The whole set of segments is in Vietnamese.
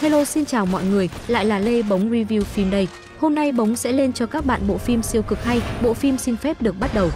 Hello xin chào mọi người, lại là Lê Bóng Review phim đây. Hôm nay Bóng sẽ lên cho các bạn bộ phim siêu cực hay, bộ phim xin phép được bắt đầu.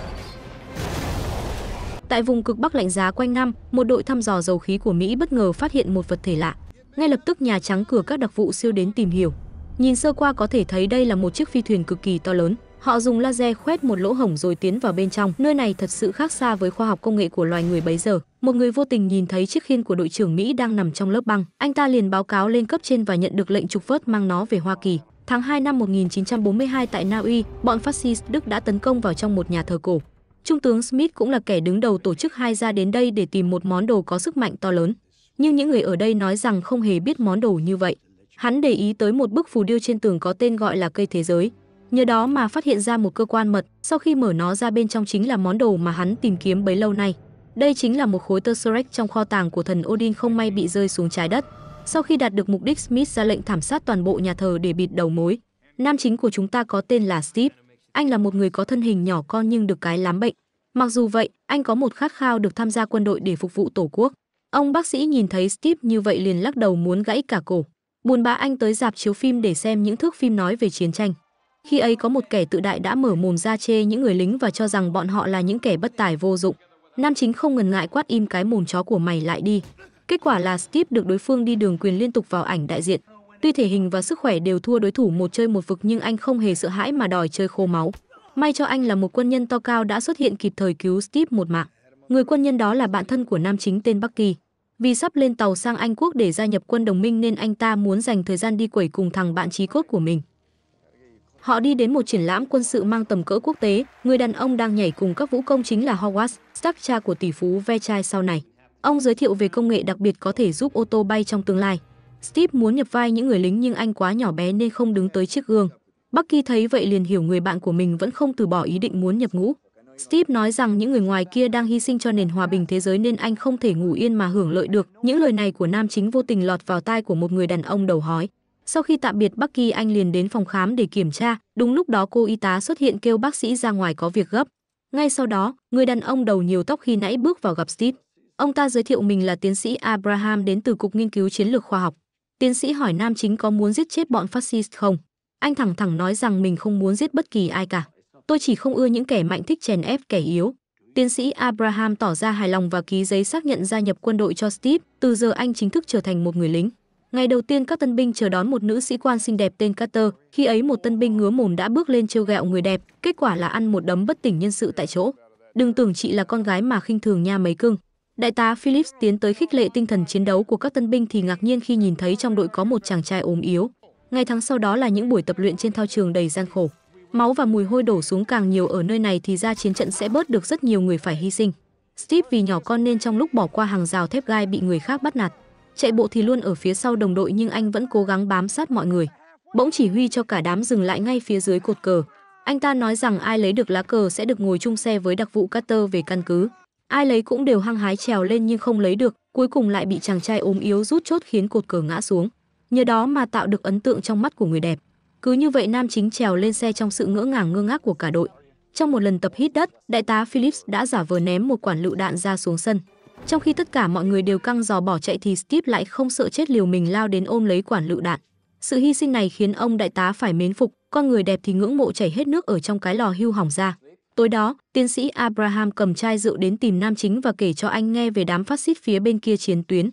Tại vùng cực Bắc lạnh giá quanh năm, một đội thăm dò dầu khí của Mỹ bất ngờ phát hiện một vật thể lạ. Ngay lập tức Nhà Trắng cử các đặc vụ siêu đến tìm hiểu. Nhìn sơ qua có thể thấy đây là một chiếc phi thuyền cực kỳ to lớn, Họ dùng laser khoét một lỗ hổng rồi tiến vào bên trong. Nơi này thật sự khác xa với khoa học công nghệ của loài người bấy giờ. Một người vô tình nhìn thấy chiếc khiên của đội trưởng Mỹ đang nằm trong lớp băng. Anh ta liền báo cáo lên cấp trên và nhận được lệnh trục vớt mang nó về Hoa Kỳ. Tháng 2 năm 1942 tại Na Uy, bọn phát xít Đức đã tấn công vào trong một nhà thờ cổ. Trung tướng Smith cũng là kẻ đứng đầu tổ chức hai ra đến đây để tìm một món đồ có sức mạnh to lớn. Nhưng những người ở đây nói rằng không hề biết món đồ như vậy. Hắn để ý tới một bức phù điêu trên tường có tên gọi là cây thế giới nhờ đó mà phát hiện ra một cơ quan mật, sau khi mở nó ra bên trong chính là món đồ mà hắn tìm kiếm bấy lâu nay. Đây chính là một khối Tesseract trong kho tàng của thần Odin không may bị rơi xuống trái đất. Sau khi đạt được mục đích, Smith ra lệnh thảm sát toàn bộ nhà thờ để bịt đầu mối. Nam chính của chúng ta có tên là Steve. Anh là một người có thân hình nhỏ con nhưng được cái lắm bệnh. Mặc dù vậy, anh có một khát khao được tham gia quân đội để phục vụ Tổ quốc. Ông bác sĩ nhìn thấy Steve như vậy liền lắc đầu muốn gãy cả cổ. Buồn bã anh tới dạp chiếu phim để xem những thước phim nói về chiến tranh. Khi ấy có một kẻ tự đại đã mở mồm ra chê những người lính và cho rằng bọn họ là những kẻ bất tài vô dụng. Nam chính không ngần ngại quát im cái mồm chó của mày lại đi. Kết quả là Steve được đối phương đi đường quyền liên tục vào ảnh đại diện. Tuy thể hình và sức khỏe đều thua đối thủ một chơi một vực nhưng anh không hề sợ hãi mà đòi chơi khô máu. May cho anh là một quân nhân to cao đã xuất hiện kịp thời cứu Steve một mạng. Người quân nhân đó là bạn thân của nam chính tên Bucky. Vì sắp lên tàu sang Anh quốc để gia nhập quân đồng minh nên anh ta muốn dành thời gian đi quẩy cùng thằng bạn chí cốt của mình. Họ đi đến một triển lãm quân sự mang tầm cỡ quốc tế, người đàn ông đang nhảy cùng các vũ công chính là Howard Stark cha của tỷ phú ve chai sau này. Ông giới thiệu về công nghệ đặc biệt có thể giúp ô tô bay trong tương lai. Steve muốn nhập vai những người lính nhưng anh quá nhỏ bé nên không đứng tới chiếc gương. Bucky thấy vậy liền hiểu người bạn của mình vẫn không từ bỏ ý định muốn nhập ngũ. Steve nói rằng những người ngoài kia đang hy sinh cho nền hòa bình thế giới nên anh không thể ngủ yên mà hưởng lợi được. Những lời này của nam chính vô tình lọt vào tai của một người đàn ông đầu hói. Sau khi tạm biệt Bắc Kỳ anh liền đến phòng khám để kiểm tra, đúng lúc đó cô y tá xuất hiện kêu bác sĩ ra ngoài có việc gấp. Ngay sau đó, người đàn ông đầu nhiều tóc khi nãy bước vào gặp Steve. Ông ta giới thiệu mình là tiến sĩ Abraham đến từ Cục Nghiên cứu Chiến lược Khoa học. Tiến sĩ hỏi nam chính có muốn giết chết bọn phát xít không? Anh thẳng thẳng nói rằng mình không muốn giết bất kỳ ai cả. Tôi chỉ không ưa những kẻ mạnh thích chèn ép kẻ yếu. Tiến sĩ Abraham tỏ ra hài lòng và ký giấy xác nhận gia nhập quân đội cho Steve, từ giờ anh chính thức trở thành một người lính. Ngày đầu tiên các tân binh chờ đón một nữ sĩ quan xinh đẹp tên Carter, khi ấy một tân binh ngứa mồm đã bước lên trêu ghẹo người đẹp, kết quả là ăn một đấm bất tỉnh nhân sự tại chỗ. Đừng tưởng chị là con gái mà khinh thường nha mấy cưng. Đại tá Phillips tiến tới khích lệ tinh thần chiến đấu của các tân binh thì ngạc nhiên khi nhìn thấy trong đội có một chàng trai ốm yếu. Ngày tháng sau đó là những buổi tập luyện trên thao trường đầy gian khổ. Máu và mùi hôi đổ xuống càng nhiều ở nơi này thì ra chiến trận sẽ bớt được rất nhiều người phải hy sinh. Steve vì nhỏ con nên trong lúc bỏ qua hàng rào thép gai bị người khác bắt nạt, chạy bộ thì luôn ở phía sau đồng đội nhưng anh vẫn cố gắng bám sát mọi người. Bỗng chỉ huy cho cả đám dừng lại ngay phía dưới cột cờ. Anh ta nói rằng ai lấy được lá cờ sẽ được ngồi chung xe với đặc vụ Carter về căn cứ. Ai lấy cũng đều hăng hái trèo lên nhưng không lấy được, cuối cùng lại bị chàng trai ốm yếu rút chốt khiến cột cờ ngã xuống. Nhờ đó mà tạo được ấn tượng trong mắt của người đẹp. Cứ như vậy nam chính trèo lên xe trong sự ngỡ ngàng ngơ ngác của cả đội. Trong một lần tập hít đất, đại tá Phillips đã giả vờ ném một quản lựu đạn ra xuống sân. Trong khi tất cả mọi người đều căng giò bỏ chạy thì Steve lại không sợ chết liều mình lao đến ôm lấy quản lựu đạn. Sự hy sinh này khiến ông đại tá phải mến phục, con người đẹp thì ngưỡng mộ chảy hết nước ở trong cái lò hưu hỏng ra. Tối đó, tiến sĩ Abraham cầm chai rượu đến tìm nam chính và kể cho anh nghe về đám phát xít phía bên kia chiến tuyến.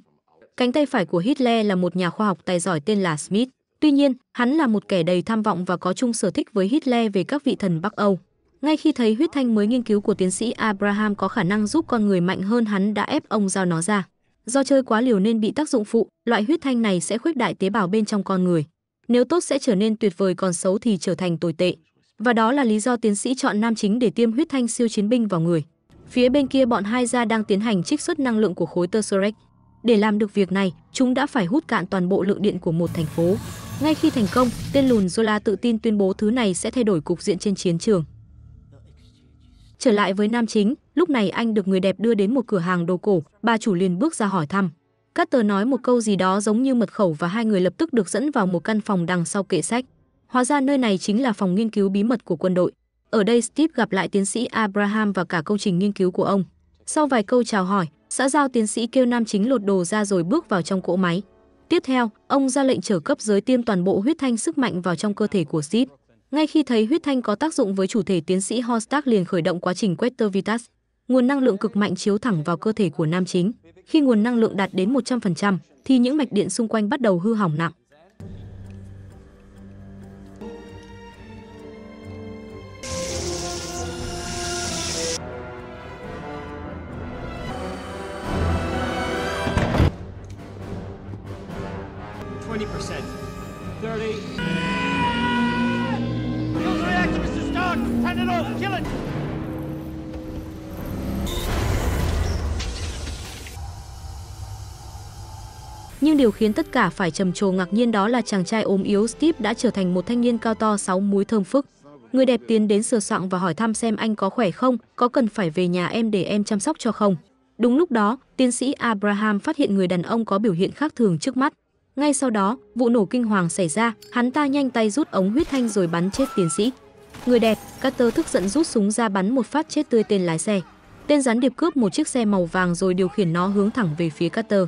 Cánh tay phải của Hitler là một nhà khoa học tài giỏi tên là Smith. Tuy nhiên, hắn là một kẻ đầy tham vọng và có chung sở thích với Hitler về các vị thần Bắc Âu. Ngay khi thấy huyết thanh mới nghiên cứu của tiến sĩ Abraham có khả năng giúp con người mạnh hơn hắn đã ép ông giao nó ra. Do chơi quá liều nên bị tác dụng phụ, loại huyết thanh này sẽ khuếch đại tế bào bên trong con người. Nếu tốt sẽ trở nên tuyệt vời còn xấu thì trở thành tồi tệ. Và đó là lý do tiến sĩ chọn nam chính để tiêm huyết thanh siêu chiến binh vào người. Phía bên kia bọn hai gia đang tiến hành trích xuất năng lượng của khối Tesseract. Để làm được việc này, chúng đã phải hút cạn toàn bộ lượng điện của một thành phố. Ngay khi thành công, tên lùn Zola tự tin tuyên bố thứ này sẽ thay đổi cục diện trên chiến trường. Trở lại với nam chính, lúc này anh được người đẹp đưa đến một cửa hàng đồ cổ, bà chủ liền bước ra hỏi thăm. Carter nói một câu gì đó giống như mật khẩu và hai người lập tức được dẫn vào một căn phòng đằng sau kệ sách. Hóa ra nơi này chính là phòng nghiên cứu bí mật của quân đội. Ở đây Steve gặp lại tiến sĩ Abraham và cả công trình nghiên cứu của ông. Sau vài câu chào hỏi, xã giao tiến sĩ kêu nam chính lột đồ ra rồi bước vào trong cỗ máy. Tiếp theo, ông ra lệnh trở cấp giới tiêm toàn bộ huyết thanh sức mạnh vào trong cơ thể của Steve. Ngay khi thấy huyết thanh có tác dụng với chủ thể tiến sĩ Horstark liền khởi động quá trình Queter Vitas. Nguồn năng lượng cực mạnh chiếu thẳng vào cơ thể của nam chính. Khi nguồn năng lượng đạt đến 100%, thì những mạch điện xung quanh bắt đầu hư hỏng nặng. Nhưng điều khiến tất cả phải trầm trồ ngạc nhiên đó là chàng trai ốm yếu Steve đã trở thành một thanh niên cao to sáu múi thơm phức. Người đẹp tiến đến sửa soạn và hỏi thăm xem anh có khỏe không, có cần phải về nhà em để em chăm sóc cho không. Đúng lúc đó, tiến sĩ Abraham phát hiện người đàn ông có biểu hiện khác thường trước mắt. Ngay sau đó, vụ nổ kinh hoàng xảy ra, hắn ta nhanh tay rút ống huyết thanh rồi bắn chết tiến sĩ. Người đẹp, Carter thức giận rút súng ra bắn một phát chết tươi tên lái xe. Tên gián điệp cướp một chiếc xe màu vàng rồi điều khiển nó hướng thẳng về phía Carter.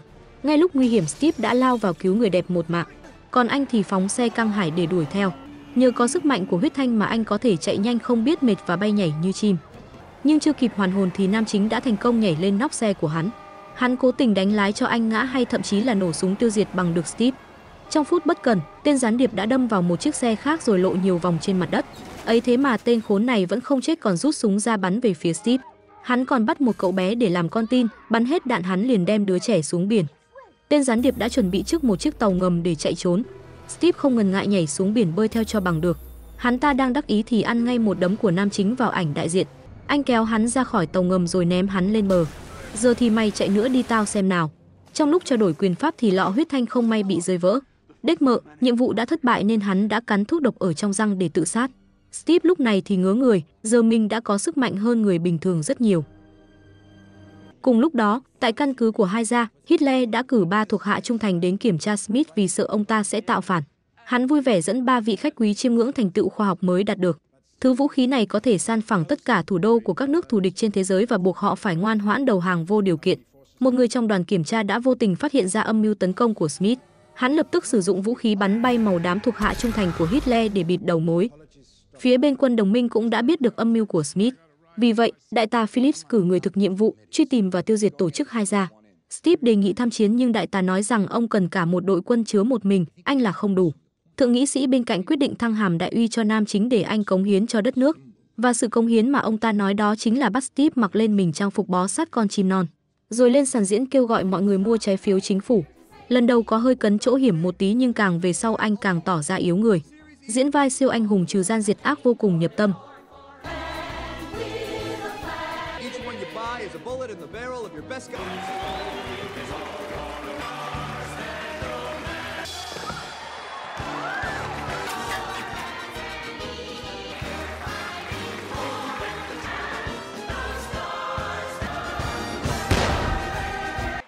Ngay lúc nguy hiểm, Steve đã lao vào cứu người đẹp một mạng, còn anh thì phóng xe căng hải để đuổi theo. Nhờ có sức mạnh của huyết thanh mà anh có thể chạy nhanh không biết mệt và bay nhảy như chim. Nhưng chưa kịp hoàn hồn thì nam chính đã thành công nhảy lên nóc xe của hắn. Hắn cố tình đánh lái cho anh ngã hay thậm chí là nổ súng tiêu diệt bằng được Steve. Trong phút bất cần, tên gián điệp đã đâm vào một chiếc xe khác rồi lộ nhiều vòng trên mặt đất. Ấy thế mà tên khốn này vẫn không chết còn rút súng ra bắn về phía Steve. Hắn còn bắt một cậu bé để làm con tin, bắn hết đạn hắn liền đem đứa trẻ xuống biển. Tên gián điệp đã chuẩn bị trước một chiếc tàu ngầm để chạy trốn. Steve không ngần ngại nhảy xuống biển bơi theo cho bằng được. Hắn ta đang đắc ý thì ăn ngay một đấm của nam chính vào ảnh đại diện. Anh kéo hắn ra khỏi tàu ngầm rồi ném hắn lên bờ. Giờ thì mày chạy nữa đi tao xem nào. Trong lúc trao đổi quyền pháp thì lọ huyết thanh không may bị rơi vỡ. Đếch mợ, nhiệm vụ đã thất bại nên hắn đã cắn thuốc độc ở trong răng để tự sát. Steve lúc này thì ngớ người, giờ mình đã có sức mạnh hơn người bình thường rất nhiều. Cùng lúc đó, tại căn cứ của hai gia, Hitler đã cử ba thuộc hạ trung thành đến kiểm tra Smith vì sợ ông ta sẽ tạo phản. Hắn vui vẻ dẫn ba vị khách quý chiêm ngưỡng thành tựu khoa học mới đạt được. Thứ vũ khí này có thể san phẳng tất cả thủ đô của các nước thù địch trên thế giới và buộc họ phải ngoan hoãn đầu hàng vô điều kiện. Một người trong đoàn kiểm tra đã vô tình phát hiện ra âm mưu tấn công của Smith. Hắn lập tức sử dụng vũ khí bắn bay màu đám thuộc hạ trung thành của Hitler để bịt đầu mối. Phía bên quân đồng minh cũng đã biết được âm mưu của Smith. Vì vậy, đại tá Phillips cử người thực nhiệm vụ truy tìm và tiêu diệt tổ chức hai gia. Steve đề nghị tham chiến nhưng đại tá nói rằng ông cần cả một đội quân chứa một mình, anh là không đủ. Thượng nghị sĩ bên cạnh quyết định thăng hàm đại uy cho nam chính để anh cống hiến cho đất nước. Và sự cống hiến mà ông ta nói đó chính là bắt Steve mặc lên mình trang phục bó sát con chim non. Rồi lên sàn diễn kêu gọi mọi người mua trái phiếu chính phủ. Lần đầu có hơi cấn chỗ hiểm một tí nhưng càng về sau anh càng tỏ ra yếu người diễn vai siêu anh hùng trừ gian diệt ác vô cùng nhập tâm.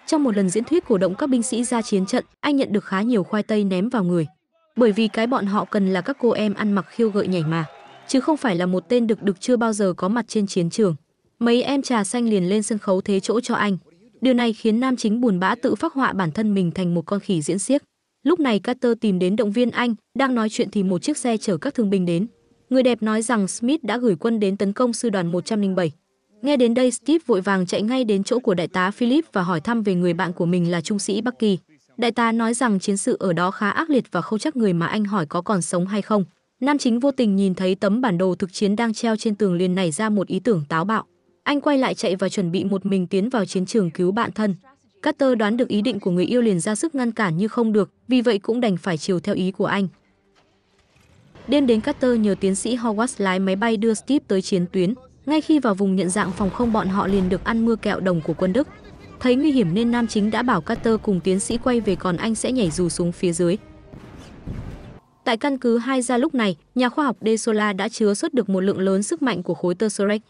Trong một lần diễn thuyết cổ động các binh sĩ ra chiến trận, anh nhận được khá nhiều khoai tây ném vào người bởi vì cái bọn họ cần là các cô em ăn mặc khiêu gợi nhảy mà, chứ không phải là một tên đực đực chưa bao giờ có mặt trên chiến trường. Mấy em trà xanh liền lên sân khấu thế chỗ cho anh. Điều này khiến nam chính buồn bã tự phác họa bản thân mình thành một con khỉ diễn xiếc. Lúc này Carter tìm đến động viên anh, đang nói chuyện thì một chiếc xe chở các thương binh đến. Người đẹp nói rằng Smith đã gửi quân đến tấn công sư đoàn 107. Nghe đến đây Steve vội vàng chạy ngay đến chỗ của đại tá Philip và hỏi thăm về người bạn của mình là trung sĩ Bucky. Đại tá nói rằng chiến sự ở đó khá ác liệt và không chắc người mà anh hỏi có còn sống hay không. Nam chính vô tình nhìn thấy tấm bản đồ thực chiến đang treo trên tường liền nảy ra một ý tưởng táo bạo. Anh quay lại chạy và chuẩn bị một mình tiến vào chiến trường cứu bạn thân. Carter đoán được ý định của người yêu liền ra sức ngăn cản như không được, vì vậy cũng đành phải chiều theo ý của anh. Đêm đến Carter nhờ tiến sĩ Hogwarts lái máy bay đưa Steve tới chiến tuyến. Ngay khi vào vùng nhận dạng phòng không bọn họ liền được ăn mưa kẹo đồng của quân Đức. Thấy nguy hiểm nên nam chính đã bảo Carter cùng tiến sĩ quay về còn anh sẽ nhảy dù xuống phía dưới. Tại căn cứ hai ra lúc này, nhà khoa học Desola đã chứa xuất được một lượng lớn sức mạnh của khối Tesseract.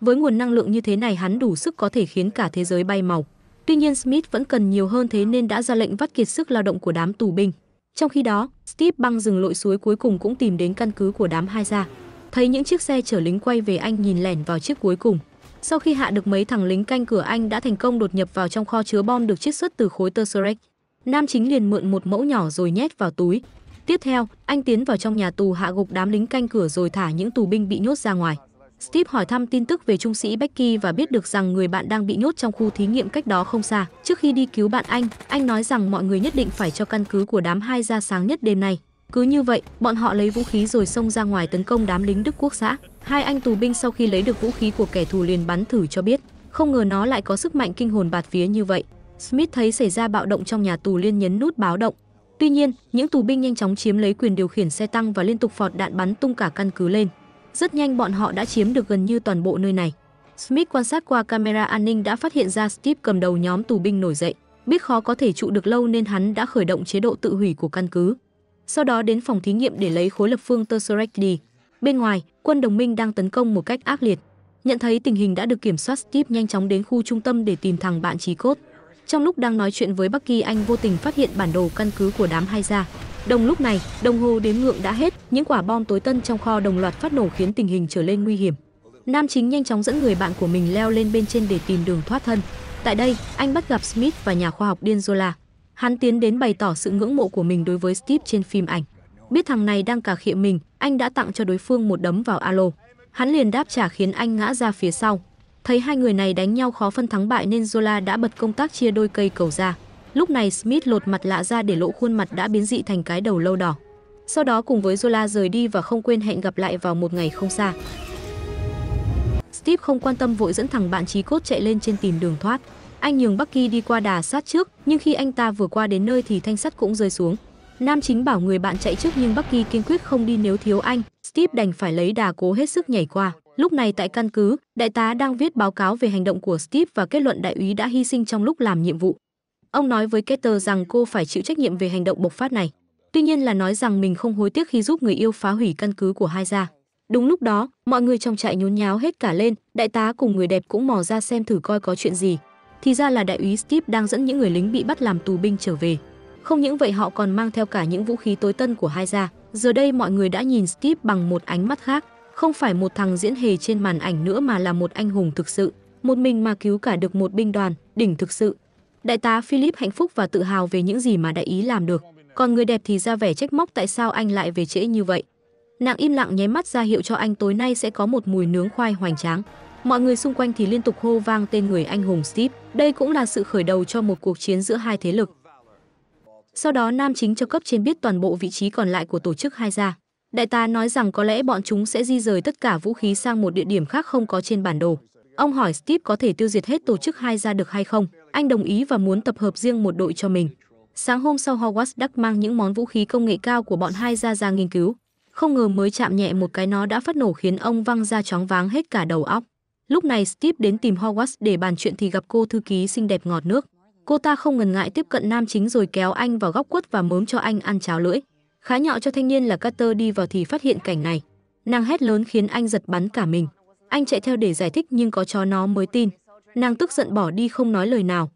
Với nguồn năng lượng như thế này hắn đủ sức có thể khiến cả thế giới bay màu. Tuy nhiên Smith vẫn cần nhiều hơn thế nên đã ra lệnh vắt kiệt sức lao động của đám tù binh. Trong khi đó, Steve băng rừng lội suối cuối cùng cũng tìm đến căn cứ của đám hai ra. Thấy những chiếc xe chở lính quay về anh nhìn lẻn vào chiếc cuối cùng. Sau khi hạ được mấy thằng lính canh cửa Anh đã thành công đột nhập vào trong kho chứa bom được chiết xuất từ khối Tesseract. Nam chính liền mượn một mẫu nhỏ rồi nhét vào túi. Tiếp theo, anh tiến vào trong nhà tù hạ gục đám lính canh cửa rồi thả những tù binh bị nhốt ra ngoài. Steve hỏi thăm tin tức về trung sĩ Becky và biết được rằng người bạn đang bị nhốt trong khu thí nghiệm cách đó không xa. Trước khi đi cứu bạn anh, anh nói rằng mọi người nhất định phải cho căn cứ của đám hai ra sáng nhất đêm nay. Cứ như vậy, bọn họ lấy vũ khí rồi xông ra ngoài tấn công đám lính Đức quốc xã. Hai anh tù binh sau khi lấy được vũ khí của kẻ thù liền bắn thử cho biết, không ngờ nó lại có sức mạnh kinh hồn bạt phía như vậy. Smith thấy xảy ra bạo động trong nhà tù liên nhấn nút báo động. Tuy nhiên, những tù binh nhanh chóng chiếm lấy quyền điều khiển xe tăng và liên tục phọt đạn bắn tung cả căn cứ lên. Rất nhanh bọn họ đã chiếm được gần như toàn bộ nơi này. Smith quan sát qua camera an ninh đã phát hiện ra Steve cầm đầu nhóm tù binh nổi dậy. Biết khó có thể trụ được lâu nên hắn đã khởi động chế độ tự hủy của căn cứ sau đó đến phòng thí nghiệm để lấy khối lập phương Tesseract đi. Bên ngoài, quân đồng minh đang tấn công một cách ác liệt. Nhận thấy tình hình đã được kiểm soát, Steve nhanh chóng đến khu trung tâm để tìm thằng bạn chí cốt. Trong lúc đang nói chuyện với Bucky, anh vô tình phát hiện bản đồ căn cứ của đám hai gia. Đồng lúc này, đồng hồ đếm ngược đã hết, những quả bom tối tân trong kho đồng loạt phát nổ khiến tình hình trở lên nguy hiểm. Nam chính nhanh chóng dẫn người bạn của mình leo lên bên trên để tìm đường thoát thân. Tại đây, anh bắt gặp Smith và nhà khoa học điên Zola. Hắn tiến đến bày tỏ sự ngưỡng mộ của mình đối với Steve trên phim ảnh. Biết thằng này đang cà khịa mình, anh đã tặng cho đối phương một đấm vào alo. Hắn liền đáp trả khiến anh ngã ra phía sau. Thấy hai người này đánh nhau khó phân thắng bại nên Zola đã bật công tác chia đôi cây cầu ra. Lúc này Smith lột mặt lạ ra để lộ khuôn mặt đã biến dị thành cái đầu lâu đỏ. Sau đó cùng với Zola rời đi và không quên hẹn gặp lại vào một ngày không xa. Steve không quan tâm vội dẫn thẳng bạn trí cốt chạy lên trên tìm đường thoát. Anh nhường Bucky đi qua đà sát trước, nhưng khi anh ta vừa qua đến nơi thì thanh sắt cũng rơi xuống. Nam chính bảo người bạn chạy trước nhưng Bucky kiên quyết không đi nếu thiếu anh. Steve đành phải lấy đà cố hết sức nhảy qua. Lúc này tại căn cứ, đại tá đang viết báo cáo về hành động của Steve và kết luận đại úy đã hy sinh trong lúc làm nhiệm vụ. Ông nói với Carter rằng cô phải chịu trách nhiệm về hành động bộc phát này. Tuy nhiên là nói rằng mình không hối tiếc khi giúp người yêu phá hủy căn cứ của hai gia. Đúng lúc đó, mọi người trong trại nhốn nháo hết cả lên, đại tá cùng người đẹp cũng mò ra xem thử coi có chuyện gì. Thì ra là đại úy Steve đang dẫn những người lính bị bắt làm tù binh trở về. Không những vậy họ còn mang theo cả những vũ khí tối tân của hai gia. Giờ đây mọi người đã nhìn Steve bằng một ánh mắt khác, không phải một thằng diễn hề trên màn ảnh nữa mà là một anh hùng thực sự, một mình mà cứu cả được một binh đoàn, đỉnh thực sự. Đại tá Philip hạnh phúc và tự hào về những gì mà đại ý làm được, còn người đẹp thì ra vẻ trách móc tại sao anh lại về trễ như vậy. Nàng im lặng nháy mắt ra hiệu cho anh tối nay sẽ có một mùi nướng khoai hoành tráng mọi người xung quanh thì liên tục hô vang tên người anh hùng Steve. Đây cũng là sự khởi đầu cho một cuộc chiến giữa hai thế lực. Sau đó nam chính cho cấp trên biết toàn bộ vị trí còn lại của tổ chức hai gia. Đại tá nói rằng có lẽ bọn chúng sẽ di rời tất cả vũ khí sang một địa điểm khác không có trên bản đồ. Ông hỏi Steve có thể tiêu diệt hết tổ chức hai gia được hay không. Anh đồng ý và muốn tập hợp riêng một đội cho mình. Sáng hôm sau Howard Duck mang những món vũ khí công nghệ cao của bọn hai gia ra nghiên cứu. Không ngờ mới chạm nhẹ một cái nó đã phát nổ khiến ông văng ra chóng váng hết cả đầu óc. Lúc này Steve đến tìm Hogwarts để bàn chuyện thì gặp cô thư ký xinh đẹp ngọt nước. Cô ta không ngần ngại tiếp cận nam chính rồi kéo anh vào góc quất và mớm cho anh ăn cháo lưỡi. Khá nhọ cho thanh niên là Carter đi vào thì phát hiện cảnh này. Nàng hét lớn khiến anh giật bắn cả mình. Anh chạy theo để giải thích nhưng có chó nó mới tin. Nàng tức giận bỏ đi không nói lời nào.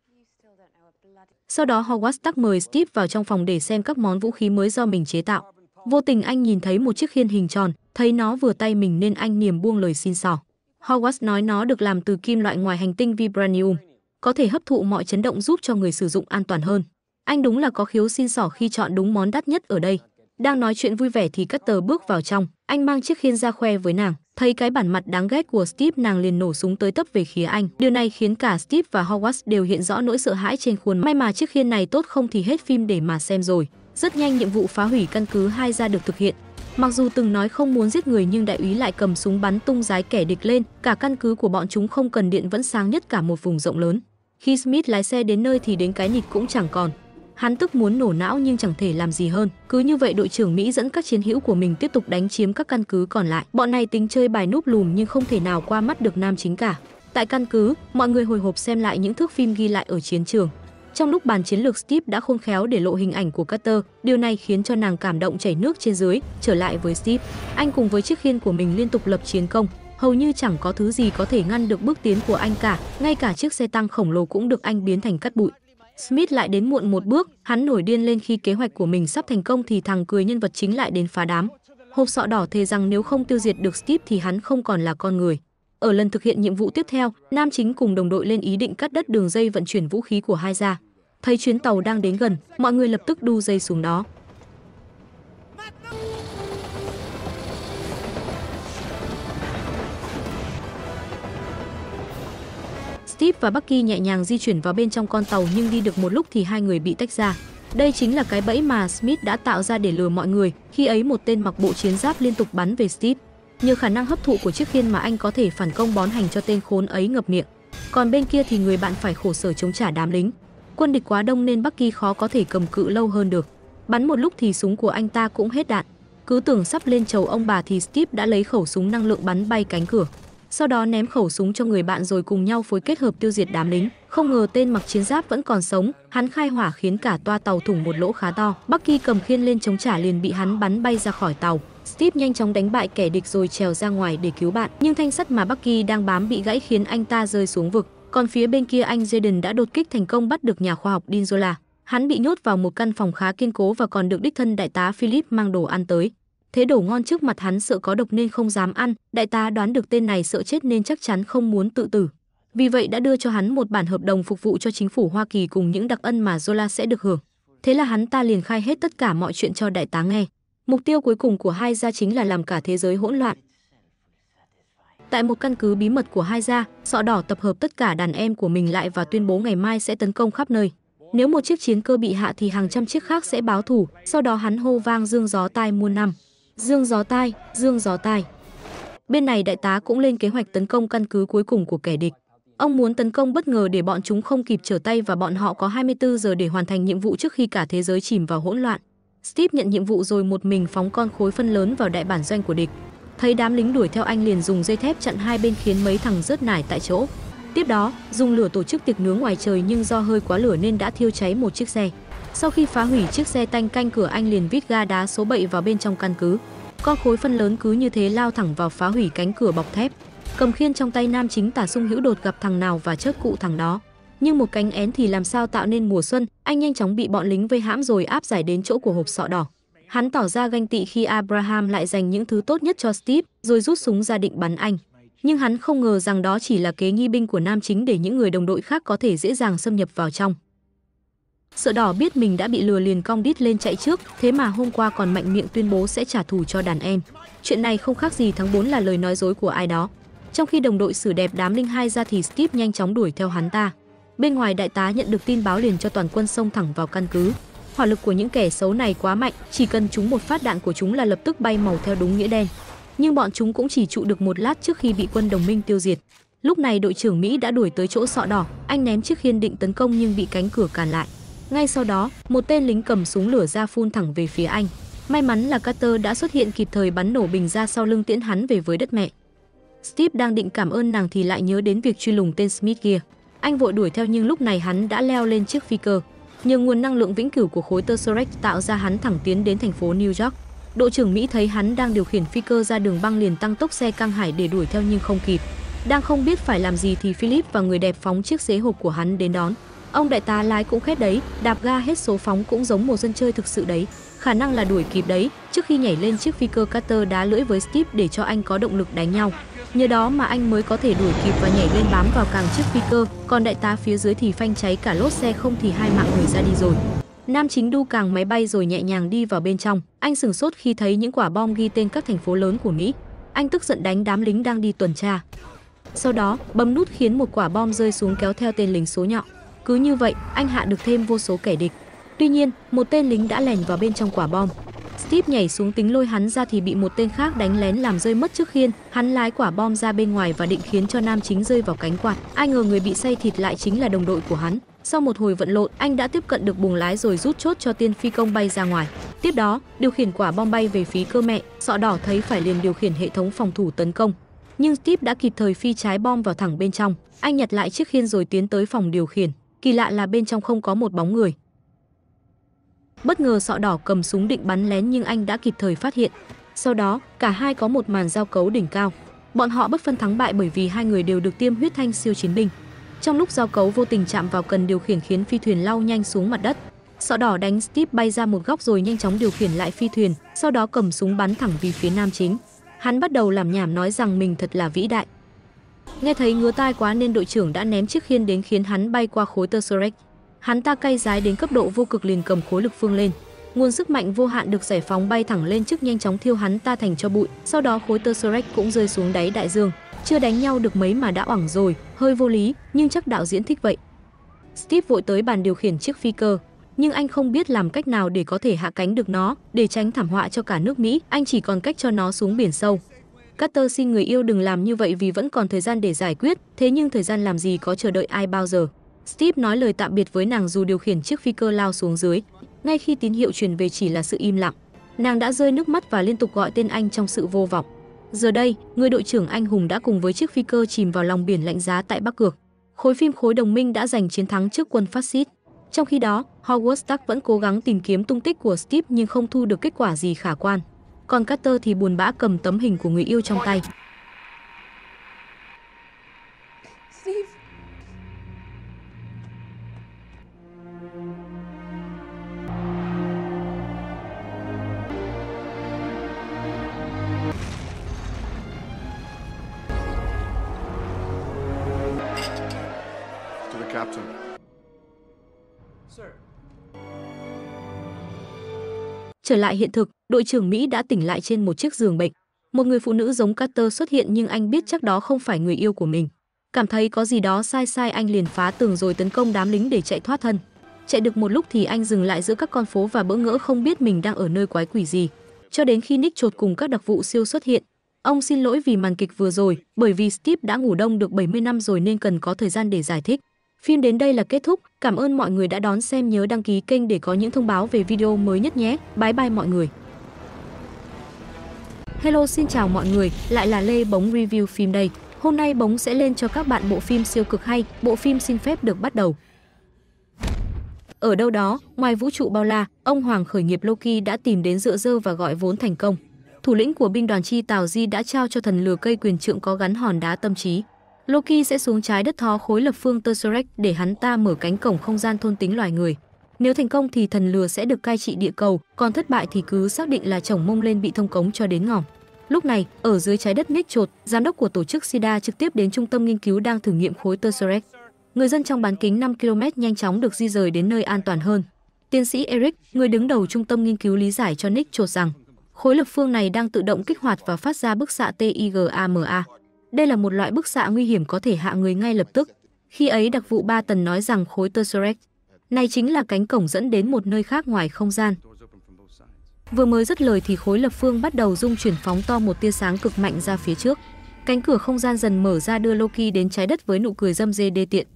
Sau đó Hogwarts tắc mời Steve vào trong phòng để xem các món vũ khí mới do mình chế tạo. Vô tình anh nhìn thấy một chiếc khiên hình tròn, thấy nó vừa tay mình nên anh niềm buông lời xin xỏ. Hogwarts nói nó được làm từ kim loại ngoài hành tinh Vibranium, có thể hấp thụ mọi chấn động giúp cho người sử dụng an toàn hơn. Anh đúng là có khiếu xin sỏ khi chọn đúng món đắt nhất ở đây. Đang nói chuyện vui vẻ thì cắt tờ bước vào trong, anh mang chiếc khiên ra khoe với nàng. Thấy cái bản mặt đáng ghét của Steve nàng liền nổ súng tới tấp về khía anh. Điều này khiến cả Steve và Hogwarts đều hiện rõ nỗi sợ hãi trên khuôn May mà chiếc khiên này tốt không thì hết phim để mà xem rồi. Rất nhanh nhiệm vụ phá hủy căn cứ hai ra được thực hiện. Mặc dù từng nói không muốn giết người nhưng đại úy lại cầm súng bắn tung giái kẻ địch lên, cả căn cứ của bọn chúng không cần điện vẫn sáng nhất cả một vùng rộng lớn. Khi Smith lái xe đến nơi thì đến cái nịt cũng chẳng còn. Hắn tức muốn nổ não nhưng chẳng thể làm gì hơn. Cứ như vậy đội trưởng Mỹ dẫn các chiến hữu của mình tiếp tục đánh chiếm các căn cứ còn lại. Bọn này tính chơi bài núp lùm nhưng không thể nào qua mắt được nam chính cả. Tại căn cứ, mọi người hồi hộp xem lại những thước phim ghi lại ở chiến trường. Trong lúc bàn chiến lược Steve đã khôn khéo để lộ hình ảnh của Carter, điều này khiến cho nàng cảm động chảy nước trên dưới. Trở lại với Steve, anh cùng với chiếc khiên của mình liên tục lập chiến công, hầu như chẳng có thứ gì có thể ngăn được bước tiến của anh cả, ngay cả chiếc xe tăng khổng lồ cũng được anh biến thành cát bụi. Smith lại đến muộn một bước, hắn nổi điên lên khi kế hoạch của mình sắp thành công thì thằng cười nhân vật chính lại đến phá đám. Hộp sọ đỏ thề rằng nếu không tiêu diệt được Steve thì hắn không còn là con người. Ở lần thực hiện nhiệm vụ tiếp theo, Nam Chính cùng đồng đội lên ý định cắt đứt đường dây vận chuyển vũ khí của hai gia. Thấy chuyến tàu đang đến gần, mọi người lập tức đu dây xuống đó. Steve và Bucky nhẹ nhàng di chuyển vào bên trong con tàu nhưng đi được một lúc thì hai người bị tách ra. Đây chính là cái bẫy mà Smith đã tạo ra để lừa mọi người, khi ấy một tên mặc bộ chiến giáp liên tục bắn về Steve. Nhờ khả năng hấp thụ của chiếc khiên mà anh có thể phản công bón hành cho tên khốn ấy ngập miệng. Còn bên kia thì người bạn phải khổ sở chống trả đám lính. Quân địch quá đông nên Bucky khó có thể cầm cự lâu hơn được. Bắn một lúc thì súng của anh ta cũng hết đạn. Cứ tưởng sắp lên chầu ông bà thì Steve đã lấy khẩu súng năng lượng bắn bay cánh cửa. Sau đó ném khẩu súng cho người bạn rồi cùng nhau phối kết hợp tiêu diệt đám lính. Không ngờ tên mặc chiến giáp vẫn còn sống, hắn khai hỏa khiến cả toa tàu thủng một lỗ khá to. Bucky cầm khiên lên chống trả liền bị hắn bắn bay ra khỏi tàu. Steve nhanh chóng đánh bại kẻ địch rồi trèo ra ngoài để cứu bạn. Nhưng thanh sắt mà Bucky đang bám bị gãy khiến anh ta rơi xuống vực. Còn phía bên kia anh Jaden đã đột kích thành công bắt được nhà khoa học Dinzola. Hắn bị nhốt vào một căn phòng khá kiên cố và còn được đích thân đại tá Philip mang đồ ăn tới. Thế đồ ngon trước mặt hắn sợ có độc nên không dám ăn, đại tá đoán được tên này sợ chết nên chắc chắn không muốn tự tử. Vì vậy đã đưa cho hắn một bản hợp đồng phục vụ cho chính phủ Hoa Kỳ cùng những đặc ân mà Zola sẽ được hưởng. Thế là hắn ta liền khai hết tất cả mọi chuyện cho đại tá nghe. Mục tiêu cuối cùng của hai gia chính là làm cả thế giới hỗn loạn. Tại một căn cứ bí mật của hai gia, sọ đỏ tập hợp tất cả đàn em của mình lại và tuyên bố ngày mai sẽ tấn công khắp nơi. Nếu một chiếc chiến cơ bị hạ thì hàng trăm chiếc khác sẽ báo thủ, sau đó hắn hô vang dương gió tai muôn năm. Dương gió tai, dương gió tai. Bên này đại tá cũng lên kế hoạch tấn công căn cứ cuối cùng của kẻ địch. Ông muốn tấn công bất ngờ để bọn chúng không kịp trở tay và bọn họ có 24 giờ để hoàn thành nhiệm vụ trước khi cả thế giới chìm vào hỗn loạn. Steve nhận nhiệm vụ rồi một mình phóng con khối phân lớn vào đại bản doanh của địch. Thấy đám lính đuổi theo anh liền dùng dây thép chặn hai bên khiến mấy thằng rớt nải tại chỗ. Tiếp đó, dùng lửa tổ chức tiệc nướng ngoài trời nhưng do hơi quá lửa nên đã thiêu cháy một chiếc xe. Sau khi phá hủy chiếc xe tanh canh cửa anh liền vít ga đá số 7 vào bên trong căn cứ. Con khối phân lớn cứ như thế lao thẳng vào phá hủy cánh cửa bọc thép. Cầm khiên trong tay nam chính tả sung hữu đột gặp thằng nào và chớp cụ thằng đó nhưng một cánh én thì làm sao tạo nên mùa xuân, anh nhanh chóng bị bọn lính vây hãm rồi áp giải đến chỗ của hộp sọ đỏ. Hắn tỏ ra ganh tị khi Abraham lại dành những thứ tốt nhất cho Steve, rồi rút súng ra định bắn anh. Nhưng hắn không ngờ rằng đó chỉ là kế nghi binh của nam chính để những người đồng đội khác có thể dễ dàng xâm nhập vào trong. Sợ đỏ biết mình đã bị lừa liền cong đít lên chạy trước, thế mà hôm qua còn mạnh miệng tuyên bố sẽ trả thù cho đàn em. Chuyện này không khác gì tháng 4 là lời nói dối của ai đó. Trong khi đồng đội xử đẹp đám linh hai ra thì Steve nhanh chóng đuổi theo hắn ta. Bên ngoài đại tá nhận được tin báo liền cho toàn quân xông thẳng vào căn cứ. Hỏa lực của những kẻ xấu này quá mạnh, chỉ cần chúng một phát đạn của chúng là lập tức bay màu theo đúng nghĩa đen. Nhưng bọn chúng cũng chỉ trụ được một lát trước khi bị quân đồng minh tiêu diệt. Lúc này đội trưởng Mỹ đã đuổi tới chỗ sọ đỏ, anh ném chiếc khiên định tấn công nhưng bị cánh cửa cản lại. Ngay sau đó, một tên lính cầm súng lửa ra phun thẳng về phía anh. May mắn là Carter đã xuất hiện kịp thời bắn nổ bình ra sau lưng tiễn hắn về với đất mẹ. Steve đang định cảm ơn nàng thì lại nhớ đến việc truy lùng tên Smith kia. Anh vội đuổi theo nhưng lúc này hắn đã leo lên chiếc phi cơ. Nhờ nguồn năng lượng vĩnh cửu của khối Tesseract tạo ra hắn thẳng tiến đến thành phố New York. Độ trưởng Mỹ thấy hắn đang điều khiển phi cơ ra đường băng liền tăng tốc xe căng hải để đuổi theo nhưng không kịp. Đang không biết phải làm gì thì Philip và người đẹp phóng chiếc xế hộp của hắn đến đón. Ông đại tá lái cũng khét đấy, đạp ga hết số phóng cũng giống một dân chơi thực sự đấy. Khả năng là đuổi kịp đấy, trước khi nhảy lên chiếc phi cơ Carter đá lưỡi với Steve để cho anh có động lực đánh nhau. Nhờ đó mà anh mới có thể đuổi kịp và nhảy lên bám vào càng chiếc phi cơ, còn đại tá phía dưới thì phanh cháy cả lốt xe không thì hai mạng người ra đi rồi. Nam chính đu càng máy bay rồi nhẹ nhàng đi vào bên trong. Anh sửng sốt khi thấy những quả bom ghi tên các thành phố lớn của Mỹ. Anh tức giận đánh đám lính đang đi tuần tra. Sau đó, bấm nút khiến một quả bom rơi xuống kéo theo tên lính số nhọ. Cứ như vậy, anh hạ được thêm vô số kẻ địch. Tuy nhiên, một tên lính đã lèn vào bên trong quả bom, Steve nhảy xuống tính lôi hắn ra thì bị một tên khác đánh lén làm rơi mất trước khiên. Hắn lái quả bom ra bên ngoài và định khiến cho nam chính rơi vào cánh quạt. Ai ngờ người bị say thịt lại chính là đồng đội của hắn. Sau một hồi vận lộn, anh đã tiếp cận được buồng lái rồi rút chốt cho tiên phi công bay ra ngoài. Tiếp đó, điều khiển quả bom bay về phía cơ mẹ, sọ đỏ thấy phải liền điều khiển hệ thống phòng thủ tấn công. Nhưng Steve đã kịp thời phi trái bom vào thẳng bên trong. Anh nhặt lại chiếc khiên rồi tiến tới phòng điều khiển. Kỳ lạ là bên trong không có một bóng người. Bất ngờ sọ đỏ cầm súng định bắn lén nhưng anh đã kịp thời phát hiện. Sau đó, cả hai có một màn giao cấu đỉnh cao. Bọn họ bất phân thắng bại bởi vì hai người đều được tiêm huyết thanh siêu chiến binh. Trong lúc giao cấu vô tình chạm vào cần điều khiển khiến phi thuyền lao nhanh xuống mặt đất. Sọ đỏ đánh Steve bay ra một góc rồi nhanh chóng điều khiển lại phi thuyền, sau đó cầm súng bắn thẳng về phía nam chính. Hắn bắt đầu làm nhảm nói rằng mình thật là vĩ đại. Nghe thấy ngứa tai quá nên đội trưởng đã ném chiếc khiên đến khiến hắn bay qua khối Tesseract. Hắn ta cay dái đến cấp độ vô cực liền cầm khối lực phương lên, nguồn sức mạnh vô hạn được giải phóng bay thẳng lên trước nhanh chóng thiêu hắn ta thành cho bụi, sau đó khối Tesseract cũng rơi xuống đáy đại dương. Chưa đánh nhau được mấy mà đã oảng rồi, hơi vô lý, nhưng chắc đạo diễn thích vậy. Steve vội tới bàn điều khiển chiếc phi cơ, nhưng anh không biết làm cách nào để có thể hạ cánh được nó, để tránh thảm họa cho cả nước Mỹ, anh chỉ còn cách cho nó xuống biển sâu. Carter xin người yêu đừng làm như vậy vì vẫn còn thời gian để giải quyết, thế nhưng thời gian làm gì có chờ đợi ai bao giờ. Steve nói lời tạm biệt với nàng dù điều khiển chiếc phi cơ lao xuống dưới. Ngay khi tín hiệu truyền về chỉ là sự im lặng, nàng đã rơi nước mắt và liên tục gọi tên anh trong sự vô vọng. Giờ đây, người đội trưởng anh hùng đã cùng với chiếc phi cơ chìm vào lòng biển lạnh giá tại Bắc Cực. Khối phim khối đồng minh đã giành chiến thắng trước quân phát xít. Trong khi đó, Hogwarts Stark vẫn cố gắng tìm kiếm tung tích của Steve nhưng không thu được kết quả gì khả quan. Còn Carter thì buồn bã cầm tấm hình của người yêu trong tay. Captain. Sir. Trở lại hiện thực, đội trưởng Mỹ đã tỉnh lại trên một chiếc giường bệnh. Một người phụ nữ giống Carter xuất hiện nhưng anh biết chắc đó không phải người yêu của mình. Cảm thấy có gì đó sai sai anh liền phá tường rồi tấn công đám lính để chạy thoát thân. Chạy được một lúc thì anh dừng lại giữa các con phố và bỡ ngỡ không biết mình đang ở nơi quái quỷ gì. Cho đến khi Nick chột cùng các đặc vụ siêu xuất hiện, ông xin lỗi vì màn kịch vừa rồi, bởi vì Steve đã ngủ đông được 70 năm rồi nên cần có thời gian để giải thích. Phim đến đây là kết thúc, cảm ơn mọi người đã đón xem nhớ đăng ký kênh để có những thông báo về video mới nhất nhé. Bye bye mọi người. Hello xin chào mọi người, lại là Lê Bóng Review phim đây. Hôm nay Bóng sẽ lên cho các bạn bộ phim siêu cực hay, bộ phim xin phép được bắt đầu. Ở đâu đó, ngoài vũ trụ bao la, ông Hoàng khởi nghiệp Loki đã tìm đến dựa dơ và gọi vốn thành công. Thủ lĩnh của binh đoàn chi Tào Di đã trao cho thần lừa cây quyền trượng có gắn hòn đá tâm trí. Loki sẽ xuống trái đất thó khối lập phương Tesseract để hắn ta mở cánh cổng không gian thôn tính loài người. Nếu thành công thì thần lừa sẽ được cai trị địa cầu, còn thất bại thì cứ xác định là chồng mông lên bị thông cống cho đến ngỏm. Lúc này, ở dưới trái đất Nick Chột, giám đốc của tổ chức SIDA trực tiếp đến trung tâm nghiên cứu đang thử nghiệm khối Tesseract. Người dân trong bán kính 5 km nhanh chóng được di rời đến nơi an toàn hơn. Tiến sĩ Eric, người đứng đầu trung tâm nghiên cứu lý giải cho Nick Chột rằng, khối lập phương này đang tự động kích hoạt và phát ra bức xạ TIGAMA. Đây là một loại bức xạ nguy hiểm có thể hạ người ngay lập tức. Khi ấy đặc vụ Ba Tần nói rằng khối Tesseract này chính là cánh cổng dẫn đến một nơi khác ngoài không gian. Vừa mới dứt lời thì khối lập phương bắt đầu dung chuyển phóng to một tia sáng cực mạnh ra phía trước. Cánh cửa không gian dần mở ra đưa Loki đến trái đất với nụ cười dâm dê đê tiện.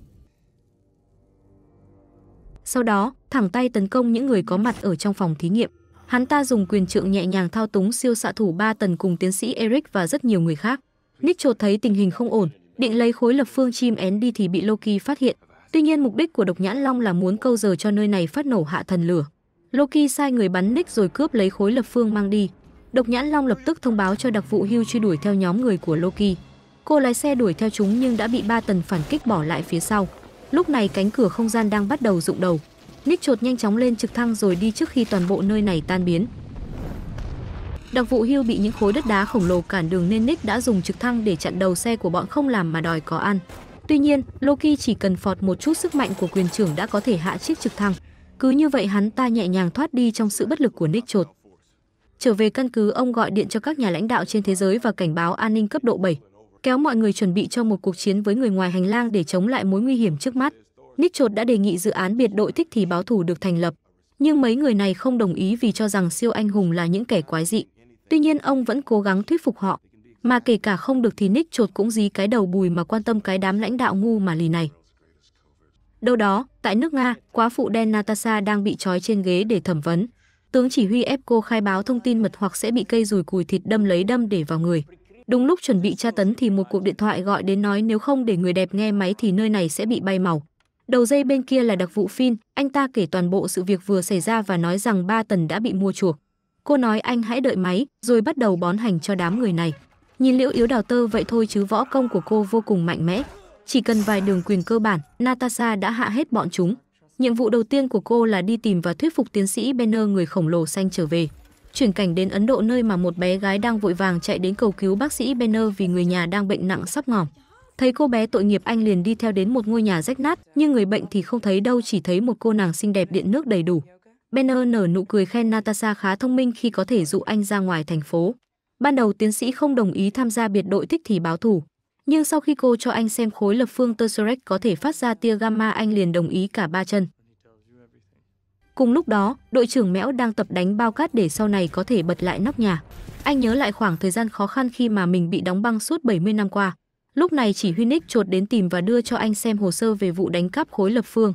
Sau đó, thẳng tay tấn công những người có mặt ở trong phòng thí nghiệm. Hắn ta dùng quyền trượng nhẹ nhàng thao túng siêu xạ thủ ba tần cùng tiến sĩ Eric và rất nhiều người khác. Nick chợt thấy tình hình không ổn, định lấy khối lập phương chim én đi thì bị Loki phát hiện. Tuy nhiên mục đích của độc nhãn long là muốn câu giờ cho nơi này phát nổ hạ thần lửa. Loki sai người bắn Nick rồi cướp lấy khối lập phương mang đi. Độc nhãn long lập tức thông báo cho đặc vụ Hugh truy đuổi theo nhóm người của Loki. Cô lái xe đuổi theo chúng nhưng đã bị ba tần phản kích bỏ lại phía sau. Lúc này cánh cửa không gian đang bắt đầu rụng đầu. Nick chột nhanh chóng lên trực thăng rồi đi trước khi toàn bộ nơi này tan biến. Đặc vụ hưu bị những khối đất đá khổng lồ cản đường nên Nick đã dùng trực thăng để chặn đầu xe của bọn không làm mà đòi có ăn. Tuy nhiên, Loki chỉ cần phọt một chút sức mạnh của quyền trưởng đã có thể hạ chiếc trực thăng. Cứ như vậy hắn ta nhẹ nhàng thoát đi trong sự bất lực của Nick trột. Trở về căn cứ, ông gọi điện cho các nhà lãnh đạo trên thế giới và cảnh báo an ninh cấp độ 7, kéo mọi người chuẩn bị cho một cuộc chiến với người ngoài hành lang để chống lại mối nguy hiểm trước mắt. Nick Chột đã đề nghị dự án biệt đội thích thì báo thủ được thành lập, nhưng mấy người này không đồng ý vì cho rằng siêu anh hùng là những kẻ quái dị. Tuy nhiên ông vẫn cố gắng thuyết phục họ, mà kể cả không được thì Nick chột cũng dí cái đầu bùi mà quan tâm cái đám lãnh đạo ngu mà lì này. Đâu đó, tại nước Nga, quá phụ đen Natasha đang bị trói trên ghế để thẩm vấn. Tướng chỉ huy ép cô khai báo thông tin mật hoặc sẽ bị cây rùi cùi thịt đâm lấy đâm để vào người. Đúng lúc chuẩn bị tra tấn thì một cuộc điện thoại gọi đến nói nếu không để người đẹp nghe máy thì nơi này sẽ bị bay màu. Đầu dây bên kia là đặc vụ Finn, anh ta kể toàn bộ sự việc vừa xảy ra và nói rằng ba tần đã bị mua chuộc. Cô nói anh hãy đợi máy, rồi bắt đầu bón hành cho đám người này. Nhìn Liễu Yếu Đào Tơ vậy thôi chứ võ công của cô vô cùng mạnh mẽ. Chỉ cần vài đường quyền cơ bản, Natasha đã hạ hết bọn chúng. Nhiệm vụ đầu tiên của cô là đi tìm và thuyết phục tiến sĩ Benner người khổng lồ xanh trở về. Chuyển cảnh đến Ấn Độ nơi mà một bé gái đang vội vàng chạy đến cầu cứu bác sĩ Benner vì người nhà đang bệnh nặng sắp ngỏm. Thấy cô bé tội nghiệp anh liền đi theo đến một ngôi nhà rách nát, nhưng người bệnh thì không thấy đâu chỉ thấy một cô nàng xinh đẹp điện nước đầy đủ. Benner nở nụ cười khen Natasha khá thông minh khi có thể dụ anh ra ngoài thành phố. Ban đầu tiến sĩ không đồng ý tham gia biệt đội thích thì báo thủ. Nhưng sau khi cô cho anh xem khối lập phương Tesseract có thể phát ra tia gamma anh liền đồng ý cả ba chân. Cùng lúc đó, đội trưởng Mẽo đang tập đánh bao cát để sau này có thể bật lại nóc nhà. Anh nhớ lại khoảng thời gian khó khăn khi mà mình bị đóng băng suốt 70 năm qua. Lúc này chỉ Huy Nick chột đến tìm và đưa cho anh xem hồ sơ về vụ đánh cắp khối lập phương.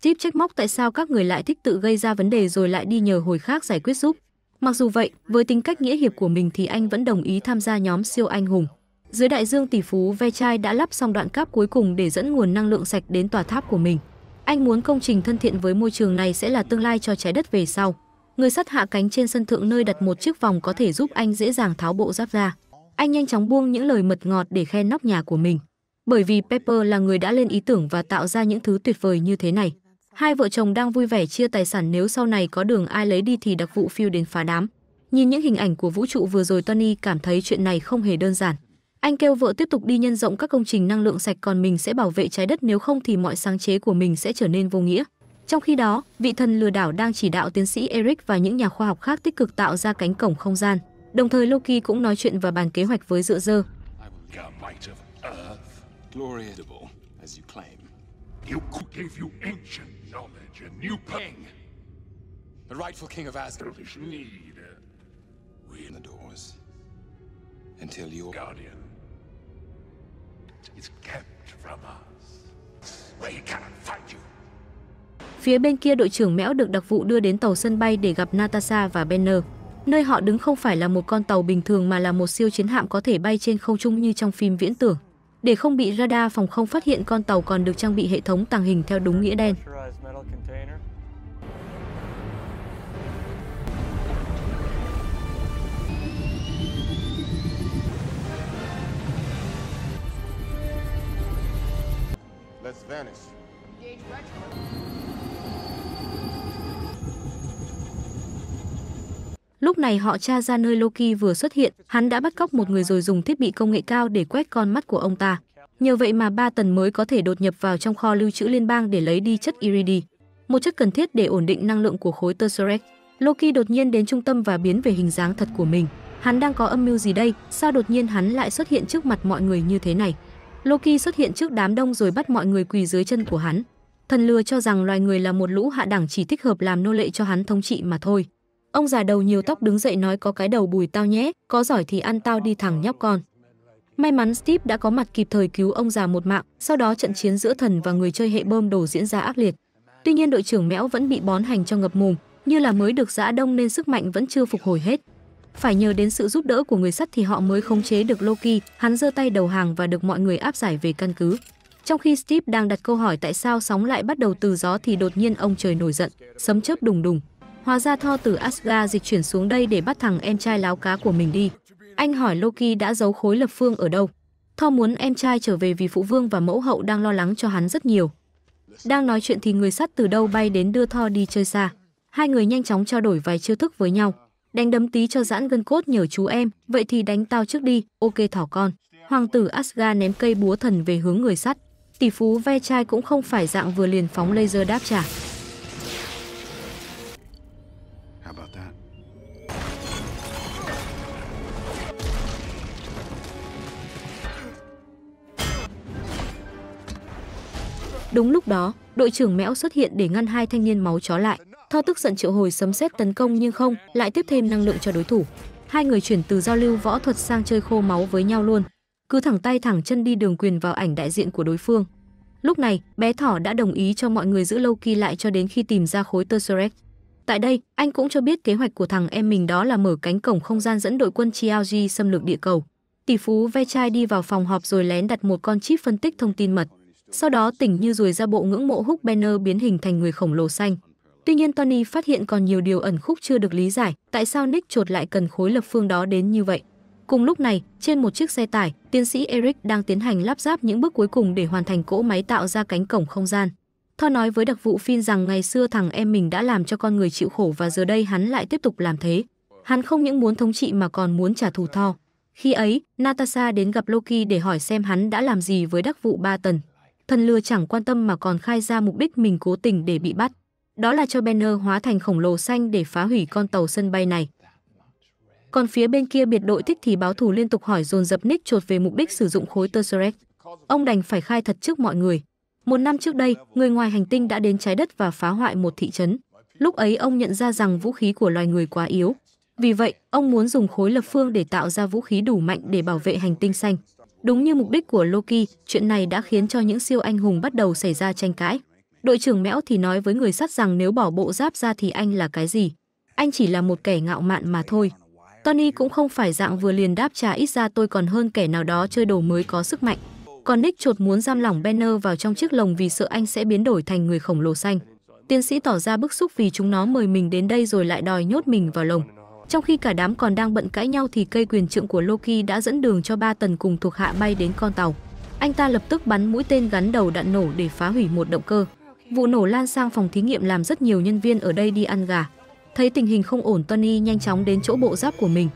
Steve trách móc tại sao các người lại thích tự gây ra vấn đề rồi lại đi nhờ hồi khác giải quyết giúp. Mặc dù vậy, với tính cách nghĩa hiệp của mình thì anh vẫn đồng ý tham gia nhóm siêu anh hùng. Dưới đại dương tỷ phú ve chai đã lắp xong đoạn cáp cuối cùng để dẫn nguồn năng lượng sạch đến tòa tháp của mình. Anh muốn công trình thân thiện với môi trường này sẽ là tương lai cho trái đất về sau. Người sắt hạ cánh trên sân thượng nơi đặt một chiếc vòng có thể giúp anh dễ dàng tháo bộ giáp ra. Anh nhanh chóng buông những lời mật ngọt để khen nóc nhà của mình. Bởi vì Pepper là người đã lên ý tưởng và tạo ra những thứ tuyệt vời như thế này. Hai vợ chồng đang vui vẻ chia tài sản nếu sau này có đường ai lấy đi thì đặc vụ phiêu đến phá đám. Nhìn những hình ảnh của vũ trụ vừa rồi Tony cảm thấy chuyện này không hề đơn giản. Anh kêu vợ tiếp tục đi nhân rộng các công trình năng lượng sạch còn mình sẽ bảo vệ trái đất nếu không thì mọi sáng chế của mình sẽ trở nên vô nghĩa. Trong khi đó, vị thần lừa đảo đang chỉ đạo tiến sĩ Eric và những nhà khoa học khác tích cực tạo ra cánh cổng không gian. Đồng thời Loki cũng nói chuyện và bàn kế hoạch với dựa dơ. You gave you ancient New king. The rightful king of Asgard. Need. We're in the doors. Until your guardian is kept from us. Where cannot find you. Phía bên kia đội trưởng Mẽo được đặc vụ đưa đến tàu sân bay để gặp Natasha và Banner. Nơi họ đứng không phải là một con tàu bình thường mà là một siêu chiến hạm có thể bay trên không trung như trong phim viễn tưởng. Để không bị radar phòng không phát hiện, con tàu còn được trang bị hệ thống tàng hình theo đúng nghĩa đen. Let's vanish. Lúc này họ tra ra nơi Loki vừa xuất hiện, hắn đã bắt cóc một người rồi dùng thiết bị công nghệ cao để quét con mắt của ông ta. Nhờ vậy mà ba tần mới có thể đột nhập vào trong kho lưu trữ liên bang để lấy đi chất iridi, một chất cần thiết để ổn định năng lượng của khối Tesseract. Loki đột nhiên đến trung tâm và biến về hình dáng thật của mình. Hắn đang có âm mưu gì đây? Sao đột nhiên hắn lại xuất hiện trước mặt mọi người như thế này? Loki xuất hiện trước đám đông rồi bắt mọi người quỳ dưới chân của hắn. Thần lừa cho rằng loài người là một lũ hạ đẳng chỉ thích hợp làm nô lệ cho hắn thống trị mà thôi. Ông già đầu nhiều tóc đứng dậy nói có cái đầu bùi tao nhé, có giỏi thì ăn tao đi thẳng nhóc con. May mắn Steve đã có mặt kịp thời cứu ông già một mạng, sau đó trận chiến giữa thần và người chơi hệ bơm đổ diễn ra ác liệt. Tuy nhiên đội trưởng Mẽo vẫn bị bón hành cho ngập mồm, như là mới được giã đông nên sức mạnh vẫn chưa phục hồi hết. Phải nhờ đến sự giúp đỡ của người sắt thì họ mới khống chế được Loki, hắn giơ tay đầu hàng và được mọi người áp giải về căn cứ. Trong khi Steve đang đặt câu hỏi tại sao sóng lại bắt đầu từ gió thì đột nhiên ông trời nổi giận, sấm chớp đùng đùng. Hóa ra Thor từ Asgard dịch chuyển xuống đây để bắt thằng em trai láo cá của mình đi. Anh hỏi Loki đã giấu khối lập phương ở đâu. Thor muốn em trai trở về vì phụ vương và mẫu hậu đang lo lắng cho hắn rất nhiều. Đang nói chuyện thì người sắt từ đâu bay đến đưa Thor đi chơi xa. Hai người nhanh chóng trao đổi vài chiêu thức với nhau. Đánh đấm tí cho giãn gân cốt nhờ chú em, vậy thì đánh tao trước đi, ok thỏ con. Hoàng tử Asgard ném cây búa thần về hướng người sắt. Tỷ phú ve chai cũng không phải dạng vừa liền phóng laser đáp trả. Đúng lúc đó, đội trưởng Mẽo xuất hiện để ngăn hai thanh niên máu chó lại. Tho tức giận triệu hồi sấm sét tấn công nhưng không, lại tiếp thêm năng lượng cho đối thủ. Hai người chuyển từ giao lưu võ thuật sang chơi khô máu với nhau luôn. Cứ thẳng tay thẳng chân đi đường quyền vào ảnh đại diện của đối phương. Lúc này, bé thỏ đã đồng ý cho mọi người giữ Loki lại cho đến khi tìm ra khối Tesseract. Tại đây, anh cũng cho biết kế hoạch của thằng em mình đó là mở cánh cổng không gian dẫn đội quân Chiaoji xâm lược địa cầu. Tỷ phú ve chai đi vào phòng họp rồi lén đặt một con chip phân tích thông tin mật. Sau đó tỉnh như rùi ra bộ ngưỡng mộ hulk Banner biến hình thành người khổng lồ xanh. Tuy nhiên Tony phát hiện còn nhiều điều ẩn khúc chưa được lý giải, tại sao Nick chột lại cần khối lập phương đó đến như vậy. Cùng lúc này, trên một chiếc xe tải, tiến sĩ Eric đang tiến hành lắp ráp những bước cuối cùng để hoàn thành cỗ máy tạo ra cánh cổng không gian. thor nói với đặc vụ Phin rằng ngày xưa thằng em mình đã làm cho con người chịu khổ và giờ đây hắn lại tiếp tục làm thế. Hắn không những muốn thống trị mà còn muốn trả thù thor Khi ấy, Natasha đến gặp Loki để hỏi xem hắn đã làm gì với đặc vụ ba tần. Thần lừa chẳng quan tâm mà còn khai ra mục đích mình cố tình để bị bắt. Đó là cho Banner hóa thành khổng lồ xanh để phá hủy con tàu sân bay này. Còn phía bên kia biệt đội thích thì báo thù liên tục hỏi dồn dập Nick chột về mục đích sử dụng khối Tesseract. Ông đành phải khai thật trước mọi người. Một năm trước đây, người ngoài hành tinh đã đến trái đất và phá hoại một thị trấn. Lúc ấy ông nhận ra rằng vũ khí của loài người quá yếu. Vì vậy, ông muốn dùng khối lập phương để tạo ra vũ khí đủ mạnh để bảo vệ hành tinh xanh. Đúng như mục đích của Loki, chuyện này đã khiến cho những siêu anh hùng bắt đầu xảy ra tranh cãi. Đội trưởng Mẽo thì nói với người sắt rằng nếu bỏ bộ giáp ra thì anh là cái gì? Anh chỉ là một kẻ ngạo mạn mà thôi. Tony cũng không phải dạng vừa liền đáp trả ít ra tôi còn hơn kẻ nào đó chơi đồ mới có sức mạnh. Còn Nick chột muốn giam lỏng Banner vào trong chiếc lồng vì sợ anh sẽ biến đổi thành người khổng lồ xanh. Tiến sĩ tỏ ra bức xúc vì chúng nó mời mình đến đây rồi lại đòi nhốt mình vào lồng. Trong khi cả đám còn đang bận cãi nhau thì cây quyền trượng của Loki đã dẫn đường cho ba tần cùng thuộc hạ bay đến con tàu. Anh ta lập tức bắn mũi tên gắn đầu đạn nổ để phá hủy một động cơ. Vụ nổ lan sang phòng thí nghiệm làm rất nhiều nhân viên ở đây đi ăn gà. Thấy tình hình không ổn, Tony nhanh chóng đến chỗ bộ giáp của mình.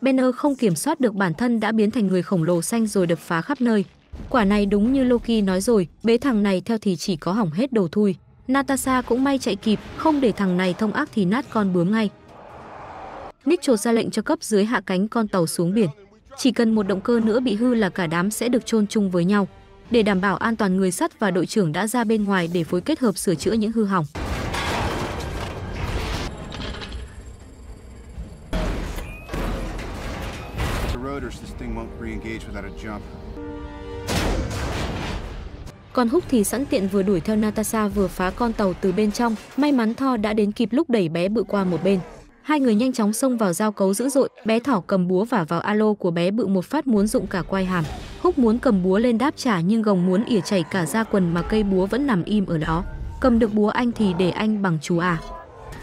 Banner không kiểm soát được bản thân đã biến thành người khổng lồ xanh rồi đập phá khắp nơi. Quả này đúng như Loki nói rồi, bế thằng này theo thì chỉ có hỏng hết đầu thui. Natasha cũng may chạy kịp, không để thằng này thông ác thì nát con bướm ngay. Mitchell ra lệnh cho cấp dưới hạ cánh con tàu xuống biển. Chỉ cần một động cơ nữa bị hư là cả đám sẽ được chôn chung với nhau. Để đảm bảo an toàn người sắt và đội trưởng đã ra bên ngoài để phối kết hợp sửa chữa những hư hỏng. Còn Húc thì sẵn tiện vừa đuổi theo Natasha vừa phá con tàu từ bên trong. May mắn Thor đã đến kịp lúc đẩy bé bự qua một bên. Hai người nhanh chóng xông vào giao cấu dữ dội, bé thỏ cầm búa và vào alo của bé bự một phát muốn dụng cả quai hàm. Húc muốn cầm búa lên đáp trả nhưng gồng muốn ỉa chảy cả ra quần mà cây búa vẫn nằm im ở đó. Cầm được búa anh thì để anh bằng chú à.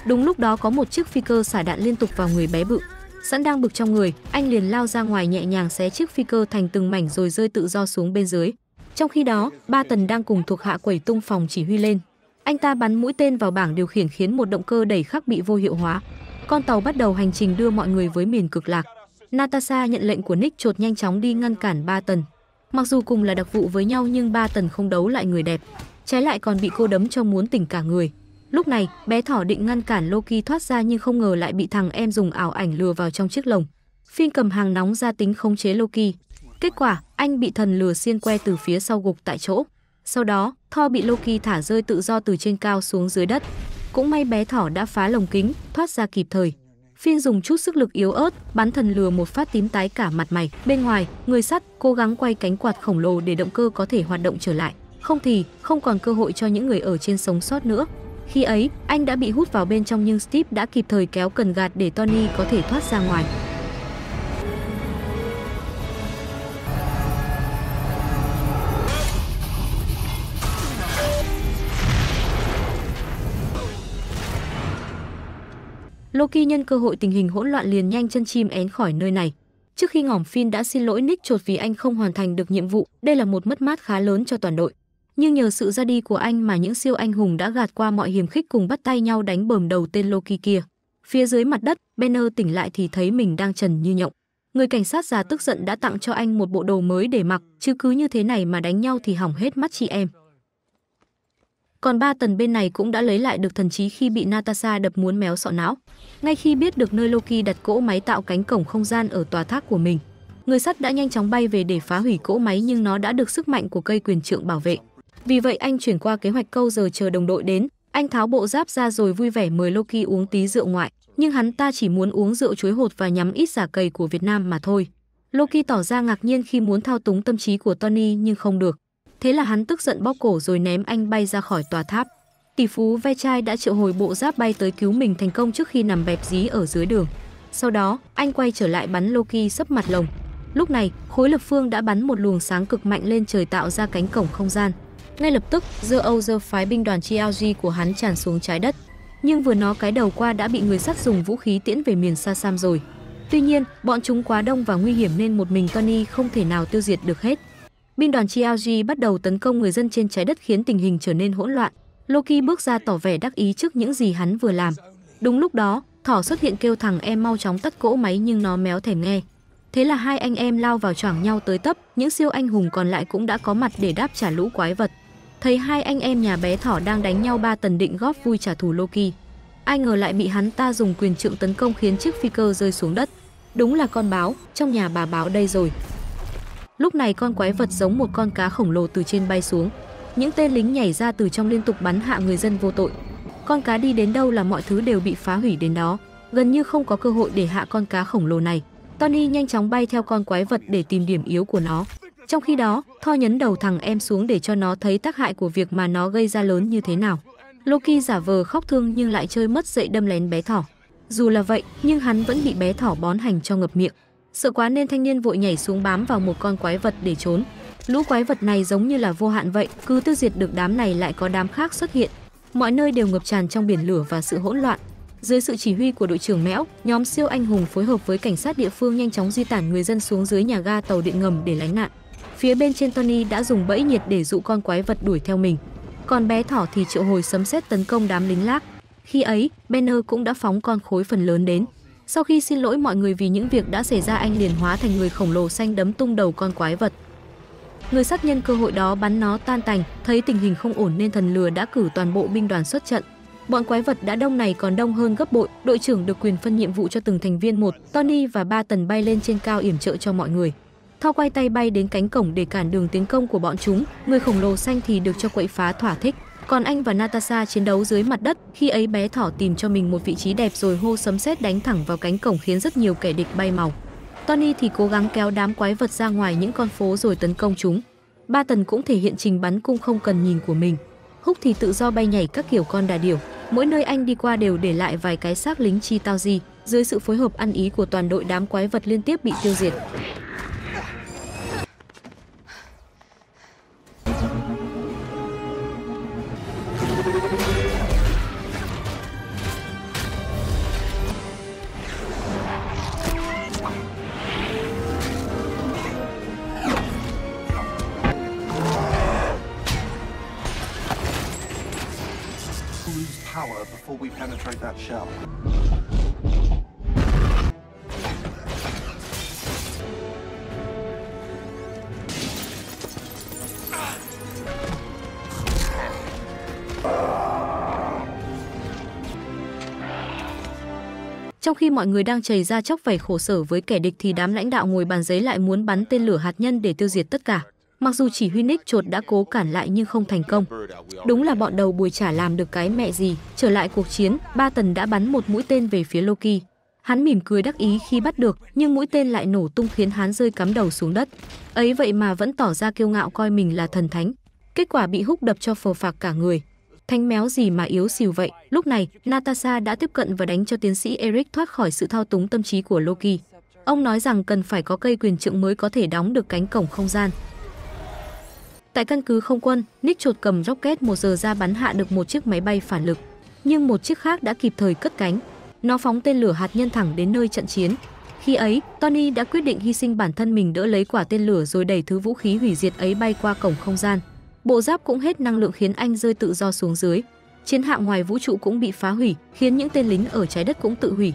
Đúng lúc đó có một chiếc phi cơ xả đạn liên tục vào người bé bự. Sẵn đang bực trong người, anh liền lao ra ngoài nhẹ nhàng xé chiếc phi cơ thành từng mảnh rồi rơi tự do xuống bên dưới. Trong khi đó, ba tần đang cùng thuộc hạ quẩy tung phòng chỉ huy lên. Anh ta bắn mũi tên vào bảng điều khiển khiến một động cơ đẩy khắc bị vô hiệu hóa. Con tàu bắt đầu hành trình đưa mọi người với miền cực lạc. Natasha nhận lệnh của Nick chột nhanh chóng đi ngăn cản ba tần. Mặc dù cùng là đặc vụ với nhau nhưng ba tần không đấu lại người đẹp, trái lại còn bị cô đấm cho muốn tỉnh cả người. Lúc này, bé thỏ định ngăn cản Loki thoát ra nhưng không ngờ lại bị thằng em dùng ảo ảnh lừa vào trong chiếc lồng. Phiên cầm hàng nóng ra tính khống chế Loki. Kết quả, anh bị thần lừa xiên que từ phía sau gục tại chỗ. Sau đó, Thor bị Loki thả rơi tự do từ trên cao xuống dưới đất. Cũng may bé thỏ đã phá lồng kính, thoát ra kịp thời. Phiên dùng chút sức lực yếu ớt, bắn thần lừa một phát tím tái cả mặt mày. Bên ngoài, người sắt cố gắng quay cánh quạt khổng lồ để động cơ có thể hoạt động trở lại. Không thì, không còn cơ hội cho những người ở trên sống sót nữa. Khi ấy, anh đã bị hút vào bên trong nhưng Steve đã kịp thời kéo cần gạt để Tony có thể thoát ra ngoài. Loki nhân cơ hội tình hình hỗn loạn liền nhanh chân chim én khỏi nơi này. Trước khi ngỏm Finn đã xin lỗi Nick chột vì anh không hoàn thành được nhiệm vụ, đây là một mất mát khá lớn cho toàn đội. Nhưng nhờ sự ra đi của anh mà những siêu anh hùng đã gạt qua mọi hiểm khích cùng bắt tay nhau đánh bờm đầu tên Loki kia. Phía dưới mặt đất, Banner tỉnh lại thì thấy mình đang trần như nhộng. Người cảnh sát già tức giận đã tặng cho anh một bộ đồ mới để mặc, chứ cứ như thế này mà đánh nhau thì hỏng hết mắt chị em. Còn ba tần bên này cũng đã lấy lại được thần trí khi bị Natasha đập muốn méo sọ não. Ngay khi biết được nơi Loki đặt cỗ máy tạo cánh cổng không gian ở tòa tháp của mình, người sắt đã nhanh chóng bay về để phá hủy cỗ máy nhưng nó đã được sức mạnh của cây quyền trượng bảo vệ. Vì vậy anh chuyển qua kế hoạch câu giờ chờ đồng đội đến, anh tháo bộ giáp ra rồi vui vẻ mời Loki uống tí rượu ngoại, nhưng hắn ta chỉ muốn uống rượu chuối hột và nhắm ít giả cầy của Việt Nam mà thôi. Loki tỏ ra ngạc nhiên khi muốn thao túng tâm trí của Tony nhưng không được. Thế là hắn tức giận bóc cổ rồi ném anh bay ra khỏi tòa tháp. Tỷ phú ve chai đã triệu hồi bộ giáp bay tới cứu mình thành công trước khi nằm bẹp dí ở dưới đường. Sau đó, anh quay trở lại bắn Loki sấp mặt lồng. Lúc này, khối lập phương đã bắn một luồng sáng cực mạnh lên trời tạo ra cánh cổng không gian. Ngay lập tức, dơ Âu dơ phái binh đoàn Chiaoji của hắn tràn xuống trái đất. Nhưng vừa nó cái đầu qua đã bị người sắt dùng vũ khí tiễn về miền xa xăm rồi. Tuy nhiên, bọn chúng quá đông và nguy hiểm nên một mình Tony không thể nào tiêu diệt được hết binh đoàn Chiaoji bắt đầu tấn công người dân trên trái đất khiến tình hình trở nên hỗn loạn. Loki bước ra tỏ vẻ đắc ý trước những gì hắn vừa làm. Đúng lúc đó, thỏ xuất hiện kêu thằng em mau chóng tắt cỗ máy nhưng nó méo thèm nghe. Thế là hai anh em lao vào choảng nhau tới tấp, những siêu anh hùng còn lại cũng đã có mặt để đáp trả lũ quái vật. Thấy hai anh em nhà bé thỏ đang đánh nhau ba tần định góp vui trả thù Loki. Ai ngờ lại bị hắn ta dùng quyền trượng tấn công khiến chiếc phi cơ rơi xuống đất. Đúng là con báo, trong nhà bà báo đây rồi. Lúc này con quái vật giống một con cá khổng lồ từ trên bay xuống. Những tên lính nhảy ra từ trong liên tục bắn hạ người dân vô tội. Con cá đi đến đâu là mọi thứ đều bị phá hủy đến đó, gần như không có cơ hội để hạ con cá khổng lồ này. Tony nhanh chóng bay theo con quái vật để tìm điểm yếu của nó. Trong khi đó, Thor nhấn đầu thằng em xuống để cho nó thấy tác hại của việc mà nó gây ra lớn như thế nào. Loki giả vờ khóc thương nhưng lại chơi mất dậy đâm lén bé thỏ. Dù là vậy, nhưng hắn vẫn bị bé thỏ bón hành cho ngập miệng. Sợ quá nên thanh niên vội nhảy xuống bám vào một con quái vật để trốn. Lũ quái vật này giống như là vô hạn vậy, cứ tiêu diệt được đám này lại có đám khác xuất hiện. Mọi nơi đều ngập tràn trong biển lửa và sự hỗn loạn. Dưới sự chỉ huy của đội trưởng Mẽo, nhóm siêu anh hùng phối hợp với cảnh sát địa phương nhanh chóng di tản người dân xuống dưới nhà ga tàu điện ngầm để lánh nạn. Phía bên trên Tony đã dùng bẫy nhiệt để dụ con quái vật đuổi theo mình. Còn bé thỏ thì triệu hồi sấm sét tấn công đám lính lác. Khi ấy, Banner cũng đã phóng con khối phần lớn đến. Sau khi xin lỗi mọi người vì những việc đã xảy ra anh liền hóa thành người khổng lồ xanh đấm tung đầu con quái vật. Người sát nhân cơ hội đó bắn nó tan tành, thấy tình hình không ổn nên thần lừa đã cử toàn bộ binh đoàn xuất trận. Bọn quái vật đã đông này còn đông hơn gấp bội, đội trưởng được quyền phân nhiệm vụ cho từng thành viên một, Tony và ba tần bay lên trên cao yểm trợ cho mọi người. Thao quay tay bay đến cánh cổng để cản đường tiến công của bọn chúng, người khổng lồ xanh thì được cho quậy phá thỏa thích. Còn anh và Natasha chiến đấu dưới mặt đất, khi ấy bé thỏ tìm cho mình một vị trí đẹp rồi hô sấm sét đánh thẳng vào cánh cổng khiến rất nhiều kẻ địch bay màu. Tony thì cố gắng kéo đám quái vật ra ngoài những con phố rồi tấn công chúng. Ba tần cũng thể hiện trình bắn cung không cần nhìn của mình. Húc thì tự do bay nhảy các kiểu con đà điểu. Mỗi nơi anh đi qua đều để lại vài cái xác lính chi tao gì. Dưới sự phối hợp ăn ý của toàn đội đám quái vật liên tiếp bị tiêu diệt. cruise power before we penetrate that shell. Trong khi mọi người đang chảy ra chóc vảy khổ sở với kẻ địch thì đám lãnh đạo ngồi bàn giấy lại muốn bắn tên lửa hạt nhân để tiêu diệt tất cả. Mặc dù chỉ huy Nick chột đã cố cản lại nhưng không thành công. Đúng là bọn đầu bùi chả làm được cái mẹ gì. Trở lại cuộc chiến, Ba Tần đã bắn một mũi tên về phía Loki. Hắn mỉm cười đắc ý khi bắt được, nhưng mũi tên lại nổ tung khiến hắn rơi cắm đầu xuống đất. Ấy vậy mà vẫn tỏ ra kiêu ngạo coi mình là thần thánh. Kết quả bị húc đập cho phờ phạc cả người. Thanh méo gì mà yếu xìu vậy? Lúc này, Natasha đã tiếp cận và đánh cho tiến sĩ Eric thoát khỏi sự thao túng tâm trí của Loki. Ông nói rằng cần phải có cây quyền trượng mới có thể đóng được cánh cổng không gian. Tại căn cứ không quân, Nick chột cầm rocket một giờ ra bắn hạ được một chiếc máy bay phản lực, nhưng một chiếc khác đã kịp thời cất cánh. Nó phóng tên lửa hạt nhân thẳng đến nơi trận chiến. Khi ấy, Tony đã quyết định hy sinh bản thân mình đỡ lấy quả tên lửa rồi đẩy thứ vũ khí hủy diệt ấy bay qua cổng không gian. Bộ giáp cũng hết năng lượng khiến anh rơi tự do xuống dưới. Chiến hạm ngoài vũ trụ cũng bị phá hủy, khiến những tên lính ở trái đất cũng tự hủy.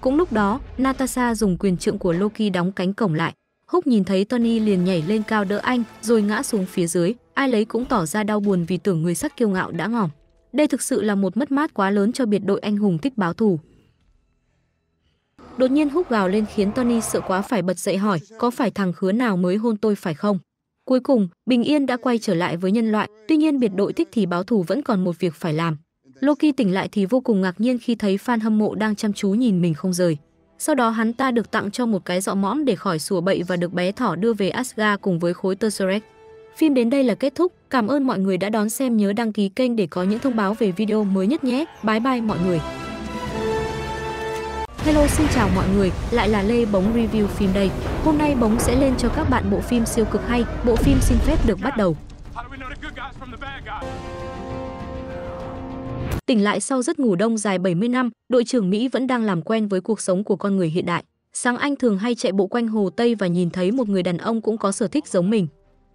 Cũng lúc đó, Natasha dùng quyền trượng của Loki đóng cánh cổng lại. Húc nhìn thấy Tony liền nhảy lên cao đỡ anh, rồi ngã xuống phía dưới. Ai lấy cũng tỏ ra đau buồn vì tưởng người sắc kiêu ngạo đã ngỏm. Đây thực sự là một mất mát quá lớn cho biệt đội anh hùng thích báo thù. Đột nhiên Húc gào lên khiến Tony sợ quá phải bật dậy hỏi, có phải thằng khứa nào mới hôn tôi phải không? Cuối cùng, Bình Yên đã quay trở lại với nhân loại, tuy nhiên biệt đội thích thì báo thù vẫn còn một việc phải làm. Loki tỉnh lại thì vô cùng ngạc nhiên khi thấy fan hâm mộ đang chăm chú nhìn mình không rời. Sau đó hắn ta được tặng cho một cái dọ mõm để khỏi sủa bậy và được bé thỏ đưa về Asgard cùng với khối Tesseract. Phim đến đây là kết thúc. Cảm ơn mọi người đã đón xem nhớ đăng ký kênh để có những thông báo về video mới nhất nhé. Bye bye mọi người. Hello xin chào mọi người, lại là Lê Bóng Review phim đây. Hôm nay Bóng sẽ lên cho các bạn bộ phim siêu cực hay, bộ phim xin phép được bắt đầu. Tỉnh lại sau giấc ngủ đông dài 70 năm, đội trưởng Mỹ vẫn đang làm quen với cuộc sống của con người hiện đại. Sáng anh thường hay chạy bộ quanh hồ Tây và nhìn thấy một người đàn ông cũng có sở thích giống mình.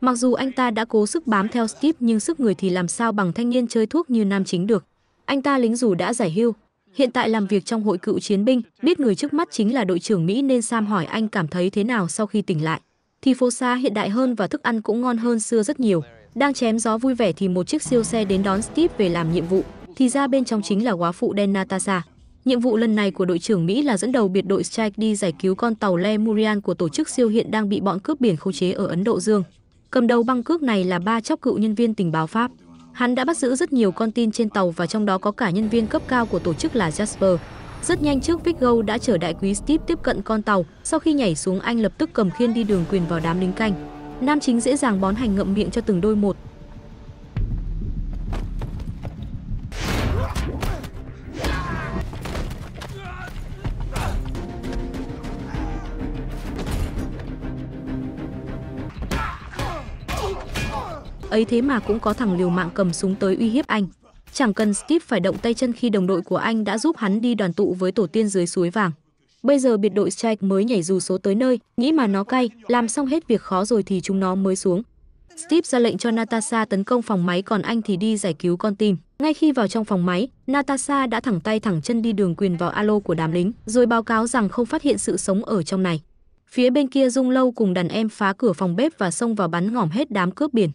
Mặc dù anh ta đã cố sức bám theo Steve nhưng sức người thì làm sao bằng thanh niên chơi thuốc như nam chính được. Anh ta lính dù đã giải hưu, hiện tại làm việc trong hội cựu chiến binh, biết người trước mắt chính là đội trưởng Mỹ nên Sam hỏi anh cảm thấy thế nào sau khi tỉnh lại. Thì phố xa hiện đại hơn và thức ăn cũng ngon hơn xưa rất nhiều. Đang chém gió vui vẻ thì một chiếc siêu xe đến đón Steve về làm nhiệm vụ thì ra bên trong chính là quá phụ đen Natasha. Nhiệm vụ lần này của đội trưởng Mỹ là dẫn đầu biệt đội Strike đi giải cứu con tàu Lemurian của tổ chức siêu hiện đang bị bọn cướp biển khống chế ở Ấn Độ Dương. Cầm đầu băng cướp này là ba chóc cựu nhân viên tình báo Pháp. Hắn đã bắt giữ rất nhiều con tin trên tàu và trong đó có cả nhân viên cấp cao của tổ chức là Jasper. Rất nhanh trước Vigo đã chở đại quý Steve tiếp cận con tàu, sau khi nhảy xuống anh lập tức cầm khiên đi đường quyền vào đám lính canh. Nam chính dễ dàng bón hành ngậm miệng cho từng đôi một, ấy thế mà cũng có thằng liều mạng cầm súng tới uy hiếp anh. Chẳng cần Steve phải động tay chân khi đồng đội của anh đã giúp hắn đi đoàn tụ với tổ tiên dưới suối vàng. Bây giờ biệt đội Strike mới nhảy dù số tới nơi, nghĩ mà nó cay, làm xong hết việc khó rồi thì chúng nó mới xuống. Steve ra lệnh cho Natasha tấn công phòng máy còn anh thì đi giải cứu con tim. Ngay khi vào trong phòng máy, Natasha đã thẳng tay thẳng chân đi đường quyền vào alo của đám lính, rồi báo cáo rằng không phát hiện sự sống ở trong này. Phía bên kia Dung Lâu cùng đàn em phá cửa phòng bếp và xông vào bắn ngỏm hết đám cướp biển.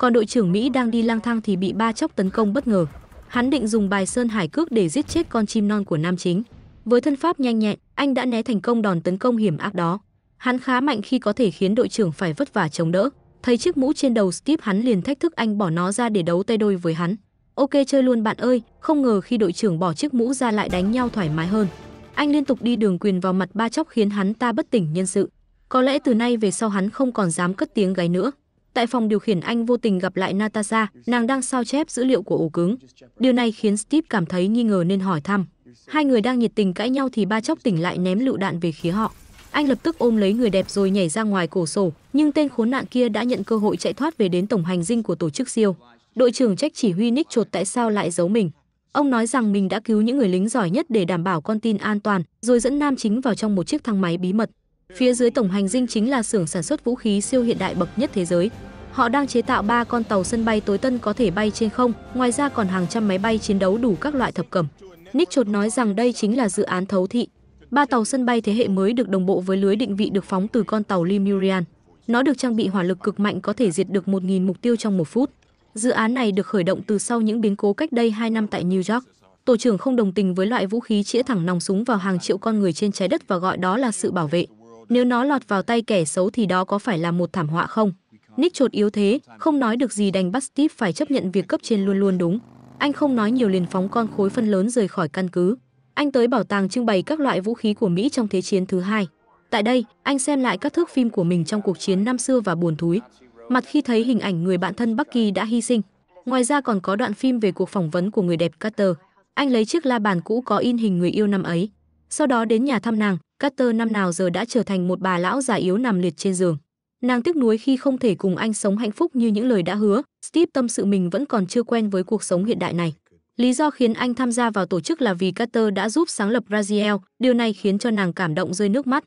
Còn đội trưởng Mỹ đang đi lang thang thì bị ba chóc tấn công bất ngờ. Hắn định dùng bài sơn hải cước để giết chết con chim non của nam chính. Với thân pháp nhanh nhẹn, anh đã né thành công đòn tấn công hiểm ác đó. Hắn khá mạnh khi có thể khiến đội trưởng phải vất vả chống đỡ. Thấy chiếc mũ trên đầu Steve hắn liền thách thức anh bỏ nó ra để đấu tay đôi với hắn. Ok chơi luôn bạn ơi, không ngờ khi đội trưởng bỏ chiếc mũ ra lại đánh nhau thoải mái hơn. Anh liên tục đi đường quyền vào mặt ba chóc khiến hắn ta bất tỉnh nhân sự. Có lẽ từ nay về sau hắn không còn dám cất tiếng gáy nữa. Tại phòng điều khiển anh vô tình gặp lại Natasha, nàng đang sao chép dữ liệu của ổ cứng. Điều này khiến Steve cảm thấy nghi ngờ nên hỏi thăm. Hai người đang nhiệt tình cãi nhau thì ba chóc tỉnh lại ném lựu đạn về phía họ. Anh lập tức ôm lấy người đẹp rồi nhảy ra ngoài cổ sổ, nhưng tên khốn nạn kia đã nhận cơ hội chạy thoát về đến tổng hành dinh của tổ chức siêu. Đội trưởng trách chỉ huy Nick chột tại sao lại giấu mình. Ông nói rằng mình đã cứu những người lính giỏi nhất để đảm bảo con tin an toàn, rồi dẫn nam chính vào trong một chiếc thang máy bí mật. Phía dưới tổng hành dinh chính là xưởng sản xuất vũ khí siêu hiện đại bậc nhất thế giới. Họ đang chế tạo 3 con tàu sân bay tối tân có thể bay trên không, ngoài ra còn hàng trăm máy bay chiến đấu đủ các loại thập cẩm. Nick Chột nói rằng đây chính là dự án thấu thị. Ba tàu sân bay thế hệ mới được đồng bộ với lưới định vị được phóng từ con tàu Lemurian. Nó được trang bị hỏa lực cực mạnh có thể diệt được 1.000 mục tiêu trong một phút. Dự án này được khởi động từ sau những biến cố cách đây 2 năm tại New York. Tổ trưởng không đồng tình với loại vũ khí chĩa thẳng nòng súng vào hàng triệu con người trên trái đất và gọi đó là sự bảo vệ. Nếu nó lọt vào tay kẻ xấu thì đó có phải là một thảm họa không? Nick chột yếu thế, không nói được gì đành bắt Steve phải chấp nhận việc cấp trên luôn luôn đúng. Anh không nói nhiều liền phóng con khối phân lớn rời khỏi căn cứ. Anh tới bảo tàng trưng bày các loại vũ khí của Mỹ trong Thế chiến thứ hai. Tại đây, anh xem lại các thước phim của mình trong cuộc chiến năm xưa và buồn thúi. Mặt khi thấy hình ảnh người bạn thân Bucky đã hy sinh. Ngoài ra còn có đoạn phim về cuộc phỏng vấn của người đẹp Carter. Anh lấy chiếc la bàn cũ có in hình người yêu năm ấy. Sau đó đến nhà thăm nàng, Carter năm nào giờ đã trở thành một bà lão già yếu nằm liệt trên giường. Nàng tiếc nuối khi không thể cùng anh sống hạnh phúc như những lời đã hứa, Steve tâm sự mình vẫn còn chưa quen với cuộc sống hiện đại này. Lý do khiến anh tham gia vào tổ chức là vì Carter đã giúp sáng lập Raziel, điều này khiến cho nàng cảm động rơi nước mắt.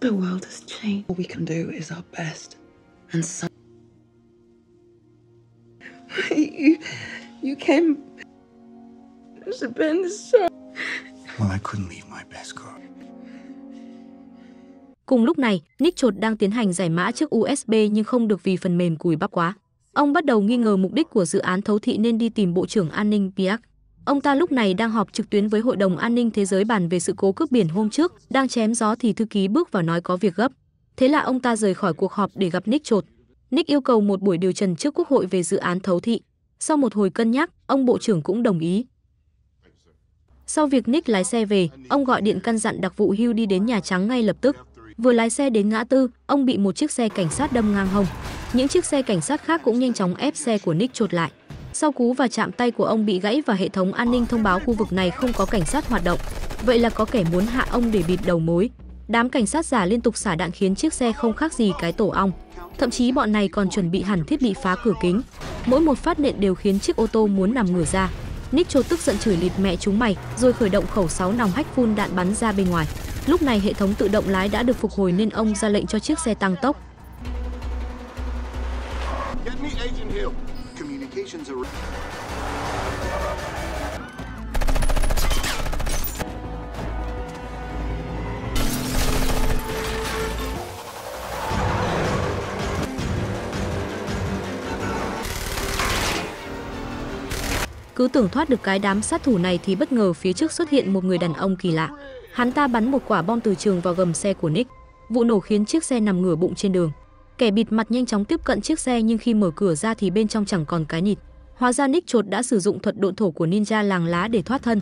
The world has changed. All we can do is our best. And so... you, you came... It's been so... Well, I couldn't leave my best girl. Cùng lúc này, Nick Chột đang tiến hành giải mã chiếc USB nhưng không được vì phần mềm cùi bắp quá. Ông bắt đầu nghi ngờ mục đích của dự án thấu thị nên đi tìm Bộ trưởng An ninh Piak. Ông ta lúc này đang họp trực tuyến với Hội đồng An ninh Thế giới bàn về sự cố cướp biển hôm trước, đang chém gió thì thư ký bước vào nói có việc gấp. Thế là ông ta rời khỏi cuộc họp để gặp Nick Chột. Nick yêu cầu một buổi điều trần trước Quốc hội về dự án thấu thị. Sau một hồi cân nhắc, ông Bộ trưởng cũng đồng ý. Sau việc Nick lái xe về, ông gọi điện căn dặn đặc vụ Hugh đi đến Nhà Trắng ngay lập tức. Vừa lái xe đến ngã tư, ông bị một chiếc xe cảnh sát đâm ngang hông. Những chiếc xe cảnh sát khác cũng nhanh chóng ép xe của Nick chột lại. Sau cú và chạm tay của ông bị gãy và hệ thống an ninh thông báo khu vực này không có cảnh sát hoạt động. Vậy là có kẻ muốn hạ ông để bịt đầu mối. Đám cảnh sát giả liên tục xả đạn khiến chiếc xe không khác gì cái tổ ong. Thậm chí bọn này còn chuẩn bị hẳn thiết bị phá cửa kính. Mỗi một phát nện đều khiến chiếc ô tô muốn nằm ngửa ra. Nick chột tức giận chửi lịt mẹ chúng mày, rồi khởi động khẩu 6 nòng hách phun đạn bắn ra bên ngoài. Lúc này hệ thống tự động lái đã được phục hồi nên ông ra lệnh cho chiếc xe tăng tốc. Cứ tưởng thoát được cái đám sát thủ này thì bất ngờ phía trước xuất hiện một người đàn ông kỳ lạ. Hắn ta bắn một quả bom từ trường vào gầm xe của Nick. Vụ nổ khiến chiếc xe nằm ngửa bụng trên đường. Kẻ bịt mặt nhanh chóng tiếp cận chiếc xe nhưng khi mở cửa ra thì bên trong chẳng còn cái nhịt. Hóa ra Nick chuột đã sử dụng thuật độn thổ của ninja làng lá để thoát thân.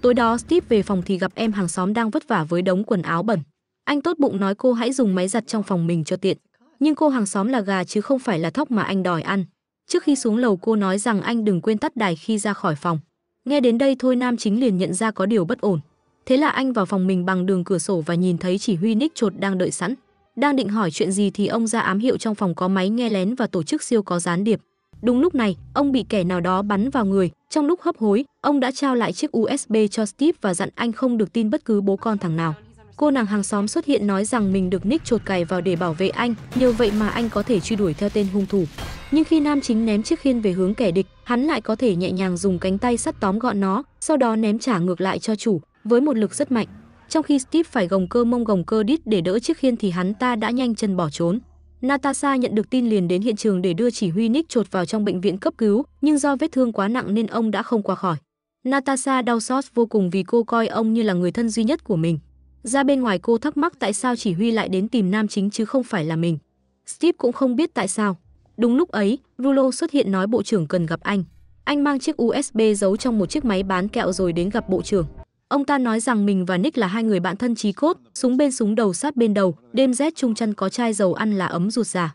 Tối đó Steve về phòng thì gặp em hàng xóm đang vất vả với đống quần áo bẩn. Anh tốt bụng nói cô hãy dùng máy giặt trong phòng mình cho tiện. Nhưng cô hàng xóm là gà chứ không phải là thóc mà anh đòi ăn. Trước khi xuống lầu cô nói rằng anh đừng quên tắt đài khi ra khỏi phòng. Nghe đến đây thôi Nam Chính liền nhận ra có điều bất ổn. Thế là anh vào phòng mình bằng đường cửa sổ và nhìn thấy chỉ huy Nick chột đang đợi sẵn. Đang định hỏi chuyện gì thì ông ra ám hiệu trong phòng có máy nghe lén và tổ chức siêu có gián điệp. Đúng lúc này, ông bị kẻ nào đó bắn vào người. Trong lúc hấp hối, ông đã trao lại chiếc USB cho Steve và dặn anh không được tin bất cứ bố con thằng nào. Cô nàng hàng xóm xuất hiện nói rằng mình được Nick chột cài vào để bảo vệ anh, nhờ vậy mà anh có thể truy đuổi theo tên hung thủ. Nhưng khi nam chính ném chiếc khiên về hướng kẻ địch, hắn lại có thể nhẹ nhàng dùng cánh tay sắt tóm gọn nó, sau đó ném trả ngược lại cho chủ, với một lực rất mạnh. Trong khi Steve phải gồng cơ mông gồng cơ đít để đỡ chiếc khiên thì hắn ta đã nhanh chân bỏ trốn. Natasha nhận được tin liền đến hiện trường để đưa chỉ huy Nick chột vào trong bệnh viện cấp cứu, nhưng do vết thương quá nặng nên ông đã không qua khỏi. Natasha đau xót vô cùng vì cô coi ông như là người thân duy nhất của mình. Ra bên ngoài cô thắc mắc tại sao chỉ huy lại đến tìm nam chính chứ không phải là mình. Steve cũng không biết tại sao. Đúng lúc ấy, Rulo xuất hiện nói bộ trưởng cần gặp anh. Anh mang chiếc USB giấu trong một chiếc máy bán kẹo rồi đến gặp bộ trưởng. Ông ta nói rằng mình và Nick là hai người bạn thân trí cốt, súng bên súng đầu sát bên đầu, đêm rét chung chăn có chai dầu ăn là ấm ruột già.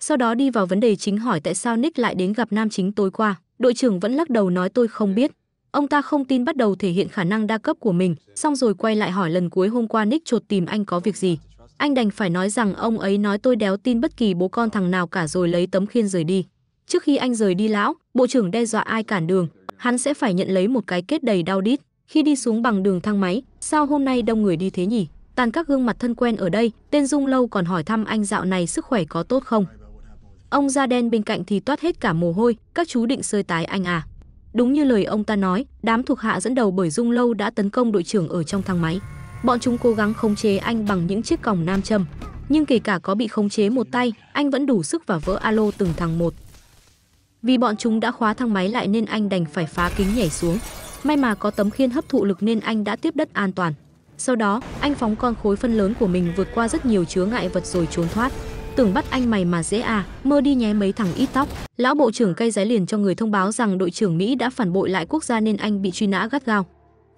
Sau đó đi vào vấn đề chính hỏi tại sao Nick lại đến gặp nam chính tối qua, đội trưởng vẫn lắc đầu nói tôi không biết. Ông ta không tin bắt đầu thể hiện khả năng đa cấp của mình, xong rồi quay lại hỏi lần cuối hôm qua Nick chột tìm anh có việc gì. Anh đành phải nói rằng ông ấy nói tôi đéo tin bất kỳ bố con thằng nào cả rồi lấy tấm khiên rời đi. Trước khi anh rời đi lão, bộ trưởng đe dọa ai cản đường, hắn sẽ phải nhận lấy một cái kết đầy đau đít khi đi xuống bằng đường thang máy, sao hôm nay đông người đi thế nhỉ? Tàn các gương mặt thân quen ở đây, tên Dung Lâu còn hỏi thăm anh dạo này sức khỏe có tốt không? Ông da đen bên cạnh thì toát hết cả mồ hôi, các chú định sơi tái anh à? Đúng như lời ông ta nói, đám thuộc hạ dẫn đầu bởi Dung Lâu đã tấn công đội trưởng ở trong thang máy. Bọn chúng cố gắng khống chế anh bằng những chiếc còng nam châm. Nhưng kể cả có bị khống chế một tay, anh vẫn đủ sức và vỡ alo từng thằng một. Vì bọn chúng đã khóa thang máy lại nên anh đành phải phá kính nhảy xuống. May mà có tấm khiên hấp thụ lực nên anh đã tiếp đất an toàn. Sau đó, anh phóng con khối phân lớn của mình vượt qua rất nhiều chướng ngại vật rồi trốn thoát. Tưởng bắt anh mày mà dễ à, mơ đi nhé mấy thằng ít tóc. Lão bộ trưởng cây giấy liền cho người thông báo rằng đội trưởng Mỹ đã phản bội lại quốc gia nên anh bị truy nã gắt gao.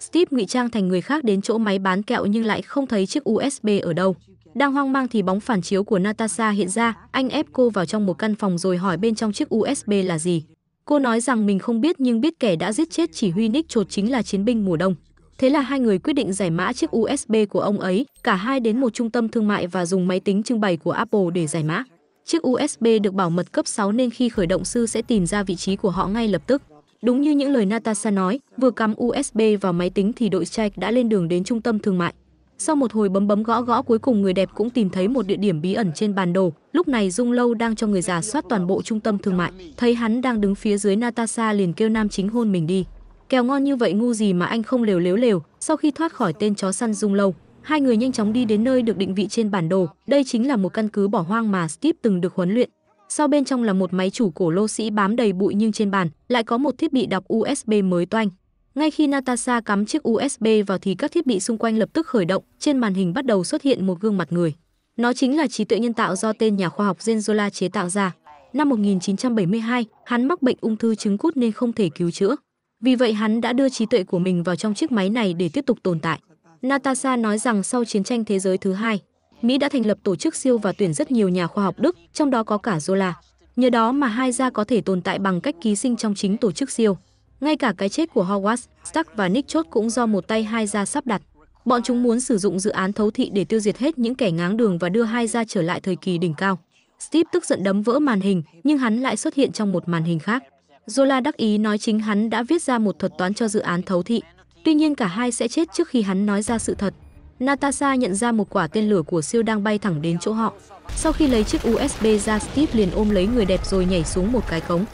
Steve ngụy trang thành người khác đến chỗ máy bán kẹo nhưng lại không thấy chiếc USB ở đâu. Đang hoang mang thì bóng phản chiếu của Natasha hiện ra, anh ép cô vào trong một căn phòng rồi hỏi bên trong chiếc USB là gì. Cô nói rằng mình không biết nhưng biết kẻ đã giết chết chỉ huy Nick chột chính là chiến binh mùa đông. Thế là hai người quyết định giải mã chiếc USB của ông ấy, cả hai đến một trung tâm thương mại và dùng máy tính trưng bày của Apple để giải mã. Chiếc USB được bảo mật cấp 6 nên khi khởi động sư sẽ tìm ra vị trí của họ ngay lập tức. Đúng như những lời Natasha nói, vừa cắm USB vào máy tính thì đội Strike đã lên đường đến trung tâm thương mại. Sau một hồi bấm bấm gõ gõ cuối cùng người đẹp cũng tìm thấy một địa điểm bí ẩn trên bản đồ. Lúc này Dung Lâu đang cho người giả soát toàn bộ trung tâm thương mại. Thấy hắn đang đứng phía dưới Natasha liền kêu nam chính hôn mình đi. Kèo ngon như vậy ngu gì mà anh không lều lếu lều. Sau khi thoát khỏi tên chó săn Dung Lâu, hai người nhanh chóng đi đến nơi được định vị trên bản đồ. Đây chính là một căn cứ bỏ hoang mà Steve từng được huấn luyện. Sau bên trong là một máy chủ cổ lô sĩ bám đầy bụi nhưng trên bàn lại có một thiết bị đọc USB mới toanh. Ngay khi Natasha cắm chiếc USB vào thì các thiết bị xung quanh lập tức khởi động, trên màn hình bắt đầu xuất hiện một gương mặt người. Nó chính là trí tuệ nhân tạo do tên nhà khoa học Genzola chế tạo ra. Năm 1972, hắn mắc bệnh ung thư trứng cút nên không thể cứu chữa. Vì vậy hắn đã đưa trí tuệ của mình vào trong chiếc máy này để tiếp tục tồn tại. Natasha nói rằng sau chiến tranh thế giới thứ hai, Mỹ đã thành lập tổ chức siêu và tuyển rất nhiều nhà khoa học Đức, trong đó có cả Zola. Nhờ đó mà hai gia có thể tồn tại bằng cách ký sinh trong chính tổ chức siêu. Ngay cả cái chết của Hogwarts, Stark và Nick Chốt cũng do một tay hai gia sắp đặt. Bọn chúng muốn sử dụng dự án thấu thị để tiêu diệt hết những kẻ ngáng đường và đưa hai gia trở lại thời kỳ đỉnh cao. Steve tức giận đấm vỡ màn hình, nhưng hắn lại xuất hiện trong một màn hình khác. Zola đắc ý nói chính hắn đã viết ra một thuật toán cho dự án thấu thị. Tuy nhiên cả hai sẽ chết trước khi hắn nói ra sự thật. Natasha nhận ra một quả tên lửa của siêu đang bay thẳng đến chỗ họ. Sau khi lấy chiếc USB ra, Steve liền ôm lấy người đẹp rồi nhảy xuống một cái cống.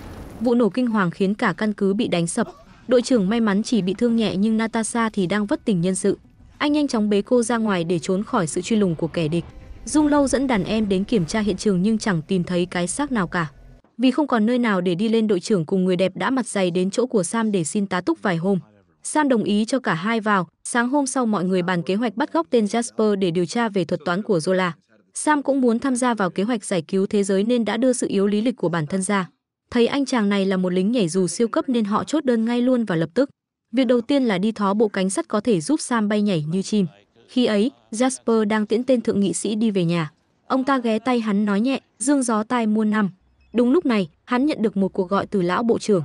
Vụ nổ kinh hoàng khiến cả căn cứ bị đánh sập. Đội trưởng may mắn chỉ bị thương nhẹ nhưng Natasha thì đang vất tình nhân sự. Anh nhanh chóng bế cô ra ngoài để trốn khỏi sự truy lùng của kẻ địch. Dung Lâu dẫn đàn em đến kiểm tra hiện trường nhưng chẳng tìm thấy cái xác nào cả. Vì không còn nơi nào để đi lên đội trưởng cùng người đẹp đã mặt dày đến chỗ của Sam để xin tá túc vài hôm. Sam đồng ý cho cả hai vào, sáng hôm sau mọi người bàn kế hoạch bắt góc tên Jasper để điều tra về thuật toán của Zola. Sam cũng muốn tham gia vào kế hoạch giải cứu thế giới nên đã đưa sự yếu lý lịch của bản thân ra. Thấy anh chàng này là một lính nhảy dù siêu cấp nên họ chốt đơn ngay luôn và lập tức. Việc đầu tiên là đi thó bộ cánh sắt có thể giúp Sam bay nhảy như chim. Khi ấy, Jasper đang tiễn tên thượng nghị sĩ đi về nhà. Ông ta ghé tay hắn nói nhẹ, dương gió tai muôn năm. Đúng lúc này, hắn nhận được một cuộc gọi từ lão bộ trưởng.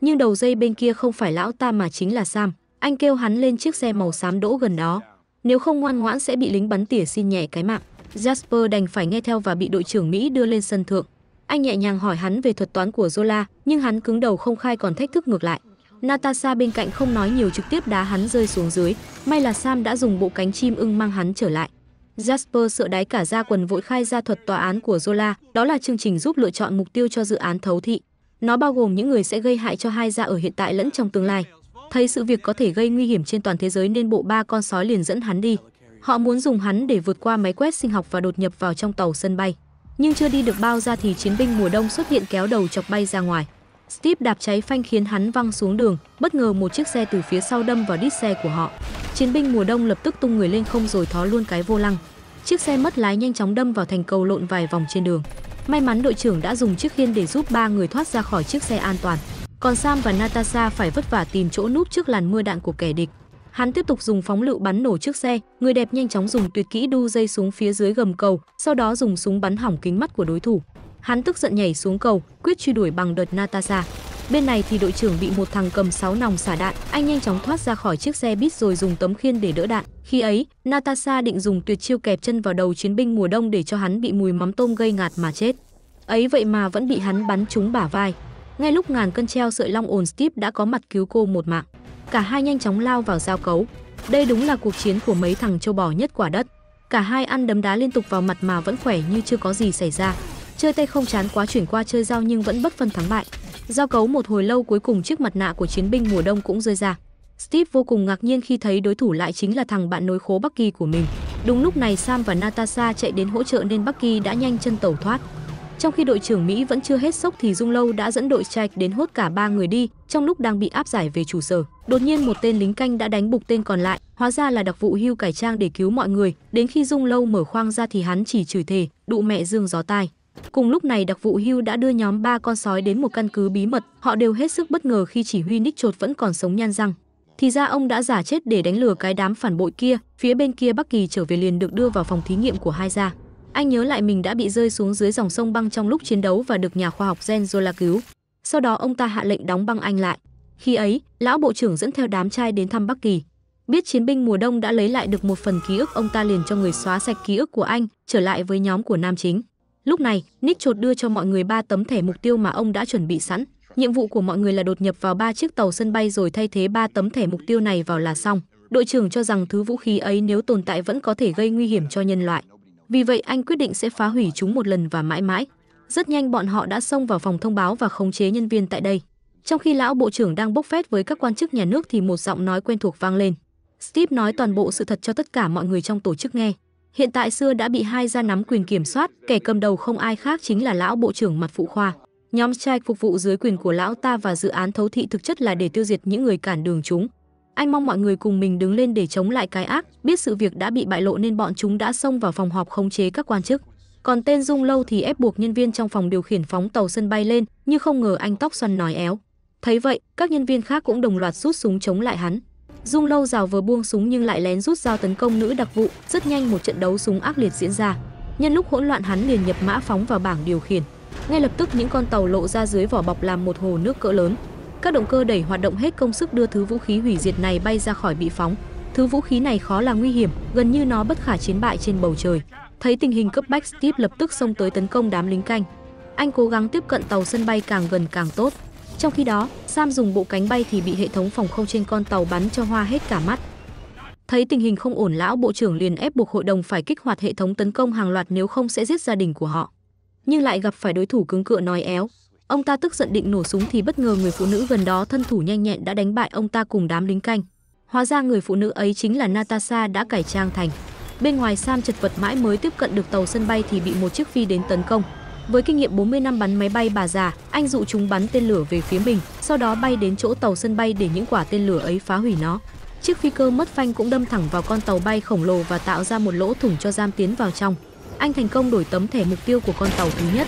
Nhưng đầu dây bên kia không phải lão ta mà chính là Sam. Anh kêu hắn lên chiếc xe màu xám đỗ gần đó. Nếu không ngoan ngoãn sẽ bị lính bắn tỉa xin nhẹ cái mạng. Jasper đành phải nghe theo và bị đội trưởng Mỹ đưa lên sân thượng. Anh nhẹ nhàng hỏi hắn về thuật toán của Zola, nhưng hắn cứng đầu không khai còn thách thức ngược lại. Natasha bên cạnh không nói nhiều trực tiếp đá hắn rơi xuống dưới, may là Sam đã dùng bộ cánh chim ưng mang hắn trở lại. Jasper sợ đáy cả ra quần vội khai ra thuật tòa án của Zola, đó là chương trình giúp lựa chọn mục tiêu cho dự án thấu thị. Nó bao gồm những người sẽ gây hại cho hai gia ở hiện tại lẫn trong tương lai. Thấy sự việc có thể gây nguy hiểm trên toàn thế giới nên bộ ba con sói liền dẫn hắn đi. Họ muốn dùng hắn để vượt qua máy quét sinh học và đột nhập vào trong tàu sân bay nhưng chưa đi được bao ra thì chiến binh mùa đông xuất hiện kéo đầu chọc bay ra ngoài. Steve đạp cháy phanh khiến hắn văng xuống đường, bất ngờ một chiếc xe từ phía sau đâm vào đít xe của họ. Chiến binh mùa đông lập tức tung người lên không rồi thó luôn cái vô lăng. Chiếc xe mất lái nhanh chóng đâm vào thành cầu lộn vài vòng trên đường. May mắn đội trưởng đã dùng chiếc khiên để giúp ba người thoát ra khỏi chiếc xe an toàn. Còn Sam và Natasha phải vất vả tìm chỗ núp trước làn mưa đạn của kẻ địch. Hắn tiếp tục dùng phóng lựu bắn nổ chiếc xe, người đẹp nhanh chóng dùng tuyệt kỹ đu dây xuống phía dưới gầm cầu, sau đó dùng súng bắn hỏng kính mắt của đối thủ. Hắn tức giận nhảy xuống cầu, quyết truy đuổi bằng đợt Natasha. Bên này thì đội trưởng bị một thằng cầm 6 nòng xả đạn, anh nhanh chóng thoát ra khỏi chiếc xe buýt rồi dùng tấm khiên để đỡ đạn. Khi ấy, Natasha định dùng tuyệt chiêu kẹp chân vào đầu chiến binh mùa đông để cho hắn bị mùi mắm tôm gây ngạt mà chết. Ấy vậy mà vẫn bị hắn bắn trúng bả vai. Ngay lúc ngàn cân treo sợi long ồn Steve đã có mặt cứu cô một mạng. Cả hai nhanh chóng lao vào giao cấu. Đây đúng là cuộc chiến của mấy thằng châu bò nhất quả đất. Cả hai ăn đấm đá liên tục vào mặt mà vẫn khỏe như chưa có gì xảy ra. Chơi tay không chán quá chuyển qua chơi dao nhưng vẫn bất phân thắng bại. Giao cấu một hồi lâu cuối cùng chiếc mặt nạ của chiến binh mùa đông cũng rơi ra. Steve vô cùng ngạc nhiên khi thấy đối thủ lại chính là thằng bạn nối khố Bucky của mình. Đúng lúc này Sam và Natasha chạy đến hỗ trợ nên Bucky đã nhanh chân tẩu thoát. Trong khi đội trưởng Mỹ vẫn chưa hết sốc thì Dung Lâu đã dẫn đội Trạch đến hốt cả ba người đi, trong lúc đang bị áp giải về trụ sở. Đột nhiên một tên lính canh đã đánh bục tên còn lại, hóa ra là đặc vụ hưu cải trang để cứu mọi người. Đến khi Dung Lâu mở khoang ra thì hắn chỉ chửi thề, đụ mẹ dương gió tai. Cùng lúc này đặc vụ Hưu đã đưa nhóm ba con sói đến một căn cứ bí mật, họ đều hết sức bất ngờ khi chỉ huy Nick Chột vẫn còn sống nhan răng. Thì ra ông đã giả chết để đánh lừa cái đám phản bội kia, phía bên kia Bắc Kỳ trở về liền được đưa vào phòng thí nghiệm của hai gia. Anh nhớ lại mình đã bị rơi xuống dưới dòng sông băng trong lúc chiến đấu và được nhà khoa học Genzola cứu. Sau đó ông ta hạ lệnh đóng băng anh lại. Khi ấy, lão bộ trưởng dẫn theo đám trai đến thăm Bắc Kỳ. Biết chiến binh mùa đông đã lấy lại được một phần ký ức ông ta liền cho người xóa sạch ký ức của anh, trở lại với nhóm của nam chính. Lúc này, Nick chột đưa cho mọi người ba tấm thẻ mục tiêu mà ông đã chuẩn bị sẵn. Nhiệm vụ của mọi người là đột nhập vào ba chiếc tàu sân bay rồi thay thế ba tấm thẻ mục tiêu này vào là xong. Đội trưởng cho rằng thứ vũ khí ấy nếu tồn tại vẫn có thể gây nguy hiểm cho nhân loại. Vì vậy anh quyết định sẽ phá hủy chúng một lần và mãi mãi. Rất nhanh bọn họ đã xông vào phòng thông báo và khống chế nhân viên tại đây. Trong khi lão bộ trưởng đang bốc phét với các quan chức nhà nước thì một giọng nói quen thuộc vang lên. Steve nói toàn bộ sự thật cho tất cả mọi người trong tổ chức nghe. Hiện tại xưa đã bị hai gia nắm quyền kiểm soát, kẻ cầm đầu không ai khác chính là lão bộ trưởng mặt phụ khoa. Nhóm trai phục vụ dưới quyền của lão ta và dự án thấu thị thực chất là để tiêu diệt những người cản đường chúng. Anh mong mọi người cùng mình đứng lên để chống lại cái ác, biết sự việc đã bị bại lộ nên bọn chúng đã xông vào phòng họp khống chế các quan chức. Còn tên Dung Lâu thì ép buộc nhân viên trong phòng điều khiển phóng tàu sân bay lên, nhưng không ngờ anh tóc xoăn nói éo. Thấy vậy, các nhân viên khác cũng đồng loạt rút súng chống lại hắn. Dung Lâu rào vừa buông súng nhưng lại lén rút dao tấn công nữ đặc vụ, rất nhanh một trận đấu súng ác liệt diễn ra. Nhân lúc hỗn loạn hắn liền nhập mã phóng vào bảng điều khiển. Ngay lập tức những con tàu lộ ra dưới vỏ bọc làm một hồ nước cỡ lớn, các động cơ đẩy hoạt động hết công sức đưa thứ vũ khí hủy diệt này bay ra khỏi bị phóng. Thứ vũ khí này khó là nguy hiểm, gần như nó bất khả chiến bại trên bầu trời. Thấy tình hình cấp bách, Steve lập tức xông tới tấn công đám lính canh. Anh cố gắng tiếp cận tàu sân bay càng gần càng tốt. Trong khi đó, Sam dùng bộ cánh bay thì bị hệ thống phòng không trên con tàu bắn cho hoa hết cả mắt. Thấy tình hình không ổn, lão bộ trưởng liền ép buộc hội đồng phải kích hoạt hệ thống tấn công hàng loạt nếu không sẽ giết gia đình của họ. Nhưng lại gặp phải đối thủ cứng cựa nói éo, Ông ta tức giận định nổ súng thì bất ngờ người phụ nữ gần đó thân thủ nhanh nhẹn đã đánh bại ông ta cùng đám lính canh. Hóa ra người phụ nữ ấy chính là Natasha đã cải trang thành. Bên ngoài Sam chật vật mãi mới tiếp cận được tàu sân bay thì bị một chiếc phi đến tấn công. Với kinh nghiệm 40 năm bắn máy bay bà già, anh dụ chúng bắn tên lửa về phía mình, sau đó bay đến chỗ tàu sân bay để những quả tên lửa ấy phá hủy nó. Chiếc phi cơ mất phanh cũng đâm thẳng vào con tàu bay khổng lồ và tạo ra một lỗ thủng cho Sam tiến vào trong. Anh thành công đổi tấm thẻ mục tiêu của con tàu thứ nhất.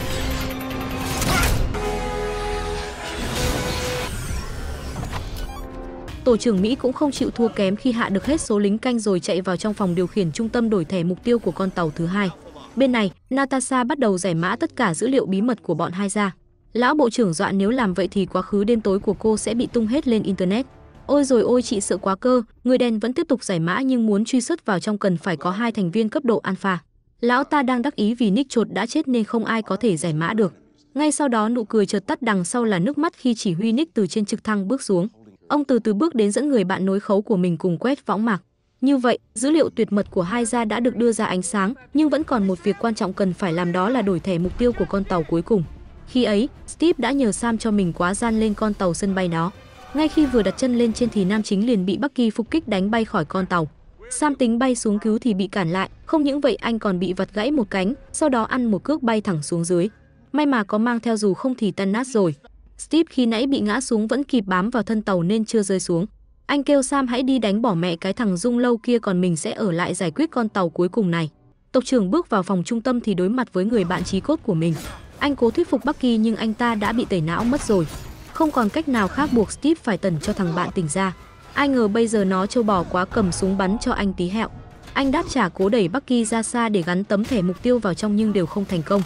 Tổ trưởng Mỹ cũng không chịu thua kém khi hạ được hết số lính canh rồi chạy vào trong phòng điều khiển trung tâm đổi thẻ mục tiêu của con tàu thứ hai. Bên này, Natasha bắt đầu giải mã tất cả dữ liệu bí mật của bọn hai ra. Lão bộ trưởng dọa nếu làm vậy thì quá khứ đêm tối của cô sẽ bị tung hết lên Internet. Ôi rồi ôi chị sợ quá cơ, người đen vẫn tiếp tục giải mã nhưng muốn truy xuất vào trong cần phải có hai thành viên cấp độ alpha. Lão ta đang đắc ý vì Nick chột đã chết nên không ai có thể giải mã được. Ngay sau đó nụ cười chợt tắt đằng sau là nước mắt khi chỉ huy Nick từ trên trực thăng bước xuống. Ông từ từ bước đến dẫn người bạn nối khấu của mình cùng quét võng mạc. Như vậy, dữ liệu tuyệt mật của hai gia đã được đưa ra ánh sáng, nhưng vẫn còn một việc quan trọng cần phải làm đó là đổi thẻ mục tiêu của con tàu cuối cùng. Khi ấy, Steve đã nhờ Sam cho mình quá gian lên con tàu sân bay nó. Ngay khi vừa đặt chân lên trên thì nam chính liền bị Bucky phục kích đánh bay khỏi con tàu. Sam tính bay xuống cứu thì bị cản lại, không những vậy anh còn bị vặt gãy một cánh, sau đó ăn một cước bay thẳng xuống dưới. May mà có mang theo dù không thì tan nát rồi. Steve khi nãy bị ngã xuống vẫn kịp bám vào thân tàu nên chưa rơi xuống. Anh kêu Sam hãy đi đánh bỏ mẹ cái thằng Dung lâu kia còn mình sẽ ở lại giải quyết con tàu cuối cùng này. Tộc trưởng bước vào phòng trung tâm thì đối mặt với người bạn trí cốt của mình. Anh cố thuyết phục Bucky nhưng anh ta đã bị tẩy não mất rồi. Không còn cách nào khác buộc Steve phải tẩn cho thằng bạn tỉnh ra. Ai ngờ bây giờ nó trâu bò quá cầm súng bắn cho anh tí hẹo. Anh đáp trả cố đẩy Bucky ra xa để gắn tấm thẻ mục tiêu vào trong nhưng đều không thành công.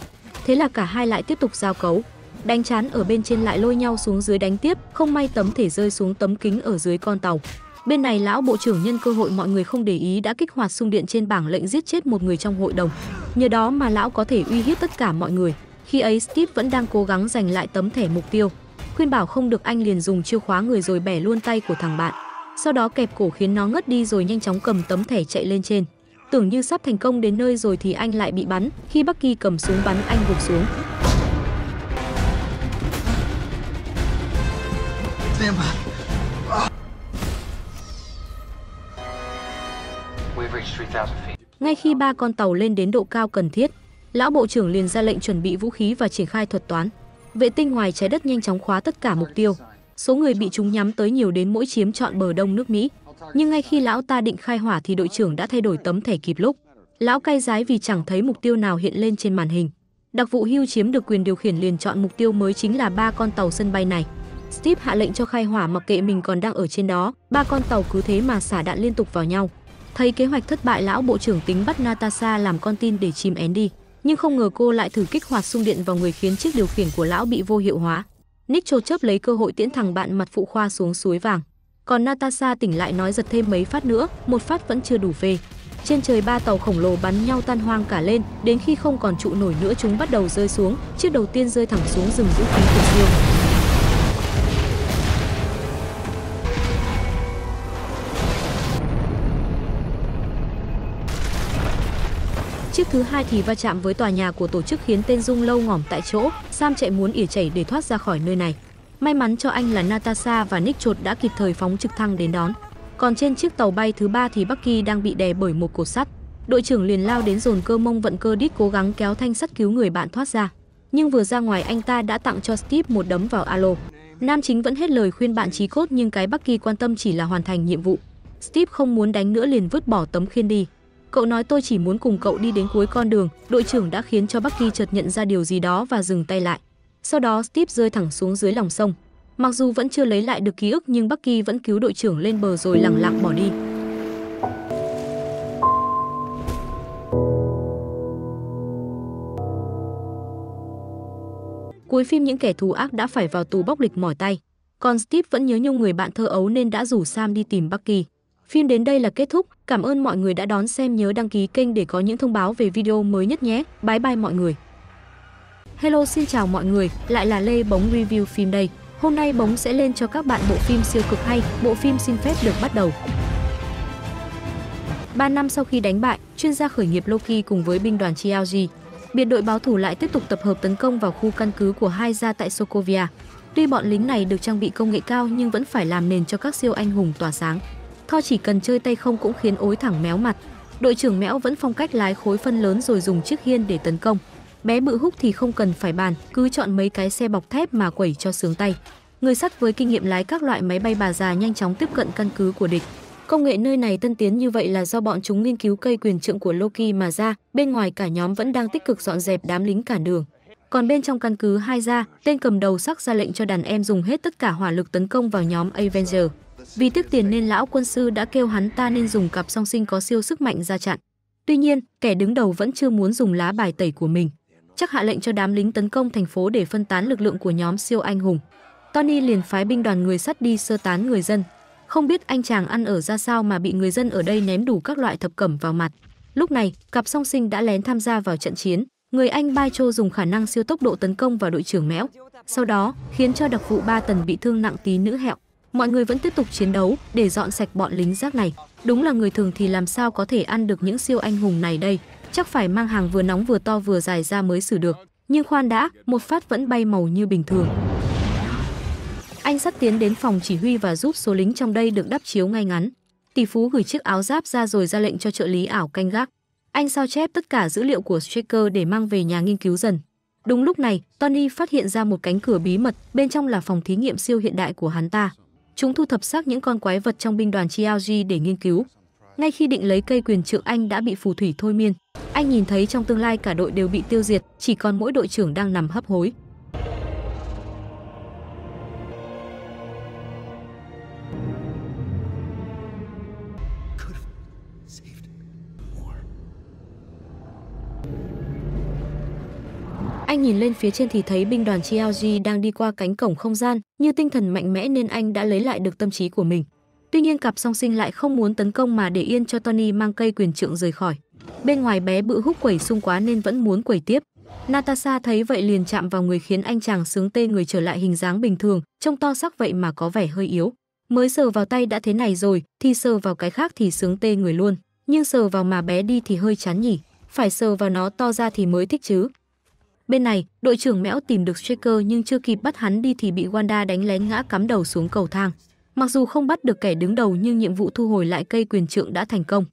Thế là cả hai lại tiếp tục giao cấu đánh chán ở bên trên lại lôi nhau xuống dưới đánh tiếp, không may tấm thể rơi xuống tấm kính ở dưới con tàu. Bên này lão bộ trưởng nhân cơ hội mọi người không để ý đã kích hoạt xung điện trên bảng lệnh giết chết một người trong hội đồng. Nhờ đó mà lão có thể uy hiếp tất cả mọi người. Khi ấy Steve vẫn đang cố gắng giành lại tấm thẻ mục tiêu. Khuyên bảo không được anh liền dùng chiêu khóa người rồi bẻ luôn tay của thằng bạn. Sau đó kẹp cổ khiến nó ngất đi rồi nhanh chóng cầm tấm thẻ chạy lên trên. Tưởng như sắp thành công đến nơi rồi thì anh lại bị bắn, khi Bucky cầm súng bắn anh gục xuống. Stand Ngay khi ba con tàu lên đến độ cao cần thiết, lão bộ trưởng liền ra lệnh chuẩn bị vũ khí và triển khai thuật toán. Vệ tinh ngoài trái đất nhanh chóng khóa tất cả mục tiêu. Số người bị chúng nhắm tới nhiều đến mỗi chiếm trọn bờ đông nước Mỹ. Nhưng ngay khi lão ta định khai hỏa thì đội trưởng đã thay đổi tấm thẻ kịp lúc. Lão cay rái vì chẳng thấy mục tiêu nào hiện lên trên màn hình. Đặc vụ hưu chiếm được quyền điều khiển liền chọn mục tiêu mới chính là ba con tàu sân bay này. Steve hạ lệnh cho khai hỏa mặc kệ mình còn đang ở trên đó, ba con tàu cứ thế mà xả đạn liên tục vào nhau. Thấy kế hoạch thất bại lão bộ trưởng tính bắt Natasha làm con tin để chìm én đi, nhưng không ngờ cô lại thử kích hoạt xung điện vào người khiến chiếc điều khiển của lão bị vô hiệu hóa. Nick trồ chớp lấy cơ hội tiễn thẳng bạn mặt phụ khoa xuống suối vàng. Còn Natasha tỉnh lại nói giật thêm mấy phát nữa, một phát vẫn chưa đủ phê. Trên trời ba tàu khổng lồ bắn nhau tan hoang cả lên, đến khi không còn trụ nổi nữa chúng bắt đầu rơi xuống, chiếc đầu tiên rơi thẳng xuống rừng vũ khí của riêng. Chiếc thứ hai thì va chạm với tòa nhà của tổ chức khiến tên Dung lâu ngỏm tại chỗ, Sam chạy muốn ỉa chảy để thoát ra khỏi nơi này. May mắn cho anh là Natasha và Nick Chột đã kịp thời phóng trực thăng đến đón. Còn trên chiếc tàu bay thứ ba thì Bucky đang bị đè bởi một cột sắt. Đội trưởng liền lao đến dồn cơ mông vận cơ đít cố gắng kéo thanh sắt cứu người bạn thoát ra. Nhưng vừa ra ngoài anh ta đã tặng cho Steve một đấm vào alo. Nam chính vẫn hết lời khuyên bạn trí cốt nhưng cái Bucky quan tâm chỉ là hoàn thành nhiệm vụ. Steve không muốn đánh nữa liền vứt bỏ tấm khiên đi. Cậu nói tôi chỉ muốn cùng cậu đi đến cuối con đường, đội trưởng đã khiến cho bắc kỳ chợt nhận ra điều gì đó và dừng tay lại. Sau đó Steve rơi thẳng xuống dưới lòng sông. Mặc dù vẫn chưa lấy lại được ký ức nhưng bắc kỳ vẫn cứu đội trưởng lên bờ rồi lẳng lặng bỏ đi. Cuối phim những kẻ thù ác đã phải vào tù bóc lịch mỏi tay. Còn Steve vẫn nhớ nhung người bạn thơ ấu nên đã rủ Sam đi tìm bắc kỳ Phim đến đây là kết thúc, cảm ơn mọi người đã đón xem nhớ đăng ký kênh để có những thông báo về video mới nhất nhé. Bye bye mọi người. Hello xin chào mọi người, lại là Lê Bóng Review phim đây. Hôm nay Bóng sẽ lên cho các bạn bộ phim siêu cực hay, bộ phim xin phép được bắt đầu. 3 năm sau khi đánh bại, chuyên gia khởi nghiệp Loki cùng với binh đoàn Chiaoji, biệt đội báo thủ lại tiếp tục tập hợp tấn công vào khu căn cứ của hai gia tại Sokovia. Tuy bọn lính này được trang bị công nghệ cao nhưng vẫn phải làm nền cho các siêu anh hùng tỏa sáng. Tho chỉ cần chơi tay không cũng khiến ối thẳng méo mặt. Đội trưởng Mẽo vẫn phong cách lái khối phân lớn rồi dùng chiếc hiên để tấn công. Bé bự húc thì không cần phải bàn, cứ chọn mấy cái xe bọc thép mà quẩy cho sướng tay. Người sắt với kinh nghiệm lái các loại máy bay bà già nhanh chóng tiếp cận căn cứ của địch. Công nghệ nơi này tân tiến như vậy là do bọn chúng nghiên cứu cây quyền trượng của Loki mà ra, bên ngoài cả nhóm vẫn đang tích cực dọn dẹp đám lính cản đường. Còn bên trong căn cứ hai ra, tên cầm đầu sắc ra lệnh cho đàn em dùng hết tất cả hỏa lực tấn công vào nhóm Avenger. Vì tiếc tiền nên lão quân sư đã kêu hắn ta nên dùng cặp song sinh có siêu sức mạnh ra chặn. Tuy nhiên, kẻ đứng đầu vẫn chưa muốn dùng lá bài tẩy của mình. Chắc hạ lệnh cho đám lính tấn công thành phố để phân tán lực lượng của nhóm siêu anh hùng. Tony liền phái binh đoàn người sắt đi sơ tán người dân. Không biết anh chàng ăn ở ra sao mà bị người dân ở đây ném đủ các loại thập cẩm vào mặt. Lúc này, cặp song sinh đã lén tham gia vào trận chiến. Người anh Bai Cho dùng khả năng siêu tốc độ tấn công vào đội trưởng Mẽo. Sau đó, khiến cho đặc vụ ba tần bị thương nặng tí nữ hẹo mọi người vẫn tiếp tục chiến đấu để dọn sạch bọn lính rác này. Đúng là người thường thì làm sao có thể ăn được những siêu anh hùng này đây, chắc phải mang hàng vừa nóng vừa to vừa dài ra mới xử được. Nhưng khoan đã, một phát vẫn bay màu như bình thường. Anh sắt tiến đến phòng chỉ huy và giúp số lính trong đây được đắp chiếu ngay ngắn. Tỷ phú gửi chiếc áo giáp ra rồi ra lệnh cho trợ lý ảo canh gác. Anh sao chép tất cả dữ liệu của Striker để mang về nhà nghiên cứu dần. Đúng lúc này, Tony phát hiện ra một cánh cửa bí mật, bên trong là phòng thí nghiệm siêu hiện đại của hắn ta. Chúng thu thập xác những con quái vật trong binh đoàn Chiaoji để nghiên cứu. Ngay khi định lấy cây quyền trượng anh đã bị phù thủy thôi miên. Anh nhìn thấy trong tương lai cả đội đều bị tiêu diệt, chỉ còn mỗi đội trưởng đang nằm hấp hối. Anh nhìn lên phía trên thì thấy binh đoàn Chiaoji đang đi qua cánh cổng không gian, như tinh thần mạnh mẽ nên anh đã lấy lại được tâm trí của mình. Tuy nhiên cặp song sinh lại không muốn tấn công mà để yên cho Tony mang cây quyền trượng rời khỏi. Bên ngoài bé bự hút quẩy sung quá nên vẫn muốn quẩy tiếp. Natasha thấy vậy liền chạm vào người khiến anh chàng sướng tê người trở lại hình dáng bình thường, trông to sắc vậy mà có vẻ hơi yếu. Mới sờ vào tay đã thế này rồi, thì sờ vào cái khác thì sướng tê người luôn. Nhưng sờ vào mà bé đi thì hơi chán nhỉ, phải sờ vào nó to ra thì mới thích chứ. Bên này, đội trưởng Mẽo tìm được Striker nhưng chưa kịp bắt hắn đi thì bị Wanda đánh lén ngã cắm đầu xuống cầu thang. Mặc dù không bắt được kẻ đứng đầu nhưng nhiệm vụ thu hồi lại cây quyền trượng đã thành công.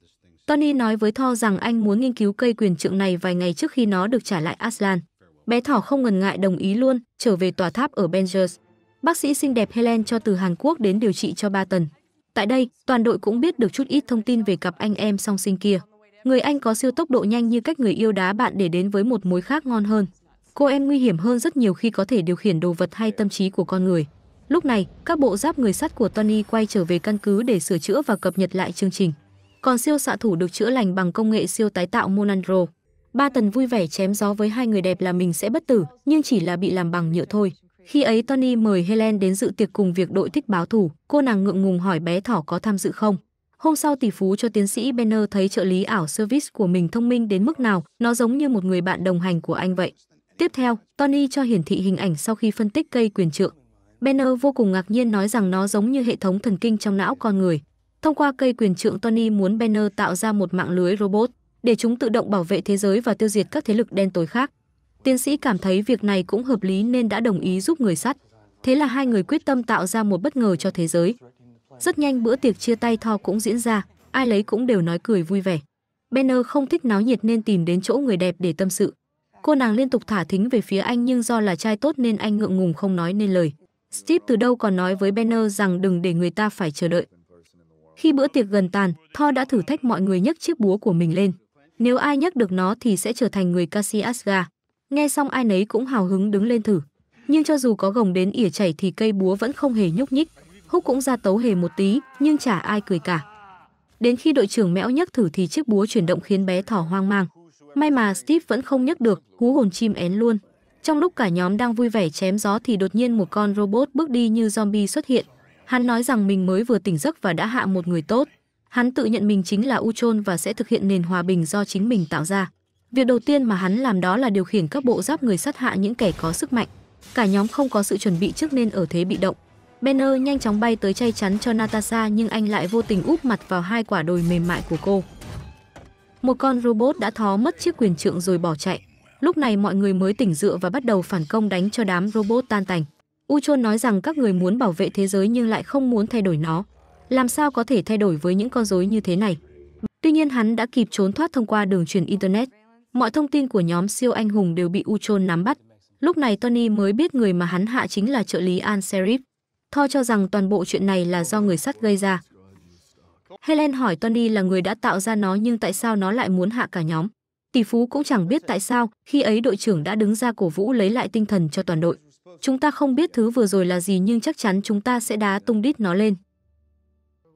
Tony nói với Thor rằng anh muốn nghiên cứu cây quyền trượng này vài ngày trước khi nó được trả lại Aslan. Bé thỏ không ngần ngại đồng ý luôn, trở về tòa tháp ở Bengers. Bác sĩ xinh đẹp Helen cho từ Hàn Quốc đến điều trị cho ba Barton. Tại đây, toàn đội cũng biết được chút ít thông tin về cặp anh em song sinh kia. Người anh có siêu tốc độ nhanh như cách người yêu đá bạn để đến với một mối khác ngon hơn cô em nguy hiểm hơn rất nhiều khi có thể điều khiển đồ vật hay tâm trí của con người. Lúc này, các bộ giáp người sắt của Tony quay trở về căn cứ để sửa chữa và cập nhật lại chương trình. Còn siêu xạ thủ được chữa lành bằng công nghệ siêu tái tạo Monandro. Ba tần vui vẻ chém gió với hai người đẹp là mình sẽ bất tử, nhưng chỉ là bị làm bằng nhựa thôi. Khi ấy Tony mời Helen đến dự tiệc cùng việc đội thích báo thủ, cô nàng ngượng ngùng hỏi bé thỏ có tham dự không. Hôm sau tỷ phú cho tiến sĩ Benner thấy trợ lý ảo service của mình thông minh đến mức nào, nó giống như một người bạn đồng hành của anh vậy. Tiếp theo, Tony cho hiển thị hình ảnh sau khi phân tích cây quyền trượng. Banner vô cùng ngạc nhiên nói rằng nó giống như hệ thống thần kinh trong não con người. Thông qua cây quyền trượng Tony muốn Banner tạo ra một mạng lưới robot để chúng tự động bảo vệ thế giới và tiêu diệt các thế lực đen tối khác. Tiến sĩ cảm thấy việc này cũng hợp lý nên đã đồng ý giúp người sắt. Thế là hai người quyết tâm tạo ra một bất ngờ cho thế giới. Rất nhanh bữa tiệc chia tay Thor cũng diễn ra, ai lấy cũng đều nói cười vui vẻ. Banner không thích náo nhiệt nên tìm đến chỗ người đẹp để tâm sự. Cô nàng liên tục thả thính về phía anh nhưng do là trai tốt nên anh ngượng ngùng không nói nên lời. Steve từ đâu còn nói với Banner rằng đừng để người ta phải chờ đợi. Khi bữa tiệc gần tàn, Thor đã thử thách mọi người nhấc chiếc búa của mình lên. Nếu ai nhấc được nó thì sẽ trở thành người Cassiasga. Nghe xong ai nấy cũng hào hứng đứng lên thử. Nhưng cho dù có gồng đến ỉa chảy thì cây búa vẫn không hề nhúc nhích. Húc cũng ra tấu hề một tí, nhưng chả ai cười cả. Đến khi đội trưởng mẽo nhấc thử thì chiếc búa chuyển động khiến bé thỏ hoang mang. May mà Steve vẫn không nhấc được, hú hồn chim én luôn. Trong lúc cả nhóm đang vui vẻ chém gió thì đột nhiên một con robot bước đi như zombie xuất hiện. Hắn nói rằng mình mới vừa tỉnh giấc và đã hạ một người tốt. Hắn tự nhận mình chính là Uchon và sẽ thực hiện nền hòa bình do chính mình tạo ra. Việc đầu tiên mà hắn làm đó là điều khiển các bộ giáp người sát hạ những kẻ có sức mạnh. Cả nhóm không có sự chuẩn bị trước nên ở thế bị động. Banner nhanh chóng bay tới chay chắn cho Natasha nhưng anh lại vô tình úp mặt vào hai quả đồi mềm mại của cô một con robot đã thó mất chiếc quyền trượng rồi bỏ chạy. Lúc này mọi người mới tỉnh dựa và bắt đầu phản công đánh cho đám robot tan tành. U nói rằng các người muốn bảo vệ thế giới nhưng lại không muốn thay đổi nó. Làm sao có thể thay đổi với những con rối như thế này? Tuy nhiên hắn đã kịp trốn thoát thông qua đường truyền Internet. Mọi thông tin của nhóm siêu anh hùng đều bị U nắm bắt. Lúc này Tony mới biết người mà hắn hạ chính là trợ lý An Serif. Tho cho rằng toàn bộ chuyện này là do người sắt gây ra. Helen hỏi Tony là người đã tạo ra nó nhưng tại sao nó lại muốn hạ cả nhóm. Tỷ phú cũng chẳng biết tại sao, khi ấy đội trưởng đã đứng ra cổ vũ lấy lại tinh thần cho toàn đội. Chúng ta không biết thứ vừa rồi là gì nhưng chắc chắn chúng ta sẽ đá tung đít nó lên.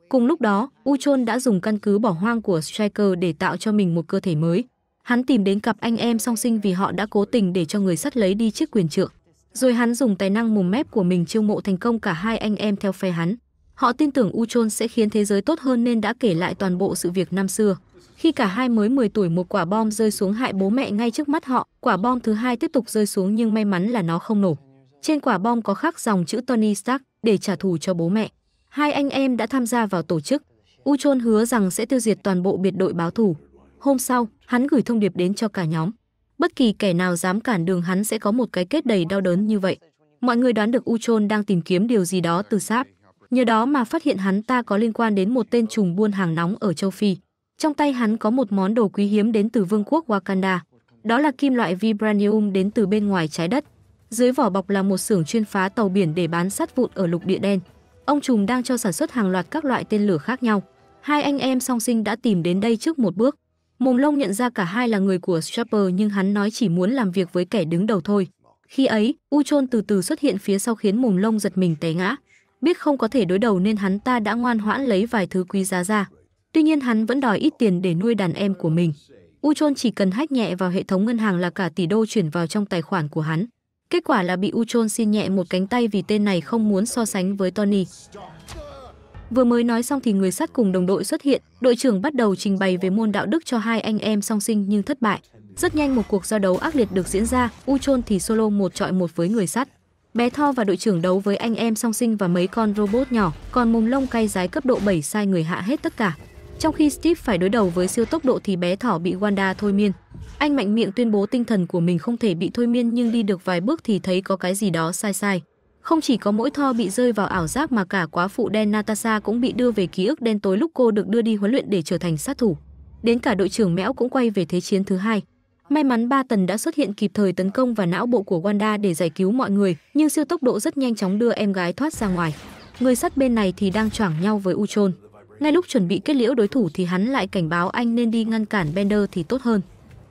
Cùng lúc đó, Uchon đã dùng căn cứ bỏ hoang của Striker để tạo cho mình một cơ thể mới. Hắn tìm đến cặp anh em song sinh vì họ đã cố tình để cho người sắt lấy đi chiếc quyền trượng. Rồi hắn dùng tài năng mồm mép của mình chiêu mộ thành công cả hai anh em theo phe hắn. Họ tin tưởng Uchon sẽ khiến thế giới tốt hơn nên đã kể lại toàn bộ sự việc năm xưa. Khi cả hai mới 10 tuổi một quả bom rơi xuống hại bố mẹ ngay trước mắt họ, quả bom thứ hai tiếp tục rơi xuống nhưng may mắn là nó không nổ. Trên quả bom có khắc dòng chữ Tony Stark để trả thù cho bố mẹ. Hai anh em đã tham gia vào tổ chức. Uchon hứa rằng sẽ tiêu diệt toàn bộ biệt đội báo thù. Hôm sau, hắn gửi thông điệp đến cho cả nhóm. Bất kỳ kẻ nào dám cản đường hắn sẽ có một cái kết đầy đau đớn như vậy. Mọi người đoán được Uchon đang tìm kiếm điều gì đó từ sáp. Nhờ đó mà phát hiện hắn ta có liên quan đến một tên trùm buôn hàng nóng ở châu Phi. Trong tay hắn có một món đồ quý hiếm đến từ vương quốc Wakanda. Đó là kim loại vibranium đến từ bên ngoài trái đất. Dưới vỏ bọc là một xưởng chuyên phá tàu biển để bán sắt vụn ở lục địa đen. Ông trùm đang cho sản xuất hàng loạt các loại tên lửa khác nhau. Hai anh em song sinh đã tìm đến đây trước một bước. Mồm lông nhận ra cả hai là người của Strapper nhưng hắn nói chỉ muốn làm việc với kẻ đứng đầu thôi. Khi ấy, U Chôn từ từ xuất hiện phía sau khiến mồm lông giật mình té ngã biết không có thể đối đầu nên hắn ta đã ngoan hoãn lấy vài thứ quý giá ra. Tuy nhiên hắn vẫn đòi ít tiền để nuôi đàn em của mình. Uchon chỉ cần hách nhẹ vào hệ thống ngân hàng là cả tỷ đô chuyển vào trong tài khoản của hắn. Kết quả là bị Uchon xin nhẹ một cánh tay vì tên này không muốn so sánh với Tony. Vừa mới nói xong thì người sát cùng đồng đội xuất hiện, đội trưởng bắt đầu trình bày về môn đạo đức cho hai anh em song sinh nhưng thất bại. Rất nhanh một cuộc giao đấu ác liệt được diễn ra, Uchon thì solo một trọi một với người sắt. Bé Tho và đội trưởng đấu với anh em song sinh và mấy con robot nhỏ, còn mùng lông cay rái cấp độ 7 sai người hạ hết tất cả. Trong khi Steve phải đối đầu với siêu tốc độ thì bé thỏ bị Wanda thôi miên. Anh mạnh miệng tuyên bố tinh thần của mình không thể bị thôi miên nhưng đi được vài bước thì thấy có cái gì đó sai sai. Không chỉ có mỗi Thor bị rơi vào ảo giác mà cả quá phụ đen Natasha cũng bị đưa về ký ức đen tối lúc cô được đưa đi huấn luyện để trở thành sát thủ. Đến cả đội trưởng Mẽo cũng quay về thế chiến thứ hai. May mắn ba tần đã xuất hiện kịp thời tấn công vào não bộ của Wanda để giải cứu mọi người, nhưng siêu tốc độ rất nhanh chóng đưa em gái thoát ra ngoài. Người sắt bên này thì đang choảng nhau với Uchon. Ngay lúc chuẩn bị kết liễu đối thủ thì hắn lại cảnh báo anh nên đi ngăn cản Bender thì tốt hơn.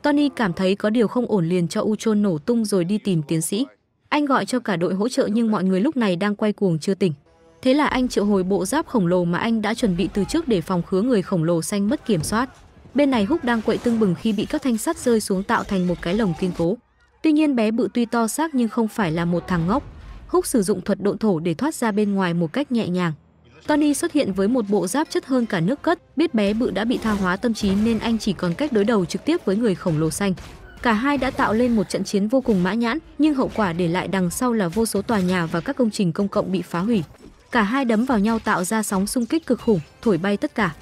Tony cảm thấy có điều không ổn liền cho Uchon nổ tung rồi đi tìm tiến sĩ. Anh gọi cho cả đội hỗ trợ nhưng mọi người lúc này đang quay cuồng chưa tỉnh. Thế là anh triệu hồi bộ giáp khổng lồ mà anh đã chuẩn bị từ trước để phòng khứa người khổng lồ xanh mất kiểm soát. Bên này Húc đang quậy tương bừng khi bị các thanh sắt rơi xuống tạo thành một cái lồng kiên cố. Tuy nhiên bé bự tuy to xác nhưng không phải là một thằng ngốc. Húc sử dụng thuật độn thổ để thoát ra bên ngoài một cách nhẹ nhàng. Tony xuất hiện với một bộ giáp chất hơn cả nước cất, biết bé bự đã bị tha hóa tâm trí nên anh chỉ còn cách đối đầu trực tiếp với người khổng lồ xanh. Cả hai đã tạo lên một trận chiến vô cùng mã nhãn, nhưng hậu quả để lại đằng sau là vô số tòa nhà và các công trình công cộng bị phá hủy. Cả hai đấm vào nhau tạo ra sóng xung kích cực khủng, thổi bay tất cả.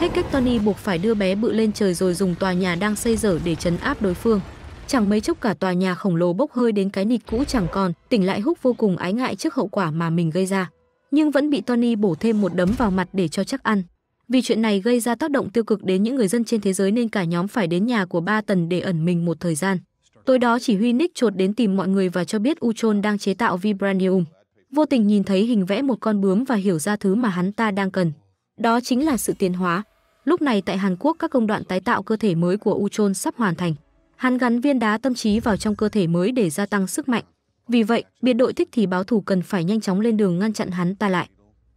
Hết cách Tony buộc phải đưa bé bự lên trời rồi dùng tòa nhà đang xây dở để chấn áp đối phương. Chẳng mấy chốc cả tòa nhà khổng lồ bốc hơi đến cái nịt cũ chẳng còn, tỉnh lại húc vô cùng ái ngại trước hậu quả mà mình gây ra. Nhưng vẫn bị Tony bổ thêm một đấm vào mặt để cho chắc ăn. Vì chuyện này gây ra tác động tiêu cực đến những người dân trên thế giới nên cả nhóm phải đến nhà của ba tần để ẩn mình một thời gian. Tối đó chỉ huy Nick chột đến tìm mọi người và cho biết Uchon đang chế tạo Vibranium. Vô tình nhìn thấy hình vẽ một con bướm và hiểu ra thứ mà hắn ta đang cần. Đó chính là sự tiến hóa, Lúc này tại Hàn Quốc các công đoạn tái tạo cơ thể mới của Uchon sắp hoàn thành. Hắn gắn viên đá tâm trí vào trong cơ thể mới để gia tăng sức mạnh. Vì vậy, biệt đội thích thì báo thủ cần phải nhanh chóng lên đường ngăn chặn hắn ta lại.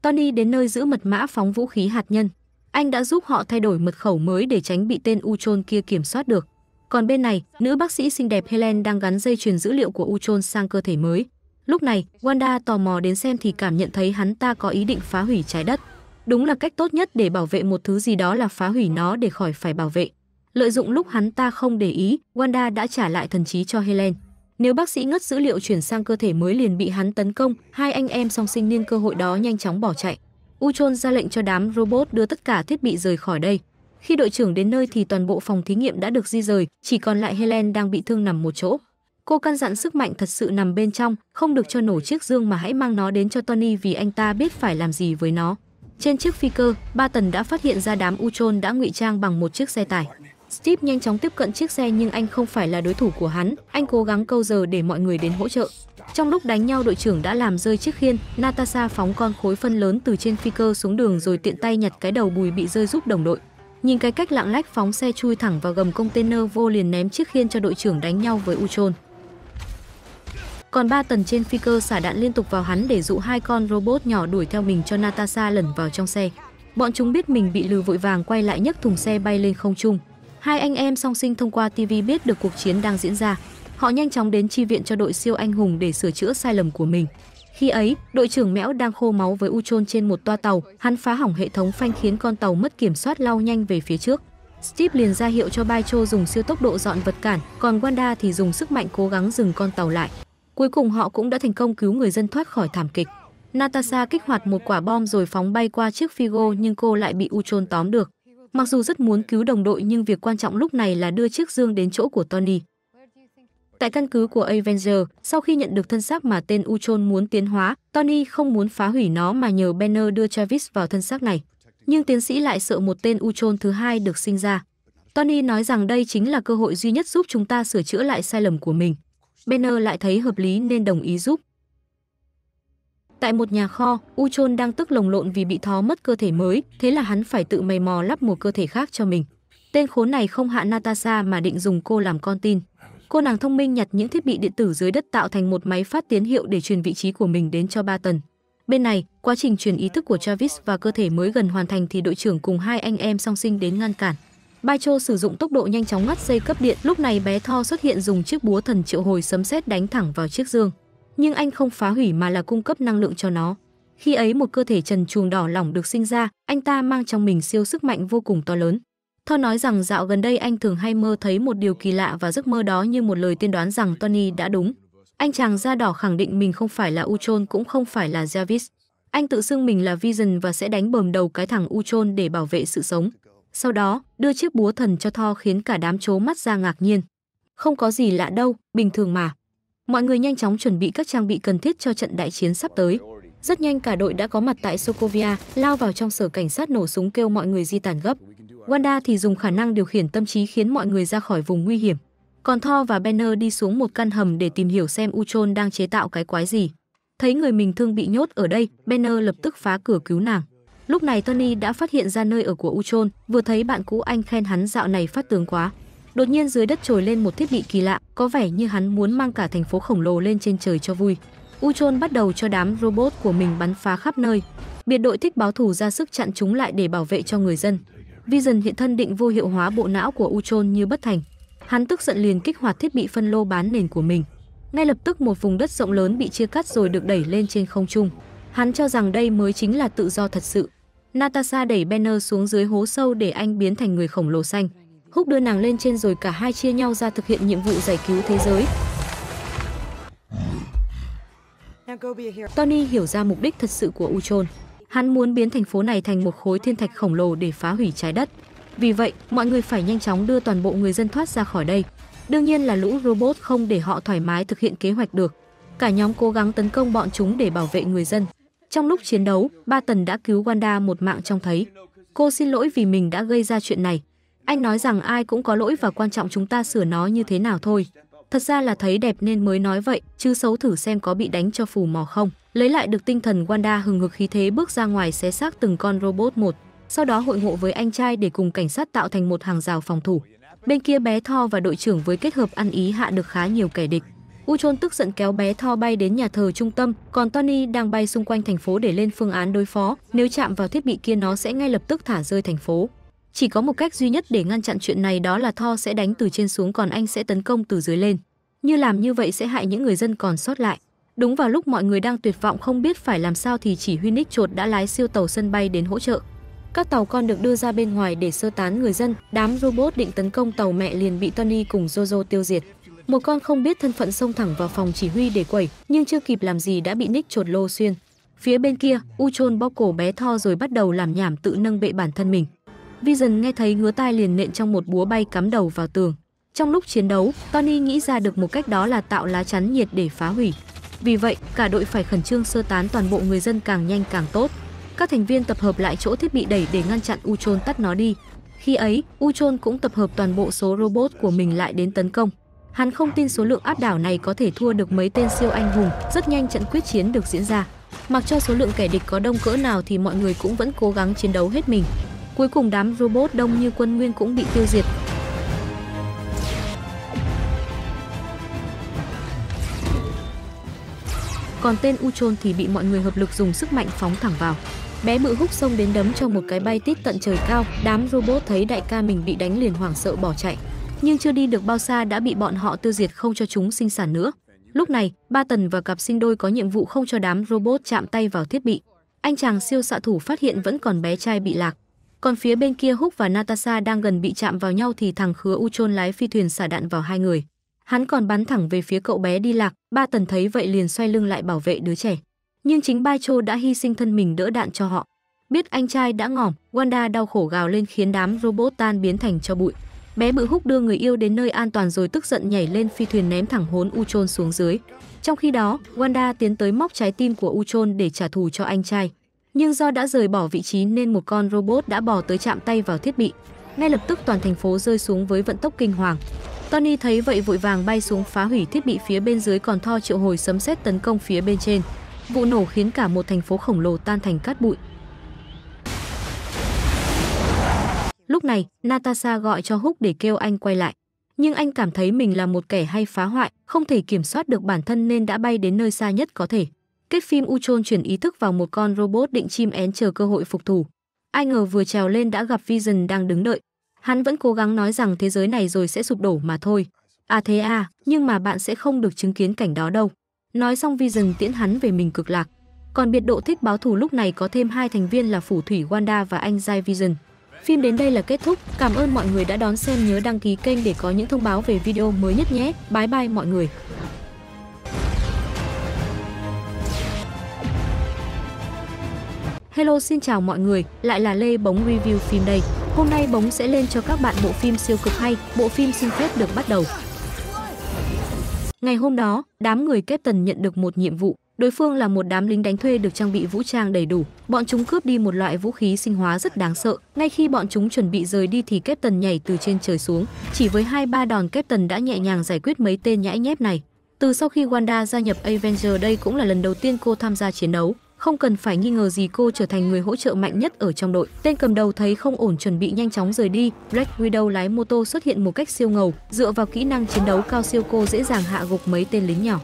Tony đến nơi giữ mật mã phóng vũ khí hạt nhân. Anh đã giúp họ thay đổi mật khẩu mới để tránh bị tên Uchon kia kiểm soát được. Còn bên này, nữ bác sĩ xinh đẹp Helen đang gắn dây truyền dữ liệu của Uchon sang cơ thể mới. Lúc này, Wanda tò mò đến xem thì cảm nhận thấy hắn ta có ý định phá hủy trái đất. Đúng là cách tốt nhất để bảo vệ một thứ gì đó là phá hủy nó để khỏi phải bảo vệ. Lợi dụng lúc hắn ta không để ý, Wanda đã trả lại thần trí cho Helen. Nếu bác sĩ ngất dữ liệu chuyển sang cơ thể mới liền bị hắn tấn công, hai anh em song sinh niên cơ hội đó nhanh chóng bỏ chạy. Uchon ra lệnh cho đám robot đưa tất cả thiết bị rời khỏi đây. Khi đội trưởng đến nơi thì toàn bộ phòng thí nghiệm đã được di rời, chỉ còn lại Helen đang bị thương nằm một chỗ. Cô căn dặn sức mạnh thật sự nằm bên trong, không được cho nổ chiếc dương mà hãy mang nó đến cho Tony vì anh ta biết phải làm gì với nó. Trên chiếc phi cơ, ba tần đã phát hiện ra đám Uchon đã ngụy trang bằng một chiếc xe tải. Steve nhanh chóng tiếp cận chiếc xe nhưng anh không phải là đối thủ của hắn, anh cố gắng câu giờ để mọi người đến hỗ trợ. Trong lúc đánh nhau đội trưởng đã làm rơi chiếc khiên, Natasha phóng con khối phân lớn từ trên phi cơ xuống đường rồi tiện tay nhặt cái đầu bùi bị rơi giúp đồng đội. Nhìn cái cách lạng lách phóng xe chui thẳng vào gầm container vô liền ném chiếc khiên cho đội trưởng đánh nhau với Uchon. Còn ba tần trên phi cơ xả đạn liên tục vào hắn để dụ hai con robot nhỏ đuổi theo mình cho Natasha lẩn vào trong xe. Bọn chúng biết mình bị lừa vội vàng quay lại nhấc thùng xe bay lên không trung. Hai anh em song sinh thông qua TV biết được cuộc chiến đang diễn ra. Họ nhanh chóng đến chi viện cho đội siêu anh hùng để sửa chữa sai lầm của mình. Khi ấy, đội trưởng Mẽo đang khô máu với U trên một toa tàu, hắn phá hỏng hệ thống phanh khiến con tàu mất kiểm soát lao nhanh về phía trước. Steve liền ra hiệu cho Baicho dùng siêu tốc độ dọn vật cản, còn Wanda thì dùng sức mạnh cố gắng dừng con tàu lại. Cuối cùng họ cũng đã thành công cứu người dân thoát khỏi thảm kịch. Natasha kích hoạt một quả bom rồi phóng bay qua chiếc Figo nhưng cô lại bị Uchon tóm được. Mặc dù rất muốn cứu đồng đội nhưng việc quan trọng lúc này là đưa chiếc dương đến chỗ của Tony. Tại căn cứ của Avenger, sau khi nhận được thân xác mà tên Uchon muốn tiến hóa, Tony không muốn phá hủy nó mà nhờ Banner đưa Travis vào thân xác này. Nhưng tiến sĩ lại sợ một tên Uchon thứ hai được sinh ra. Tony nói rằng đây chính là cơ hội duy nhất giúp chúng ta sửa chữa lại sai lầm của mình. Banner lại thấy hợp lý nên đồng ý giúp. Tại một nhà kho, U đang tức lồng lộn vì bị thó mất cơ thể mới, thế là hắn phải tự mày mò lắp một cơ thể khác cho mình. Tên khốn này không hạ Natasha mà định dùng cô làm con tin. Cô nàng thông minh nhặt những thiết bị điện tử dưới đất tạo thành một máy phát tín hiệu để truyền vị trí của mình đến cho ba tần. Bên này, quá trình truyền ý thức của Travis và cơ thể mới gần hoàn thành thì đội trưởng cùng hai anh em song sinh đến ngăn cản. Bai Cho sử dụng tốc độ nhanh chóng ngắt dây cấp điện, lúc này bé Tho xuất hiện dùng chiếc búa thần triệu hồi sấm sét đánh thẳng vào chiếc dương. Nhưng anh không phá hủy mà là cung cấp năng lượng cho nó. Khi ấy một cơ thể trần truồng đỏ lỏng được sinh ra, anh ta mang trong mình siêu sức mạnh vô cùng to lớn. Tho nói rằng dạo gần đây anh thường hay mơ thấy một điều kỳ lạ và giấc mơ đó như một lời tiên đoán rằng Tony đã đúng. Anh chàng da đỏ khẳng định mình không phải là Uchon cũng không phải là Jarvis. Anh tự xưng mình là Vision và sẽ đánh bờm đầu cái thằng Uchon để bảo vệ sự sống. Sau đó, đưa chiếc búa thần cho Thor khiến cả đám chố mắt ra ngạc nhiên. Không có gì lạ đâu, bình thường mà. Mọi người nhanh chóng chuẩn bị các trang bị cần thiết cho trận đại chiến sắp tới. Rất nhanh cả đội đã có mặt tại Sokovia, lao vào trong sở cảnh sát nổ súng kêu mọi người di tản gấp. Wanda thì dùng khả năng điều khiển tâm trí khiến mọi người ra khỏi vùng nguy hiểm. Còn Thor và Banner đi xuống một căn hầm để tìm hiểu xem Ultron đang chế tạo cái quái gì. Thấy người mình thương bị nhốt ở đây, Banner lập tức phá cửa cứu nàng. Lúc này Tony đã phát hiện ra nơi ở của Uchon, vừa thấy bạn cũ anh khen hắn dạo này phát tướng quá. Đột nhiên dưới đất trồi lên một thiết bị kỳ lạ, có vẻ như hắn muốn mang cả thành phố khổng lồ lên trên trời cho vui. Uchon bắt đầu cho đám robot của mình bắn phá khắp nơi. Biệt đội thích báo thù ra sức chặn chúng lại để bảo vệ cho người dân. Vision hiện thân định vô hiệu hóa bộ não của Uchon như bất thành. Hắn tức giận liền kích hoạt thiết bị phân lô bán nền của mình. Ngay lập tức một vùng đất rộng lớn bị chia cắt rồi được đẩy lên trên không trung. Hắn cho rằng đây mới chính là tự do thật sự. Natasha đẩy Banner xuống dưới hố sâu để anh biến thành người khổng lồ xanh. Húc đưa nàng lên trên rồi cả hai chia nhau ra thực hiện nhiệm vụ giải cứu thế giới. Tony hiểu ra mục đích thật sự của Uchon. Hắn muốn biến thành phố này thành một khối thiên thạch khổng lồ để phá hủy trái đất. Vì vậy, mọi người phải nhanh chóng đưa toàn bộ người dân thoát ra khỏi đây. Đương nhiên là lũ robot không để họ thoải mái thực hiện kế hoạch được. Cả nhóm cố gắng tấn công bọn chúng để bảo vệ người dân. Trong lúc chiến đấu, Ba Tần đã cứu Wanda một mạng trong thấy. Cô xin lỗi vì mình đã gây ra chuyện này. Anh nói rằng ai cũng có lỗi và quan trọng chúng ta sửa nó như thế nào thôi. Thật ra là thấy đẹp nên mới nói vậy, chứ xấu thử xem có bị đánh cho phù mò không. Lấy lại được tinh thần Wanda hừng hực khí thế bước ra ngoài xé xác từng con robot một. Sau đó hội ngộ với anh trai để cùng cảnh sát tạo thành một hàng rào phòng thủ. Bên kia bé Thor và đội trưởng với kết hợp ăn ý hạ được khá nhiều kẻ địch. Uchon tức giận kéo bé Thor bay đến nhà thờ trung tâm, còn Tony đang bay xung quanh thành phố để lên phương án đối phó, nếu chạm vào thiết bị kia nó sẽ ngay lập tức thả rơi thành phố. Chỉ có một cách duy nhất để ngăn chặn chuyện này đó là Thor sẽ đánh từ trên xuống còn anh sẽ tấn công từ dưới lên. Như làm như vậy sẽ hại những người dân còn sót lại. Đúng vào lúc mọi người đang tuyệt vọng không biết phải làm sao thì chỉ huy Nick chuột đã lái siêu tàu sân bay đến hỗ trợ. Các tàu con được đưa ra bên ngoài để sơ tán người dân, đám robot định tấn công tàu mẹ liền bị Tony cùng Jojo tiêu diệt. Một con không biết thân phận xông thẳng vào phòng chỉ huy để quẩy, nhưng chưa kịp làm gì đã bị Nick chột lô xuyên. Phía bên kia, U Chôn bóp cổ bé Tho rồi bắt đầu làm nhảm tự nâng bệ bản thân mình. Vision nghe thấy ngứa tai liền nện trong một búa bay cắm đầu vào tường. Trong lúc chiến đấu, Tony nghĩ ra được một cách đó là tạo lá chắn nhiệt để phá hủy. Vì vậy, cả đội phải khẩn trương sơ tán toàn bộ người dân càng nhanh càng tốt. Các thành viên tập hợp lại chỗ thiết bị đẩy để ngăn chặn U Chôn tắt nó đi. Khi ấy, U Chôn cũng tập hợp toàn bộ số robot của mình lại đến tấn công. Hắn không tin số lượng áp đảo này có thể thua được mấy tên siêu anh hùng, rất nhanh trận quyết chiến được diễn ra. Mặc cho số lượng kẻ địch có đông cỡ nào thì mọi người cũng vẫn cố gắng chiến đấu hết mình. Cuối cùng đám robot đông như quân nguyên cũng bị tiêu diệt, còn tên U Chôn thì bị mọi người hợp lực dùng sức mạnh phóng thẳng vào. Bé bự húc xông đến đấm cho một cái bay tít tận trời cao, đám robot thấy đại ca mình bị đánh liền hoảng sợ bỏ chạy nhưng chưa đi được bao xa đã bị bọn họ tiêu diệt không cho chúng sinh sản nữa. Lúc này, Ba Tần và cặp sinh đôi có nhiệm vụ không cho đám robot chạm tay vào thiết bị. Anh chàng siêu xạ thủ phát hiện vẫn còn bé trai bị lạc. Còn phía bên kia Húc và Natasha đang gần bị chạm vào nhau thì thằng khứa U chôn lái phi thuyền xả đạn vào hai người. Hắn còn bắn thẳng về phía cậu bé đi lạc, Ba Tần thấy vậy liền xoay lưng lại bảo vệ đứa trẻ. Nhưng chính Bai Cho đã hy sinh thân mình đỡ đạn cho họ. Biết anh trai đã ngỏm, Wanda đau khổ gào lên khiến đám robot tan biến thành cho bụi. Bé Bự Húc đưa người yêu đến nơi an toàn rồi tức giận nhảy lên phi thuyền ném thẳng hốn Uchon xuống dưới. Trong khi đó, Wanda tiến tới móc trái tim của Uchon để trả thù cho anh trai. Nhưng do đã rời bỏ vị trí nên một con robot đã bò tới chạm tay vào thiết bị. Ngay lập tức toàn thành phố rơi xuống với vận tốc kinh hoàng. Tony thấy vậy vội vàng bay xuống phá hủy thiết bị phía bên dưới còn Thor triệu hồi sấm sét tấn công phía bên trên. Vụ nổ khiến cả một thành phố khổng lồ tan thành cát bụi. Lúc này, Natasha gọi cho Húc để kêu anh quay lại. Nhưng anh cảm thấy mình là một kẻ hay phá hoại, không thể kiểm soát được bản thân nên đã bay đến nơi xa nhất có thể. Kết phim Uchon chuyển ý thức vào một con robot định chim én chờ cơ hội phục thủ. Ai ngờ vừa trèo lên đã gặp Vision đang đứng đợi. Hắn vẫn cố gắng nói rằng thế giới này rồi sẽ sụp đổ mà thôi. À thế à, nhưng mà bạn sẽ không được chứng kiến cảnh đó đâu. Nói xong Vision tiễn hắn về mình cực lạc. Còn biệt độ thích báo thù lúc này có thêm hai thành viên là phủ thủy Wanda và anh Jai Vision. Phim đến đây là kết thúc. Cảm ơn mọi người đã đón xem nhớ đăng ký kênh để có những thông báo về video mới nhất nhé. Bye bye mọi người. Hello xin chào mọi người, lại là Lê bống Review phim đây. Hôm nay bống sẽ lên cho các bạn bộ phim siêu cực hay, bộ phim xin phép được bắt đầu. Ngày hôm đó, đám người Captain nhận được một nhiệm vụ, Đối phương là một đám lính đánh thuê được trang bị vũ trang đầy đủ. Bọn chúng cướp đi một loại vũ khí sinh hóa rất đáng sợ. Ngay khi bọn chúng chuẩn bị rời đi thì kép tần nhảy từ trên trời xuống. Chỉ với hai ba đòn kép tần đã nhẹ nhàng giải quyết mấy tên nhãi nhép này. Từ sau khi Wanda gia nhập Avenger đây cũng là lần đầu tiên cô tham gia chiến đấu. Không cần phải nghi ngờ gì cô trở thành người hỗ trợ mạnh nhất ở trong đội. Tên cầm đầu thấy không ổn chuẩn bị nhanh chóng rời đi. Black Widow lái mô tô xuất hiện một cách siêu ngầu. Dựa vào kỹ năng chiến đấu cao siêu cô dễ dàng hạ gục mấy tên lính nhỏ.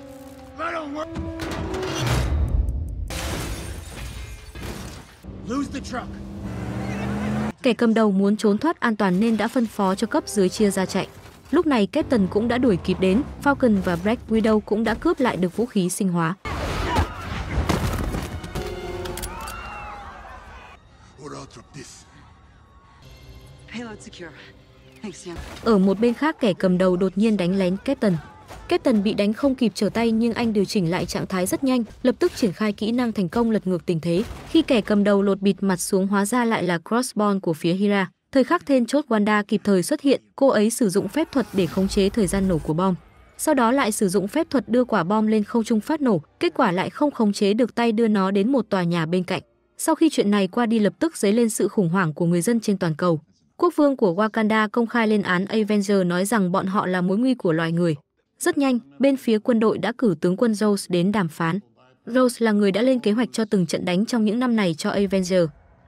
Kẻ cầm đầu muốn trốn thoát an toàn nên đã phân phó cho cấp dưới chia ra chạy. Lúc này Captain cũng đã đuổi kịp đến, Falcon và Black Widow cũng đã cướp lại được vũ khí sinh hóa. Ở một bên khác, kẻ cầm đầu đột nhiên đánh lén Captain. Kết tần bị đánh không kịp trở tay nhưng anh điều chỉnh lại trạng thái rất nhanh, lập tức triển khai kỹ năng thành công lật ngược tình thế. Khi kẻ cầm đầu lột bịt mặt xuống hóa ra lại là crossbone của phía Hira, thời khắc then chốt Wanda kịp thời xuất hiện, cô ấy sử dụng phép thuật để khống chế thời gian nổ của bom. Sau đó lại sử dụng phép thuật đưa quả bom lên không trung phát nổ, kết quả lại không khống chế được tay đưa nó đến một tòa nhà bên cạnh. Sau khi chuyện này qua đi lập tức dấy lên sự khủng hoảng của người dân trên toàn cầu. Quốc vương của Wakanda công khai lên án Avenger nói rằng bọn họ là mối nguy của loài người. Rất nhanh, bên phía quân đội đã cử tướng quân Rose đến đàm phán. Rose là người đã lên kế hoạch cho từng trận đánh trong những năm này cho Avenger.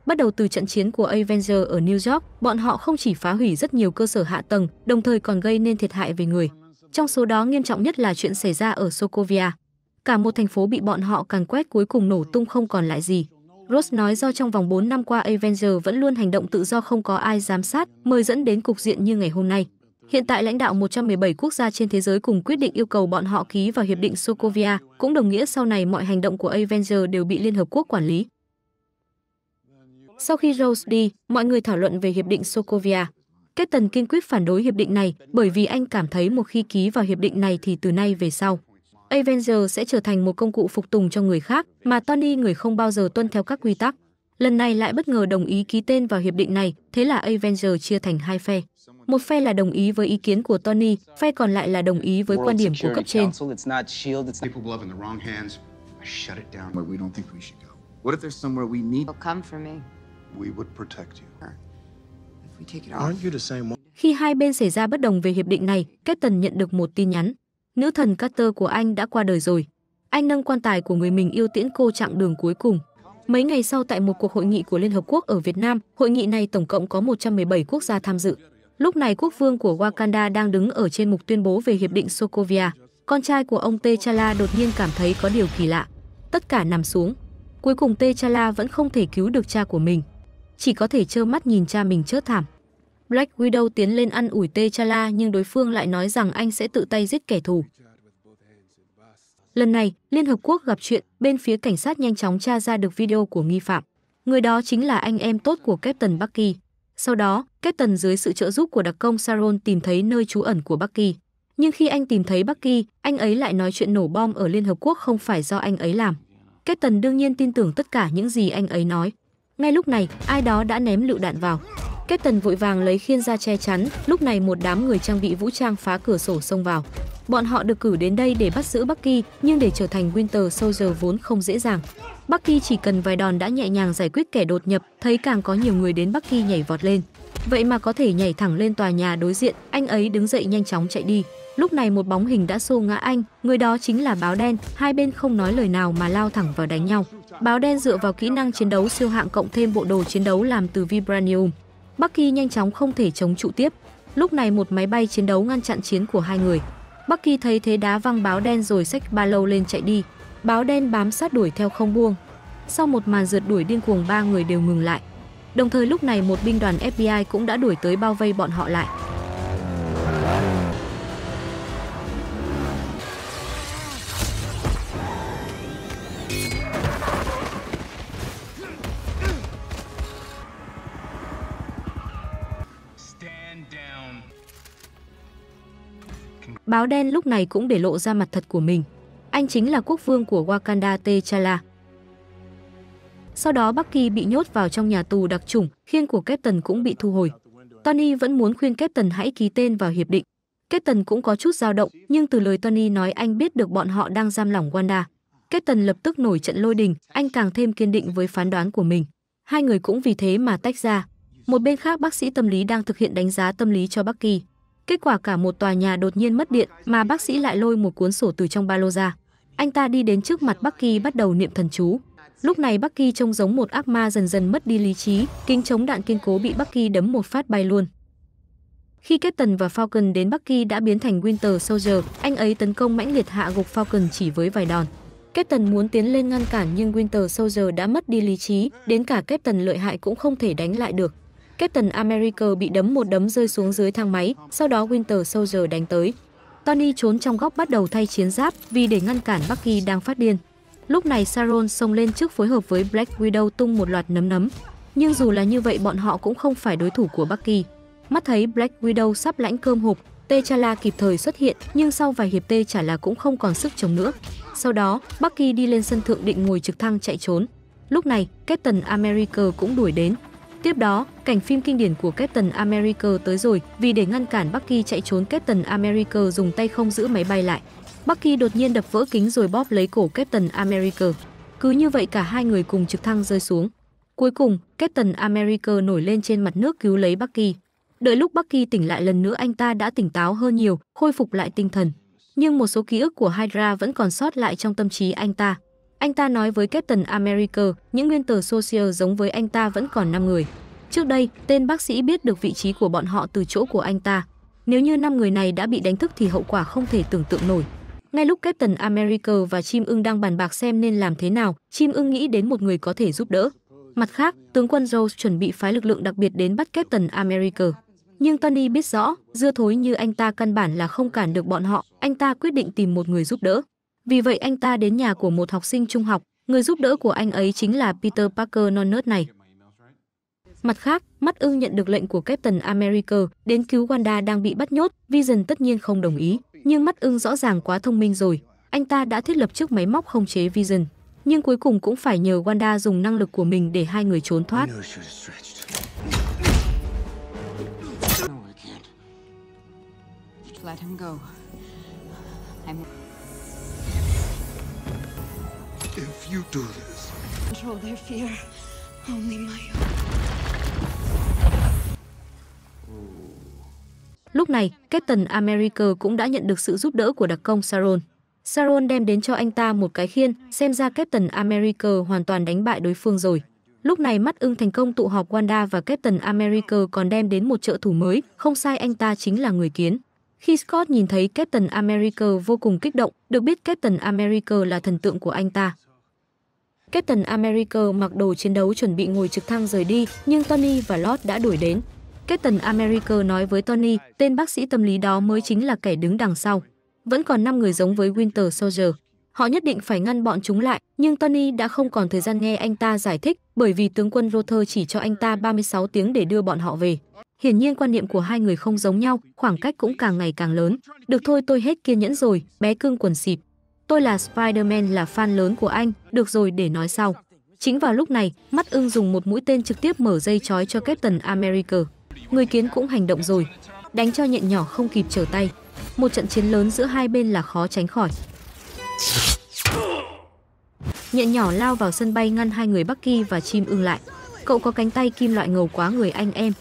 Bắt đầu từ trận chiến của Avenger ở New York, bọn họ không chỉ phá hủy rất nhiều cơ sở hạ tầng, đồng thời còn gây nên thiệt hại về người. Trong số đó nghiêm trọng nhất là chuyện xảy ra ở Sokovia. Cả một thành phố bị bọn họ càn quét cuối cùng nổ tung không còn lại gì. Rose nói do trong vòng 4 năm qua Avenger vẫn luôn hành động tự do không có ai giám sát, mới dẫn đến cục diện như ngày hôm nay. Hiện tại lãnh đạo 117 quốc gia trên thế giới cùng quyết định yêu cầu bọn họ ký vào hiệp định Sokovia, cũng đồng nghĩa sau này mọi hành động của Avenger đều bị Liên Hợp Quốc quản lý. Sau khi Rose đi, mọi người thảo luận về hiệp định Sokovia. Kết tần kiên quyết phản đối hiệp định này bởi vì anh cảm thấy một khi ký vào hiệp định này thì từ nay về sau. Avenger sẽ trở thành một công cụ phục tùng cho người khác, mà Tony người không bao giờ tuân theo các quy tắc. Lần này lại bất ngờ đồng ý ký tên vào hiệp định này, thế là Avenger chia thành hai phe. Một phe là đồng ý với ý kiến của Tony, phe còn lại là đồng ý với quan điểm của cấp trên. Khi hai bên xảy ra bất đồng về hiệp định này, Captain nhận được một tin nhắn. Nữ thần Carter của anh đã qua đời rồi. Anh nâng quan tài của người mình yêu tiễn cô chặng đường cuối cùng. Mấy ngày sau tại một cuộc hội nghị của Liên Hợp Quốc ở Việt Nam, hội nghị này tổng cộng có 117 quốc gia tham dự. Lúc này quốc vương của Wakanda đang đứng ở trên mục tuyên bố về Hiệp định Sokovia. Con trai của ông T'Challa đột nhiên cảm thấy có điều kỳ lạ. Tất cả nằm xuống. Cuối cùng T'Challa vẫn không thể cứu được cha của mình. Chỉ có thể trơ mắt nhìn cha mình chết thảm. Black Widow tiến lên ăn ủi T'Challa nhưng đối phương lại nói rằng anh sẽ tự tay giết kẻ thù. Lần này, Liên Hợp Quốc gặp chuyện, bên phía cảnh sát nhanh chóng tra ra được video của nghi phạm. Người đó chính là anh em tốt của Captain Bucky. Sau đó, kết tần dưới sự trợ giúp của đặc công Saron tìm thấy nơi trú ẩn của Bucky. Nhưng khi anh tìm thấy Bucky, anh ấy lại nói chuyện nổ bom ở Liên Hợp Quốc không phải do anh ấy làm. Kết tần đương nhiên tin tưởng tất cả những gì anh ấy nói. Ngay lúc này, ai đó đã ném lựu đạn vào. Kết tần vội vàng lấy khiên ra che chắn, lúc này một đám người trang bị vũ trang phá cửa sổ xông vào. Bọn họ được cử đến đây để bắt giữ Bucky, nhưng để trở thành Winter Soldier vốn không dễ dàng. Bắc Kỳ chỉ cần vài đòn đã nhẹ nhàng giải quyết kẻ đột nhập, thấy càng có nhiều người đến Bắc Kỳ nhảy vọt lên. Vậy mà có thể nhảy thẳng lên tòa nhà đối diện, anh ấy đứng dậy nhanh chóng chạy đi. Lúc này một bóng hình đã xô ngã anh, người đó chính là báo đen, hai bên không nói lời nào mà lao thẳng vào đánh nhau. Báo đen dựa vào kỹ năng chiến đấu siêu hạng cộng thêm bộ đồ chiến đấu làm từ vibranium. Bucky nhanh chóng không thể chống trụ tiếp. Lúc này một máy bay chiến đấu ngăn chặn chiến của hai người. Bucky thấy thế đá văng báo đen rồi xách ba lô lên chạy đi. Báo đen bám sát đuổi theo không buông. Sau một màn rượt đuổi điên cuồng ba người đều ngừng lại. Đồng thời lúc này một binh đoàn FBI cũng đã đuổi tới bao vây bọn họ lại. Báo đen lúc này cũng để lộ ra mặt thật của mình. Anh chính là quốc vương của Wakanda T'Challa. Sau đó Bucky bị nhốt vào trong nhà tù đặc chủng, khiên của Captain cũng bị thu hồi. Tony vẫn muốn khuyên Captain hãy ký tên vào hiệp định. Captain cũng có chút dao động, nhưng từ lời Tony nói anh biết được bọn họ đang giam lỏng Wanda. Captain lập tức nổi trận lôi đình, anh càng thêm kiên định với phán đoán của mình. Hai người cũng vì thế mà tách ra. Một bên khác bác sĩ tâm lý đang thực hiện đánh giá tâm lý cho Bucky. Kết quả cả một tòa nhà đột nhiên mất điện mà bác sĩ lại lôi một cuốn sổ từ trong ba lô ra. Anh ta đi đến trước mặt Bucky bắt đầu niệm thần chú. Lúc này Bucky trông giống một ác ma dần dần mất đi lý trí, kính chống đạn kiên cố bị Bucky đấm một phát bay luôn. Khi Captain và Falcon đến Bucky đã biến thành Winter Soldier, anh ấy tấn công mãnh liệt hạ gục Falcon chỉ với vài đòn. Captain muốn tiến lên ngăn cản nhưng Winter Soldier đã mất đi lý trí, đến cả Captain lợi hại cũng không thể đánh lại được. Captain America bị đấm một đấm rơi xuống dưới thang máy, sau đó Winter Soldier đánh tới. Tony trốn trong góc bắt đầu thay chiến giáp vì để ngăn cản Bucky đang phát điên. Lúc này Sharon xông lên trước phối hợp với Black Widow tung một loạt nấm nấm. Nhưng dù là như vậy bọn họ cũng không phải đối thủ của Bucky. Mắt thấy Black Widow sắp lãnh cơm hộp, T'Challa kịp thời xuất hiện nhưng sau vài hiệp T'Challa cũng không còn sức chống nữa. Sau đó, Bucky đi lên sân thượng định ngồi trực thăng chạy trốn. Lúc này, Captain America cũng đuổi đến, Tiếp đó, cảnh phim kinh điển của Captain America tới rồi vì để ngăn cản Bucky chạy trốn Captain America dùng tay không giữ máy bay lại. Bucky đột nhiên đập vỡ kính rồi bóp lấy cổ Captain America. Cứ như vậy cả hai người cùng trực thăng rơi xuống. Cuối cùng, Captain America nổi lên trên mặt nước cứu lấy Bucky. Đợi lúc Bucky tỉnh lại lần nữa anh ta đã tỉnh táo hơn nhiều, khôi phục lại tinh thần. Nhưng một số ký ức của Hydra vẫn còn sót lại trong tâm trí anh ta. Anh ta nói với Captain America, những nguyên tờ social giống với anh ta vẫn còn 5 người. Trước đây, tên bác sĩ biết được vị trí của bọn họ từ chỗ của anh ta. Nếu như 5 người này đã bị đánh thức thì hậu quả không thể tưởng tượng nổi. Ngay lúc Captain America và Chim Ưng đang bàn bạc xem nên làm thế nào, Chim Ưng nghĩ đến một người có thể giúp đỡ. Mặt khác, tướng quân Rose chuẩn bị phái lực lượng đặc biệt đến bắt Captain America. Nhưng Tony biết rõ, dưa thối như anh ta căn bản là không cản được bọn họ, anh ta quyết định tìm một người giúp đỡ. Vì vậy anh ta đến nhà của một học sinh trung học, người giúp đỡ của anh ấy chính là Peter Parker non nớt này. Mặt khác, mắt ưng nhận được lệnh của Captain America đến cứu Wanda đang bị bắt nhốt, Vision tất nhiên không đồng ý, nhưng mắt ưng rõ ràng quá thông minh rồi. Anh ta đã thiết lập chiếc máy móc không chế Vision, nhưng cuối cùng cũng phải nhờ Wanda dùng năng lực của mình để hai người trốn thoát. Let him go. you do this? Control their fear. Only my own. Lúc này, Captain America cũng đã nhận được sự giúp đỡ của đặc công Saron. Saron đem đến cho anh ta một cái khiên, xem ra Captain America hoàn toàn đánh bại đối phương rồi. Lúc này mắt ưng thành công tụ họp Wanda và Captain America còn đem đến một trợ thủ mới, không sai anh ta chính là người kiến. Khi Scott nhìn thấy Captain America vô cùng kích động, được biết Captain America là thần tượng của anh ta. Captain America mặc đồ chiến đấu chuẩn bị ngồi trực thăng rời đi, nhưng Tony và Lord đã đuổi đến. Captain America nói với Tony, tên bác sĩ tâm lý đó mới chính là kẻ đứng đằng sau. Vẫn còn 5 người giống với Winter Soldier. Họ nhất định phải ngăn bọn chúng lại, nhưng Tony đã không còn thời gian nghe anh ta giải thích bởi vì tướng quân Rother chỉ cho anh ta 36 tiếng để đưa bọn họ về. Hiển nhiên quan niệm của hai người không giống nhau, khoảng cách cũng càng ngày càng lớn. Được thôi tôi hết kiên nhẫn rồi, bé cưng quần xịp. Tôi là Spider-Man là fan lớn của anh, được rồi để nói sau. Chính vào lúc này, mắt ưng dùng một mũi tên trực tiếp mở dây chói cho Captain America. Người kiến cũng hành động rồi, đánh cho nhện nhỏ không kịp trở tay. Một trận chiến lớn giữa hai bên là khó tránh khỏi. Nhện nhỏ lao vào sân bay ngăn hai người Bucky và chim ưng lại. Cậu có cánh tay kim loại ngầu quá người anh em.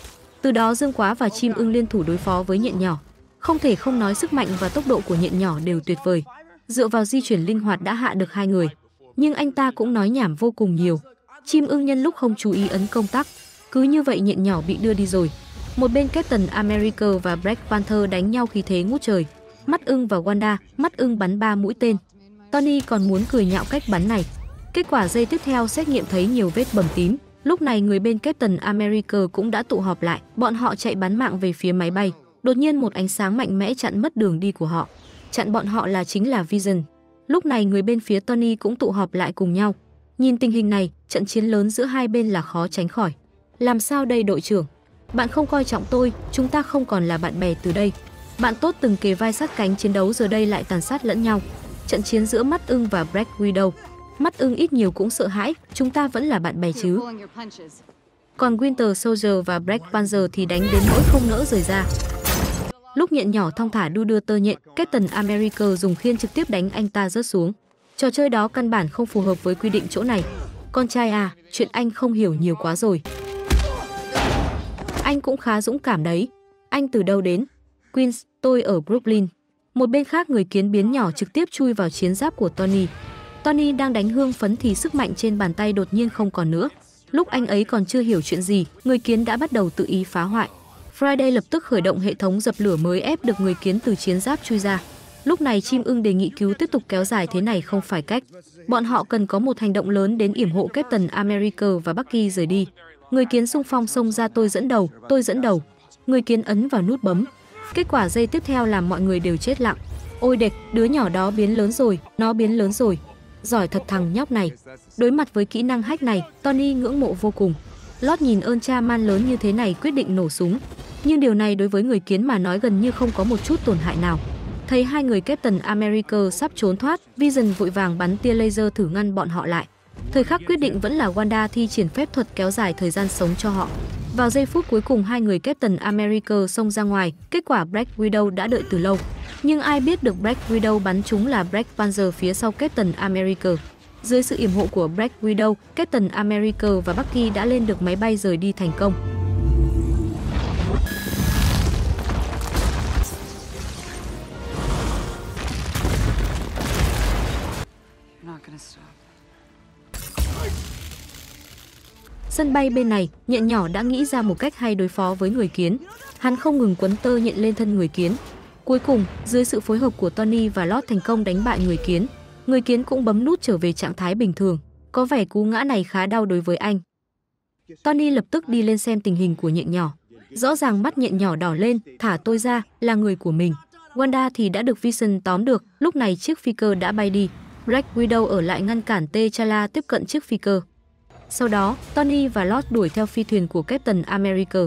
Từ đó Dương Quá và chim ưng liên thủ đối phó với nhện nhỏ. Không thể không nói sức mạnh và tốc độ của nhện nhỏ đều tuyệt vời dựa vào di chuyển linh hoạt đã hạ được hai người. Nhưng anh ta cũng nói nhảm vô cùng nhiều. Chim ưng nhân lúc không chú ý ấn công tắc, cứ như vậy nhện nhỏ bị đưa đi rồi. Một bên Captain America và Black Panther đánh nhau khí thế ngút trời. Mắt ưng và Wanda, mắt ưng bắn ba mũi tên. Tony còn muốn cười nhạo cách bắn này. Kết quả dây tiếp theo xét nghiệm thấy nhiều vết bầm tím. Lúc này người bên Captain America cũng đã tụ họp lại, bọn họ chạy bắn mạng về phía máy bay. Đột nhiên một ánh sáng mạnh mẽ chặn mất đường đi của họ chặn bọn họ là chính là Vision. Lúc này người bên phía Tony cũng tụ họp lại cùng nhau. Nhìn tình hình này, trận chiến lớn giữa hai bên là khó tránh khỏi. Làm sao đây đội trưởng? Bạn không coi trọng tôi, chúng ta không còn là bạn bè từ đây. Bạn tốt từng kề vai sát cánh chiến đấu giờ đây lại tàn sát lẫn nhau. Trận chiến giữa mắt ưng và Black Widow. Mắt ưng ít nhiều cũng sợ hãi, chúng ta vẫn là bạn bè chứ. Còn Winter Soldier và Black Panther thì đánh đến nỗi không nỡ rời ra. Lúc nhện nhỏ thong thả đu đưa tơ nhện, Captain America dùng khiên trực tiếp đánh anh ta rớt xuống. Trò chơi đó căn bản không phù hợp với quy định chỗ này. Con trai à, chuyện anh không hiểu nhiều quá rồi. Anh cũng khá dũng cảm đấy. Anh từ đâu đến? Queens, tôi ở Brooklyn. Một bên khác người kiến biến nhỏ trực tiếp chui vào chiến giáp của Tony. Tony đang đánh hương phấn thì sức mạnh trên bàn tay đột nhiên không còn nữa. Lúc anh ấy còn chưa hiểu chuyện gì, người kiến đã bắt đầu tự ý phá hoại. Friday lập tức khởi động hệ thống dập lửa mới ép được người kiến từ chiến giáp chui ra. Lúc này chim ưng đề nghị cứu tiếp tục kéo dài thế này không phải cách. Bọn họ cần có một hành động lớn đến yểm hộ Captain America và Bucky rời đi. Người kiến xung phong xông ra tôi dẫn đầu, tôi dẫn đầu. Người kiến ấn vào nút bấm. Kết quả dây tiếp theo là mọi người đều chết lặng. Ôi đệt, đứa nhỏ đó biến lớn rồi, nó biến lớn rồi. Giỏi thật thằng nhóc này. Đối mặt với kỹ năng hack này, Tony ngưỡng mộ vô cùng. Lót nhìn ơn cha man lớn như thế này quyết định nổ súng. Nhưng điều này đối với người kiến mà nói gần như không có một chút tổn hại nào. Thấy hai người Captain America sắp trốn thoát, Vision vội vàng bắn tia laser thử ngăn bọn họ lại. Thời khắc quyết định vẫn là Wanda thi triển phép thuật kéo dài thời gian sống cho họ. Vào giây phút cuối cùng hai người Captain America xông ra ngoài, kết quả Black Widow đã đợi từ lâu. Nhưng ai biết được Black Widow bắn chúng là Black Panther phía sau Captain America. Dưới sự yểm hộ của Black Widow, Captain America và Bucky đã lên được máy bay rời đi thành công. Sân bay bên này, nhện nhỏ đã nghĩ ra một cách hay đối phó với người kiến. Hắn không ngừng quấn tơ nhện lên thân người kiến. Cuối cùng, dưới sự phối hợp của Tony và Lót thành công đánh bại người kiến, người kiến cũng bấm nút trở về trạng thái bình thường. Có vẻ cú ngã này khá đau đối với anh. Tony lập tức đi lên xem tình hình của nhện nhỏ. Rõ ràng mắt nhện nhỏ đỏ lên, thả tôi ra, là người của mình. Wanda thì đã được Vision tóm được, lúc này chiếc phi cơ đã bay đi. Black Widow ở lại ngăn cản T'Challa tiếp cận chiếc phi cơ. Sau đó, Tony và Lord đuổi theo phi thuyền của Captain America.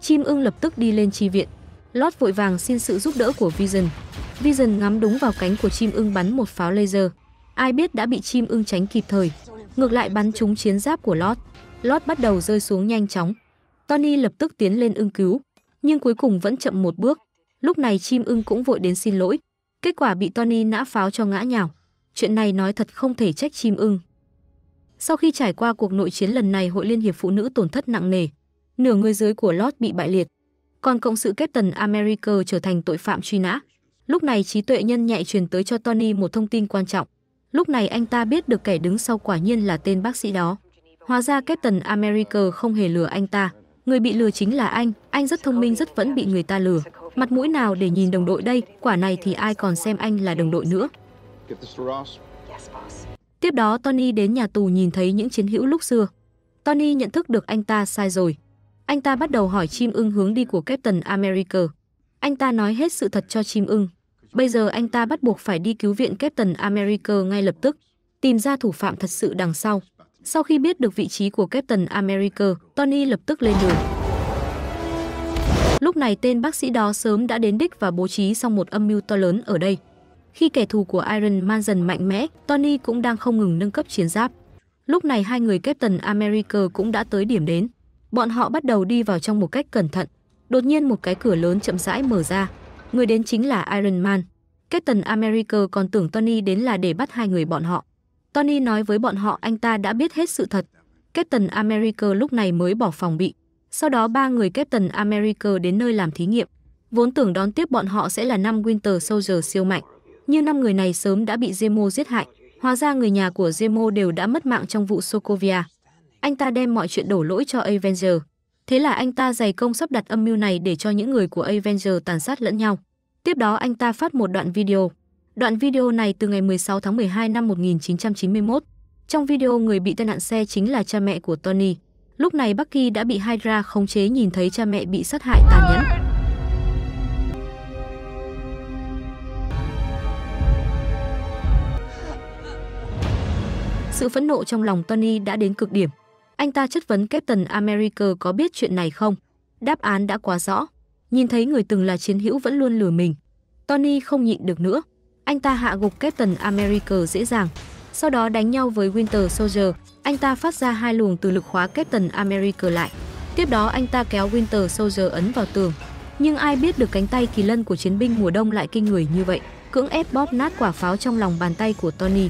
Chim ưng lập tức đi lên chi viện. Lord vội vàng xin sự giúp đỡ của Vision. Vision ngắm đúng vào cánh của chim ưng bắn một pháo laser. Ai biết đã bị chim ưng tránh kịp thời, ngược lại bắn trúng chiến giáp của Lót. Lót bắt đầu rơi xuống nhanh chóng. Tony lập tức tiến lên ưng cứu, nhưng cuối cùng vẫn chậm một bước. Lúc này chim ưng cũng vội đến xin lỗi. Kết quả bị Tony nã pháo cho ngã nhào. Chuyện này nói thật không thể trách chim ưng. Sau khi trải qua cuộc nội chiến lần này, Hội Liên hiệp Phụ nữ tổn thất nặng nề. Nửa người dưới của Lót bị bại liệt. Còn cộng sự kết tần America trở thành tội phạm truy nã. Lúc này trí tuệ nhân nhạy truyền tới cho Tony một thông tin quan trọng. Lúc này anh ta biết được kẻ đứng sau quả nhiên là tên bác sĩ đó. Hóa ra Captain America không hề lừa anh ta. Người bị lừa chính là anh, anh rất thông minh rất vẫn bị người ta lừa. Mặt mũi nào để nhìn đồng đội đây, quả này thì ai còn xem anh là đồng đội nữa. Tiếp đó Tony đến nhà tù nhìn thấy những chiến hữu lúc xưa. Tony nhận thức được anh ta sai rồi. Anh ta bắt đầu hỏi chim ưng hướng đi của Captain America. Anh ta nói hết sự thật cho chim ưng. Bây giờ anh ta bắt buộc phải đi cứu viện Captain America ngay lập tức, tìm ra thủ phạm thật sự đằng sau. Sau khi biết được vị trí của Captain America, Tony lập tức lên đường. Lúc này tên bác sĩ đó sớm đã đến đích và bố trí xong một âm mưu to lớn ở đây. Khi kẻ thù của Iron Man dần mạnh mẽ, Tony cũng đang không ngừng nâng cấp chiến giáp. Lúc này hai người Captain America cũng đã tới điểm đến. Bọn họ bắt đầu đi vào trong một cách cẩn thận. Đột nhiên một cái cửa lớn chậm rãi mở ra, Người đến chính là Iron Man. Captain America còn tưởng Tony đến là để bắt hai người bọn họ. Tony nói với bọn họ anh ta đã biết hết sự thật. Captain America lúc này mới bỏ phòng bị. Sau đó ba người Captain America đến nơi làm thí nghiệm. Vốn tưởng đón tiếp bọn họ sẽ là năm Winter Soldier siêu mạnh. Nhưng năm người này sớm đã bị Zemo giết hại. Hóa ra người nhà của Zemo đều đã mất mạng trong vụ Sokovia. Anh ta đem mọi chuyện đổ lỗi cho Avenger. Thế là anh ta dày công sắp đặt âm mưu này để cho những người của Avenger tàn sát lẫn nhau. Tiếp đó anh ta phát một đoạn video. Đoạn video này từ ngày 16 tháng 12 năm 1991. Trong video người bị tai nạn xe chính là cha mẹ của Tony. Lúc này Bucky đã bị Hydra khống chế nhìn thấy cha mẹ bị sát hại tàn nhẫn. Sự phẫn nộ trong lòng Tony đã đến cực điểm. Anh ta chất vấn Captain America có biết chuyện này không? Đáp án đã quá rõ. Nhìn thấy người từng là chiến hữu vẫn luôn lừa mình. Tony không nhịn được nữa. Anh ta hạ gục Captain America dễ dàng. Sau đó đánh nhau với Winter Soldier, anh ta phát ra hai luồng từ lực khóa Captain America lại. Tiếp đó anh ta kéo Winter Soldier ấn vào tường. Nhưng ai biết được cánh tay kỳ lân của chiến binh mùa đông lại kinh người như vậy, cưỡng ép bóp nát quả pháo trong lòng bàn tay của Tony.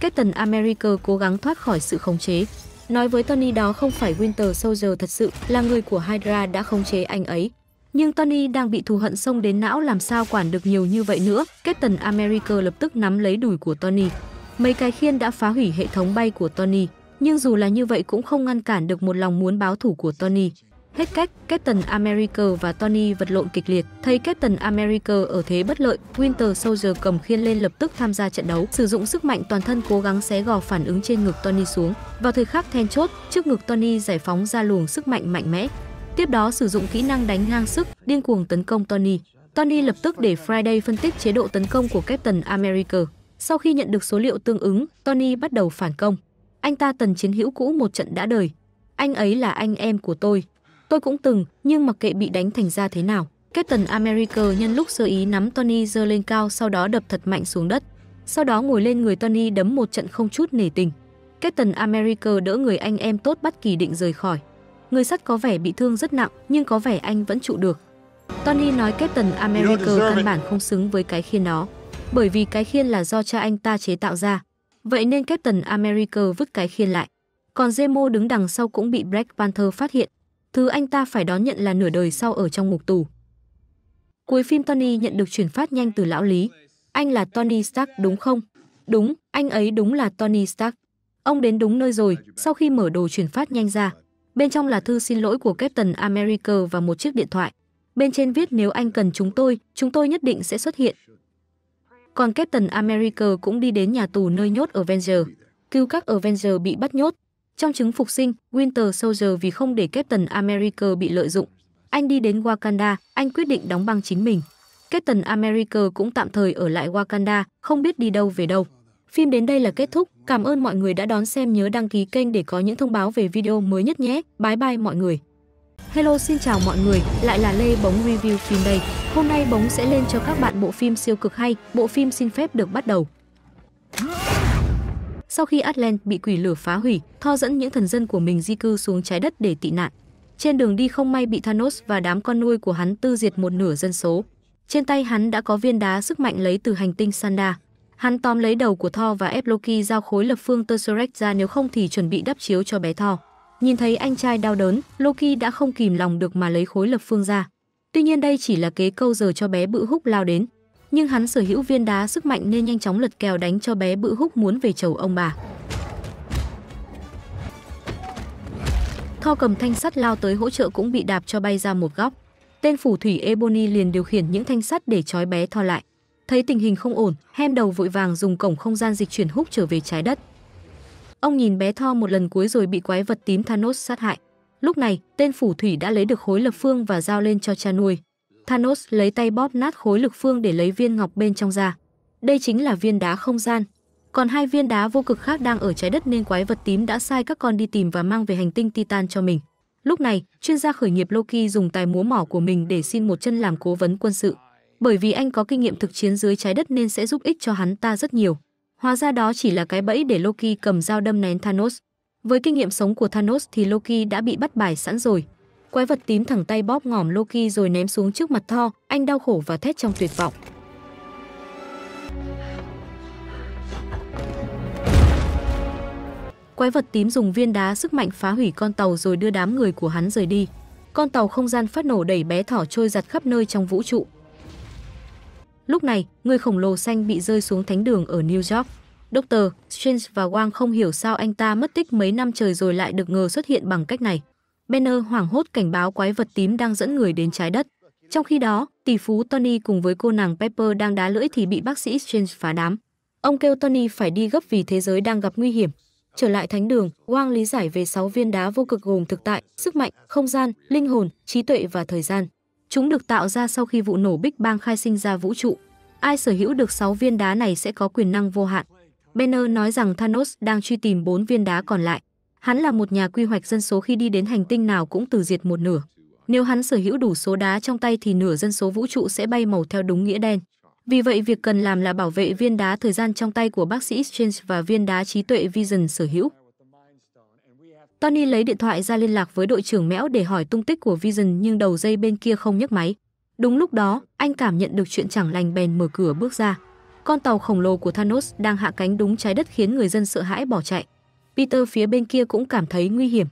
Captain America cố gắng thoát khỏi sự khống chế, Nói với Tony đó không phải Winter Soldier thật sự là người của Hydra đã khống chế anh ấy. Nhưng Tony đang bị thù hận xông đến não làm sao quản được nhiều như vậy nữa. Captain America lập tức nắm lấy đùi của Tony. Mấy cái khiên đã phá hủy hệ thống bay của Tony. Nhưng dù là như vậy cũng không ngăn cản được một lòng muốn báo thủ của Tony. Hết cách, Captain America và Tony vật lộn kịch liệt. Thấy Captain America ở thế bất lợi, Winter Soldier cầm khiên lên lập tức tham gia trận đấu, sử dụng sức mạnh toàn thân cố gắng xé gò phản ứng trên ngực Tony xuống. Vào thời khắc then chốt, trước ngực Tony giải phóng ra luồng sức mạnh mạnh mẽ. Tiếp đó sử dụng kỹ năng đánh ngang sức, điên cuồng tấn công Tony. Tony lập tức để Friday phân tích chế độ tấn công của Captain America. Sau khi nhận được số liệu tương ứng, Tony bắt đầu phản công. Anh ta tần chiến hữu cũ một trận đã đời. Anh ấy là anh em của tôi, Tôi cũng từng, nhưng mặc kệ bị đánh thành ra thế nào. Captain America nhân lúc sơ ý nắm Tony giơ lên cao sau đó đập thật mạnh xuống đất. Sau đó ngồi lên người Tony đấm một trận không chút nể tình. Captain America đỡ người anh em tốt bắt kỳ định rời khỏi. Người sắt có vẻ bị thương rất nặng, nhưng có vẻ anh vẫn trụ được. Tony nói Captain America căn bản không xứng với cái khiên đó, bởi vì cái khiên là do cha anh ta chế tạo ra. Vậy nên Captain America vứt cái khiên lại. Còn Zemo đứng đằng sau cũng bị Black Panther phát hiện, thứ anh ta phải đón nhận là nửa đời sau ở trong ngục tù. Cuối phim Tony nhận được chuyển phát nhanh từ lão Lý. Anh là Tony Stark đúng không? Đúng, anh ấy đúng là Tony Stark. Ông đến đúng nơi rồi, sau khi mở đồ chuyển phát nhanh ra. Bên trong là thư xin lỗi của Captain America và một chiếc điện thoại. Bên trên viết nếu anh cần chúng tôi, chúng tôi nhất định sẽ xuất hiện. Còn Captain America cũng đi đến nhà tù nơi nhốt Avenger, cứu các Avenger bị bắt nhốt trong chứng phục sinh, Winter Soldier vì không để Captain America bị lợi dụng, anh đi đến Wakanda, anh quyết định đóng băng chính mình. Captain America cũng tạm thời ở lại Wakanda, không biết đi đâu về đâu. Phim đến đây là kết thúc, cảm ơn mọi người đã đón xem nhớ đăng ký kênh để có những thông báo về video mới nhất nhé. Bye bye mọi người. Hello xin chào mọi người, lại là Lê Bóng Review phim đây. Hôm nay Bóng sẽ lên cho các bạn bộ phim siêu cực hay, bộ phim xin phép được bắt đầu. Sau khi Atlant bị quỷ lửa phá hủy, Thor dẫn những thần dân của mình di cư xuống trái đất để tị nạn. Trên đường đi không may bị Thanos và đám con nuôi của hắn tư diệt một nửa dân số. Trên tay hắn đã có viên đá sức mạnh lấy từ hành tinh Sanda. Hắn tóm lấy đầu của Thor và ép Loki giao khối lập phương Tesseract ra nếu không thì chuẩn bị đắp chiếu cho bé Thor. Nhìn thấy anh trai đau đớn, Loki đã không kìm lòng được mà lấy khối lập phương ra. Tuy nhiên đây chỉ là kế câu giờ cho bé bự húc lao đến, nhưng hắn sở hữu viên đá sức mạnh nên nhanh chóng lật kèo đánh cho bé bự húc muốn về chầu ông bà. Tho cầm thanh sắt lao tới hỗ trợ cũng bị đạp cho bay ra một góc. Tên phủ thủy Ebony liền điều khiển những thanh sắt để trói bé Tho lại. Thấy tình hình không ổn, hem đầu vội vàng dùng cổng không gian dịch chuyển húc trở về trái đất. Ông nhìn bé Tho một lần cuối rồi bị quái vật tím Thanos sát hại. Lúc này, tên phủ thủy đã lấy được khối lập phương và giao lên cho cha nuôi. Thanos lấy tay bóp nát khối lực phương để lấy viên ngọc bên trong ra. Đây chính là viên đá không gian. Còn hai viên đá vô cực khác đang ở trái đất nên quái vật tím đã sai các con đi tìm và mang về hành tinh Titan cho mình. Lúc này, chuyên gia khởi nghiệp Loki dùng tài múa mỏ của mình để xin một chân làm cố vấn quân sự. Bởi vì anh có kinh nghiệm thực chiến dưới trái đất nên sẽ giúp ích cho hắn ta rất nhiều. Hóa ra đó chỉ là cái bẫy để Loki cầm dao đâm nén Thanos. Với kinh nghiệm sống của Thanos thì Loki đã bị bắt bài sẵn rồi, Quái vật tím thẳng tay bóp ngỏm Loki rồi ném xuống trước mặt Thor, anh đau khổ và thét trong tuyệt vọng. Quái vật tím dùng viên đá sức mạnh phá hủy con tàu rồi đưa đám người của hắn rời đi. Con tàu không gian phát nổ đẩy bé thỏ trôi giặt khắp nơi trong vũ trụ. Lúc này, người khổng lồ xanh bị rơi xuống thánh đường ở New York. Doctor, Strange và Wang không hiểu sao anh ta mất tích mấy năm trời rồi lại được ngờ xuất hiện bằng cách này. Banner hoảng hốt cảnh báo quái vật tím đang dẫn người đến trái đất. Trong khi đó, tỷ phú Tony cùng với cô nàng Pepper đang đá lưỡi thì bị bác sĩ Strange phá đám. Ông kêu Tony phải đi gấp vì thế giới đang gặp nguy hiểm. Trở lại thánh đường, Wang lý giải về 6 viên đá vô cực gồm thực tại, sức mạnh, không gian, linh hồn, trí tuệ và thời gian. Chúng được tạo ra sau khi vụ nổ Big Bang khai sinh ra vũ trụ. Ai sở hữu được 6 viên đá này sẽ có quyền năng vô hạn. Banner nói rằng Thanos đang truy tìm 4 viên đá còn lại. Hắn là một nhà quy hoạch dân số khi đi đến hành tinh nào cũng từ diệt một nửa. Nếu hắn sở hữu đủ số đá trong tay thì nửa dân số vũ trụ sẽ bay màu theo đúng nghĩa đen. Vì vậy việc cần làm là bảo vệ viên đá thời gian trong tay của bác sĩ Strange và viên đá trí tuệ Vision sở hữu. Tony lấy điện thoại ra liên lạc với đội trưởng Mẽo để hỏi tung tích của Vision nhưng đầu dây bên kia không nhấc máy. Đúng lúc đó, anh cảm nhận được chuyện chẳng lành bèn mở cửa bước ra. Con tàu khổng lồ của Thanos đang hạ cánh đúng trái đất khiến người dân sợ hãi bỏ chạy. Peter phía bên kia cũng cảm thấy nguy hiểm.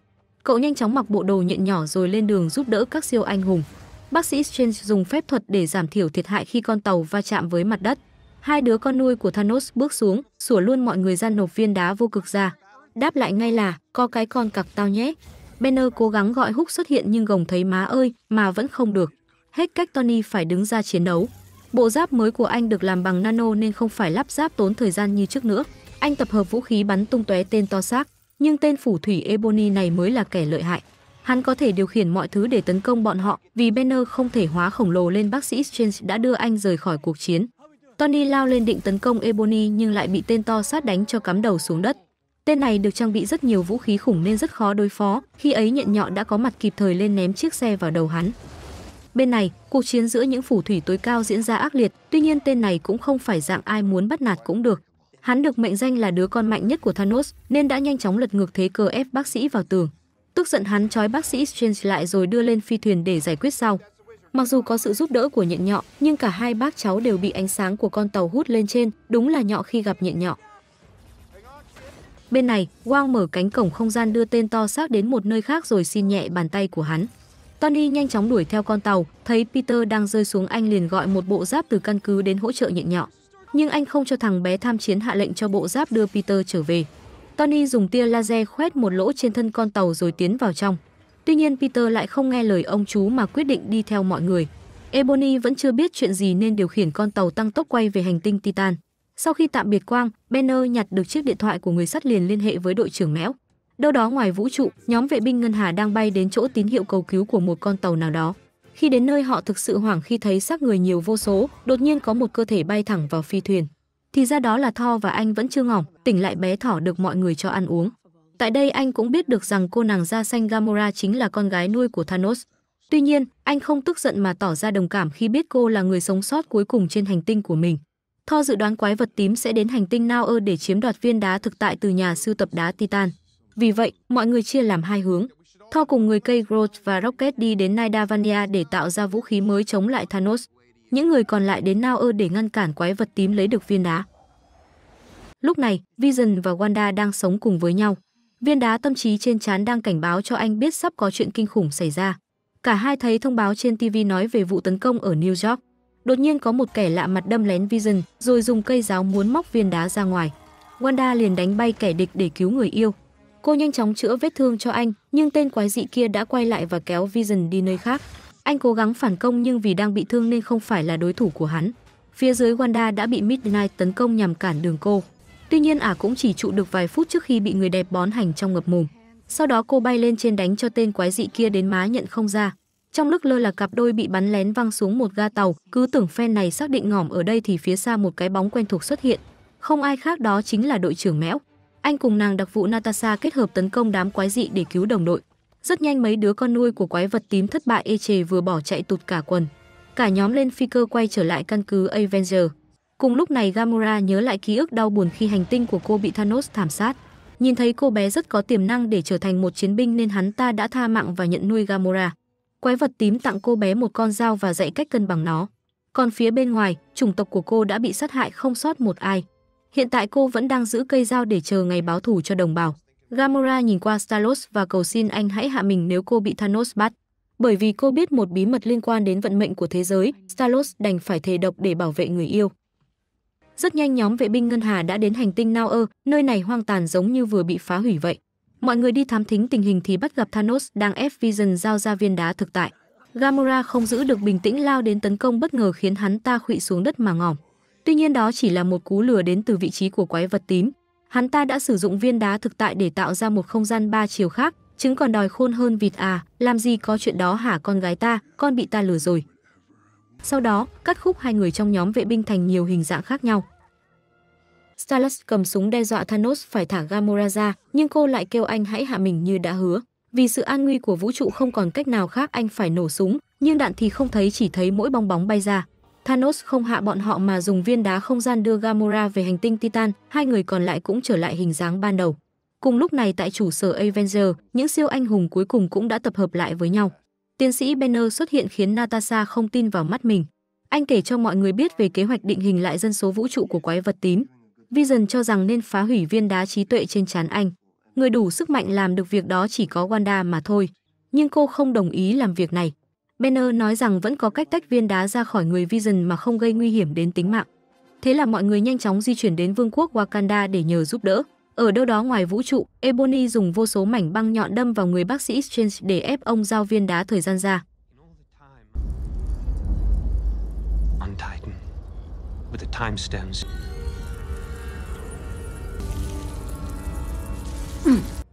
Cậu nhanh chóng mặc bộ đồ nhện nhỏ rồi lên đường giúp đỡ các siêu anh hùng. Bác sĩ Strange dùng phép thuật để giảm thiểu thiệt hại khi con tàu va chạm với mặt đất. Hai đứa con nuôi của Thanos bước xuống, sủa luôn mọi người ra nộp viên đá vô cực ra. Đáp lại ngay là, có cái con cặc tao nhé. Banner cố gắng gọi Hulk xuất hiện nhưng gồng thấy má ơi mà vẫn không được. Hết cách Tony phải đứng ra chiến đấu. Bộ giáp mới của anh được làm bằng nano nên không phải lắp ráp tốn thời gian như trước nữa. Anh tập hợp vũ khí bắn tung tóe tên to xác, nhưng tên phủ thủy Ebony này mới là kẻ lợi hại. Hắn có thể điều khiển mọi thứ để tấn công bọn họ, vì Banner không thể hóa khổng lồ lên bác sĩ Strange đã đưa anh rời khỏi cuộc chiến. Tony lao lên định tấn công Ebony nhưng lại bị tên to sát đánh cho cắm đầu xuống đất. Tên này được trang bị rất nhiều vũ khí khủng nên rất khó đối phó, khi ấy nhện nhọn đã có mặt kịp thời lên ném chiếc xe vào đầu hắn. Bên này, cuộc chiến giữa những phủ thủy tối cao diễn ra ác liệt, tuy nhiên tên này cũng không phải dạng ai muốn bắt nạt cũng được, Hắn được mệnh danh là đứa con mạnh nhất của Thanos nên đã nhanh chóng lật ngược thế cờ ép bác sĩ vào tường. Tức giận hắn trói bác sĩ Strange lại rồi đưa lên phi thuyền để giải quyết sau. Mặc dù có sự giúp đỡ của nhện nhọ, nhưng cả hai bác cháu đều bị ánh sáng của con tàu hút lên trên, đúng là nhọ khi gặp nhện nhọ. Bên này, Wang mở cánh cổng không gian đưa tên to xác đến một nơi khác rồi xin nhẹ bàn tay của hắn. Tony nhanh chóng đuổi theo con tàu, thấy Peter đang rơi xuống anh liền gọi một bộ giáp từ căn cứ đến hỗ trợ nhện nhọ nhưng anh không cho thằng bé tham chiến hạ lệnh cho bộ giáp đưa Peter trở về. Tony dùng tia laser khoét một lỗ trên thân con tàu rồi tiến vào trong. Tuy nhiên Peter lại không nghe lời ông chú mà quyết định đi theo mọi người. Ebony vẫn chưa biết chuyện gì nên điều khiển con tàu tăng tốc quay về hành tinh Titan. Sau khi tạm biệt Quang, Banner nhặt được chiếc điện thoại của người sắt liền liên hệ với đội trưởng Mẽo. Đâu đó ngoài vũ trụ, nhóm vệ binh Ngân Hà đang bay đến chỗ tín hiệu cầu cứu của một con tàu nào đó. Khi đến nơi họ thực sự hoảng khi thấy xác người nhiều vô số, đột nhiên có một cơ thể bay thẳng vào phi thuyền. Thì ra đó là Tho và anh vẫn chưa ngỏng, tỉnh lại bé thỏ được mọi người cho ăn uống. Tại đây anh cũng biết được rằng cô nàng da xanh Gamora chính là con gái nuôi của Thanos. Tuy nhiên, anh không tức giận mà tỏ ra đồng cảm khi biết cô là người sống sót cuối cùng trên hành tinh của mình. Tho dự đoán quái vật tím sẽ đến hành tinh Nao để chiếm đoạt viên đá thực tại từ nhà sưu tập đá Titan. Vì vậy, mọi người chia làm hai hướng. Thor cùng người cây Groot và Rocket đi đến Nidavania để tạo ra vũ khí mới chống lại Thanos. Những người còn lại đến Nao để ngăn cản quái vật tím lấy được viên đá. Lúc này, Vision và Wanda đang sống cùng với nhau. Viên đá tâm trí trên trán đang cảnh báo cho anh biết sắp có chuyện kinh khủng xảy ra. Cả hai thấy thông báo trên TV nói về vụ tấn công ở New York. Đột nhiên có một kẻ lạ mặt đâm lén Vision rồi dùng cây giáo muốn móc viên đá ra ngoài. Wanda liền đánh bay kẻ địch để cứu người yêu. Cô nhanh chóng chữa vết thương cho anh, nhưng tên quái dị kia đã quay lại và kéo Vision đi nơi khác. Anh cố gắng phản công nhưng vì đang bị thương nên không phải là đối thủ của hắn. Phía dưới Wanda đã bị Midnight tấn công nhằm cản đường cô. Tuy nhiên ả à cũng chỉ trụ được vài phút trước khi bị người đẹp bón hành trong ngập mồm. Sau đó cô bay lên trên đánh cho tên quái dị kia đến má nhận không ra. Trong lúc lơ là cặp đôi bị bắn lén văng xuống một ga tàu, cứ tưởng phen này xác định ngỏm ở đây thì phía xa một cái bóng quen thuộc xuất hiện. Không ai khác đó chính là đội trưởng Mẽo anh cùng nàng đặc vụ Natasha kết hợp tấn công đám quái dị để cứu đồng đội. Rất nhanh mấy đứa con nuôi của quái vật tím thất bại ê chề vừa bỏ chạy tụt cả quần. Cả nhóm lên phi cơ quay trở lại căn cứ Avenger. Cùng lúc này Gamora nhớ lại ký ức đau buồn khi hành tinh của cô bị Thanos thảm sát. Nhìn thấy cô bé rất có tiềm năng để trở thành một chiến binh nên hắn ta đã tha mạng và nhận nuôi Gamora. Quái vật tím tặng cô bé một con dao và dạy cách cân bằng nó. Còn phía bên ngoài, chủng tộc của cô đã bị sát hại không sót một ai. Hiện tại cô vẫn đang giữ cây dao để chờ ngày báo thù cho đồng bào. Gamora nhìn qua Stalos và cầu xin anh hãy hạ mình nếu cô bị Thanos bắt. Bởi vì cô biết một bí mật liên quan đến vận mệnh của thế giới, Stalos đành phải thề độc để bảo vệ người yêu. Rất nhanh nhóm vệ binh Ngân Hà đã đến hành tinh Naur, nơi này hoang tàn giống như vừa bị phá hủy vậy. Mọi người đi thám thính tình hình thì bắt gặp Thanos đang ép Vision giao ra viên đá thực tại. Gamora không giữ được bình tĩnh lao đến tấn công bất ngờ khiến hắn ta khuỵu xuống đất mà ngỏm. Tuy nhiên đó chỉ là một cú lừa đến từ vị trí của quái vật tím. Hắn ta đã sử dụng viên đá thực tại để tạo ra một không gian ba chiều khác, chứng còn đòi khôn hơn vịt à, làm gì có chuyện đó hả con gái ta, con bị ta lừa rồi. Sau đó, cắt khúc hai người trong nhóm vệ binh thành nhiều hình dạng khác nhau. Stalas cầm súng đe dọa Thanos phải thả Gamora ra, nhưng cô lại kêu anh hãy hạ mình như đã hứa. Vì sự an nguy của vũ trụ không còn cách nào khác anh phải nổ súng, nhưng đạn thì không thấy chỉ thấy mỗi bong bóng bay ra. Thanos không hạ bọn họ mà dùng viên đá không gian đưa Gamora về hành tinh Titan, hai người còn lại cũng trở lại hình dáng ban đầu. Cùng lúc này tại trụ sở Avenger, những siêu anh hùng cuối cùng cũng đã tập hợp lại với nhau. Tiến sĩ Banner xuất hiện khiến Natasha không tin vào mắt mình. Anh kể cho mọi người biết về kế hoạch định hình lại dân số vũ trụ của quái vật tím. Vision cho rằng nên phá hủy viên đá trí tuệ trên trán anh. Người đủ sức mạnh làm được việc đó chỉ có Wanda mà thôi. Nhưng cô không đồng ý làm việc này. Banner nói rằng vẫn có cách tách viên đá ra khỏi người Vision mà không gây nguy hiểm đến tính mạng. Thế là mọi người nhanh chóng di chuyển đến vương quốc Wakanda để nhờ giúp đỡ. Ở đâu đó ngoài vũ trụ, Ebony dùng vô số mảnh băng nhọn đâm vào người bác sĩ Strange để ép ông giao viên đá thời gian ra.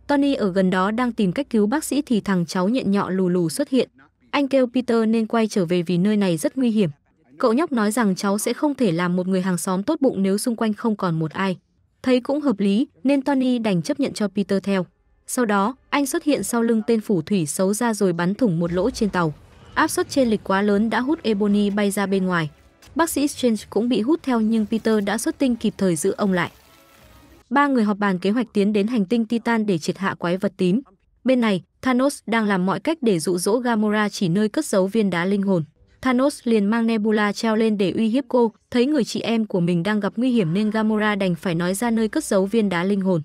Tony ở gần đó đang tìm cách cứu bác sĩ thì thằng cháu nhện nhọ lù lù xuất hiện. Anh kêu Peter nên quay trở về vì nơi này rất nguy hiểm. Cậu nhóc nói rằng cháu sẽ không thể làm một người hàng xóm tốt bụng nếu xung quanh không còn một ai. Thấy cũng hợp lý nên Tony đành chấp nhận cho Peter theo. Sau đó, anh xuất hiện sau lưng tên phủ thủy xấu ra rồi bắn thủng một lỗ trên tàu. Áp suất trên lịch quá lớn đã hút Ebony bay ra bên ngoài. Bác sĩ Strange cũng bị hút theo nhưng Peter đã xuất tinh kịp thời giữ ông lại. Ba người họp bàn kế hoạch tiến đến hành tinh Titan để triệt hạ quái vật tím. Bên này, Thanos đang làm mọi cách để dụ dỗ Gamora chỉ nơi cất giấu viên đá linh hồn. Thanos liền mang Nebula treo lên để uy hiếp cô, thấy người chị em của mình đang gặp nguy hiểm nên Gamora đành phải nói ra nơi cất giấu viên đá linh hồn.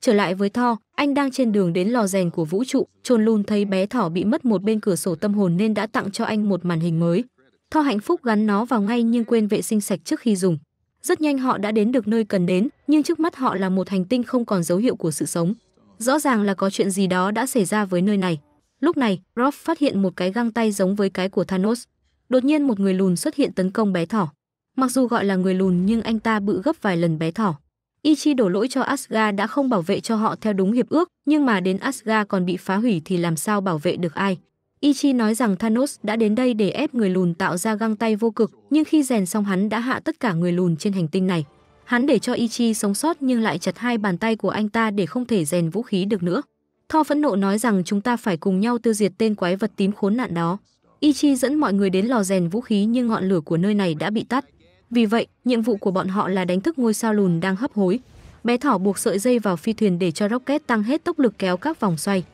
Trở lại với Thor, anh đang trên đường đến lò rèn của vũ trụ, trồn lùn thấy bé thỏ bị mất một bên cửa sổ tâm hồn nên đã tặng cho anh một màn hình mới. Thor hạnh phúc gắn nó vào ngay nhưng quên vệ sinh sạch trước khi dùng. Rất nhanh họ đã đến được nơi cần đến, nhưng trước mắt họ là một hành tinh không còn dấu hiệu của sự sống. Rõ ràng là có chuyện gì đó đã xảy ra với nơi này. Lúc này, Rob phát hiện một cái găng tay giống với cái của Thanos. Đột nhiên một người lùn xuất hiện tấn công bé thỏ. Mặc dù gọi là người lùn nhưng anh ta bự gấp vài lần bé thỏ. Ichi đổ lỗi cho Asgard đã không bảo vệ cho họ theo đúng hiệp ước, nhưng mà đến Asgard còn bị phá hủy thì làm sao bảo vệ được ai? Ichi nói rằng Thanos đã đến đây để ép người lùn tạo ra găng tay vô cực, nhưng khi rèn xong hắn đã hạ tất cả người lùn trên hành tinh này. Hắn để cho Ichi sống sót nhưng lại chặt hai bàn tay của anh ta để không thể rèn vũ khí được nữa. Tho phẫn nộ nói rằng chúng ta phải cùng nhau tiêu diệt tên quái vật tím khốn nạn đó. Ichi dẫn mọi người đến lò rèn vũ khí nhưng ngọn lửa của nơi này đã bị tắt. Vì vậy, nhiệm vụ của bọn họ là đánh thức ngôi sao lùn đang hấp hối. Bé thỏ buộc sợi dây vào phi thuyền để cho rocket tăng hết tốc lực kéo các vòng xoay.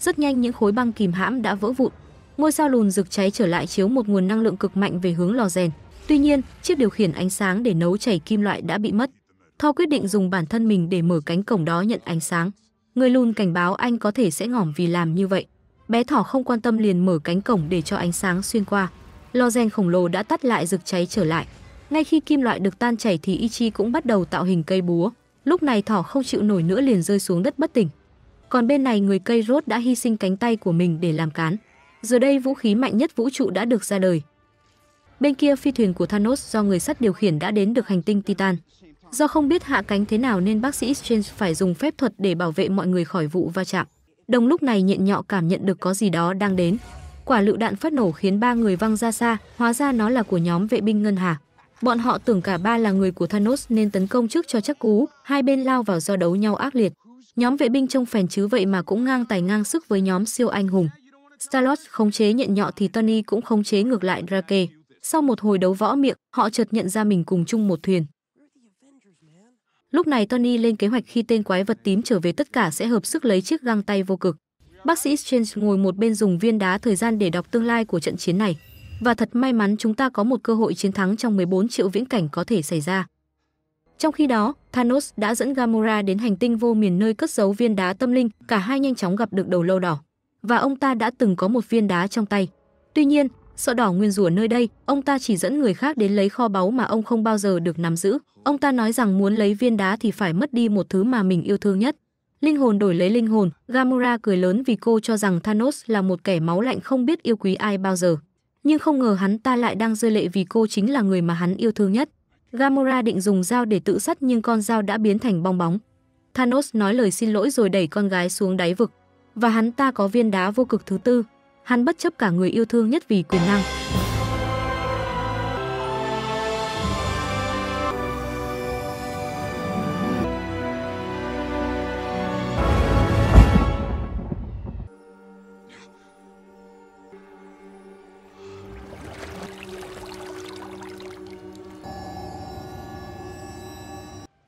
Rất nhanh những khối băng kìm hãm đã vỡ vụn. Ngôi sao lùn rực cháy trở lại chiếu một nguồn năng lượng cực mạnh về hướng lò rèn. Tuy nhiên, chiếc điều khiển ánh sáng để nấu chảy kim loại đã bị mất. Thor quyết định dùng bản thân mình để mở cánh cổng đó nhận ánh sáng. Người lùn cảnh báo anh có thể sẽ ngỏm vì làm như vậy. Bé thỏ không quan tâm liền mở cánh cổng để cho ánh sáng xuyên qua. Lò gen khổng lồ đã tắt lại rực cháy trở lại. Ngay khi kim loại được tan chảy thì Ichi cũng bắt đầu tạo hình cây búa. Lúc này thỏ không chịu nổi nữa liền rơi xuống đất bất tỉnh. Còn bên này người cây rốt đã hy sinh cánh tay của mình để làm cán. Giờ đây vũ khí mạnh nhất vũ trụ đã được ra đời. Bên kia phi thuyền của Thanos do người sắt điều khiển đã đến được hành tinh Titan. Do không biết hạ cánh thế nào nên bác sĩ Strange phải dùng phép thuật để bảo vệ mọi người khỏi vụ va chạm. Đồng lúc này nhện nhọ cảm nhận được có gì đó đang đến. Quả lựu đạn phát nổ khiến ba người văng ra xa, hóa ra nó là của nhóm vệ binh ngân hà. Bọn họ tưởng cả ba là người của Thanos nên tấn công trước cho chắc cú, hai bên lao vào do đấu nhau ác liệt. Nhóm vệ binh trông phèn chứ vậy mà cũng ngang tài ngang sức với nhóm siêu anh hùng. Starlord khống chế nhện nhọ thì Tony cũng khống chế ngược lại Drake. Sau một hồi đấu võ miệng, họ chợt nhận ra mình cùng chung một thuyền. Lúc này Tony lên kế hoạch khi tên quái vật tím trở về tất cả sẽ hợp sức lấy chiếc găng tay vô cực. Bác sĩ Strange ngồi một bên dùng viên đá thời gian để đọc tương lai của trận chiến này. Và thật may mắn chúng ta có một cơ hội chiến thắng trong 14 triệu viễn cảnh có thể xảy ra. Trong khi đó, Thanos đã dẫn Gamora đến hành tinh vô miền nơi cất giấu viên đá tâm linh, cả hai nhanh chóng gặp được đầu lâu đỏ. Và ông ta đã từng có một viên đá trong tay. Tuy nhiên, sợ đỏ nguyên rủa nơi đây, ông ta chỉ dẫn người khác đến lấy kho báu mà ông không bao giờ được nắm giữ. Ông ta nói rằng muốn lấy viên đá thì phải mất đi một thứ mà mình yêu thương nhất. Linh hồn đổi lấy linh hồn, Gamora cười lớn vì cô cho rằng Thanos là một kẻ máu lạnh không biết yêu quý ai bao giờ. Nhưng không ngờ hắn ta lại đang rơi lệ vì cô chính là người mà hắn yêu thương nhất. Gamora định dùng dao để tự sát nhưng con dao đã biến thành bong bóng. Thanos nói lời xin lỗi rồi đẩy con gái xuống đáy vực. Và hắn ta có viên đá vô cực thứ tư, hắn bất chấp cả người yêu thương nhất vì quyền năng.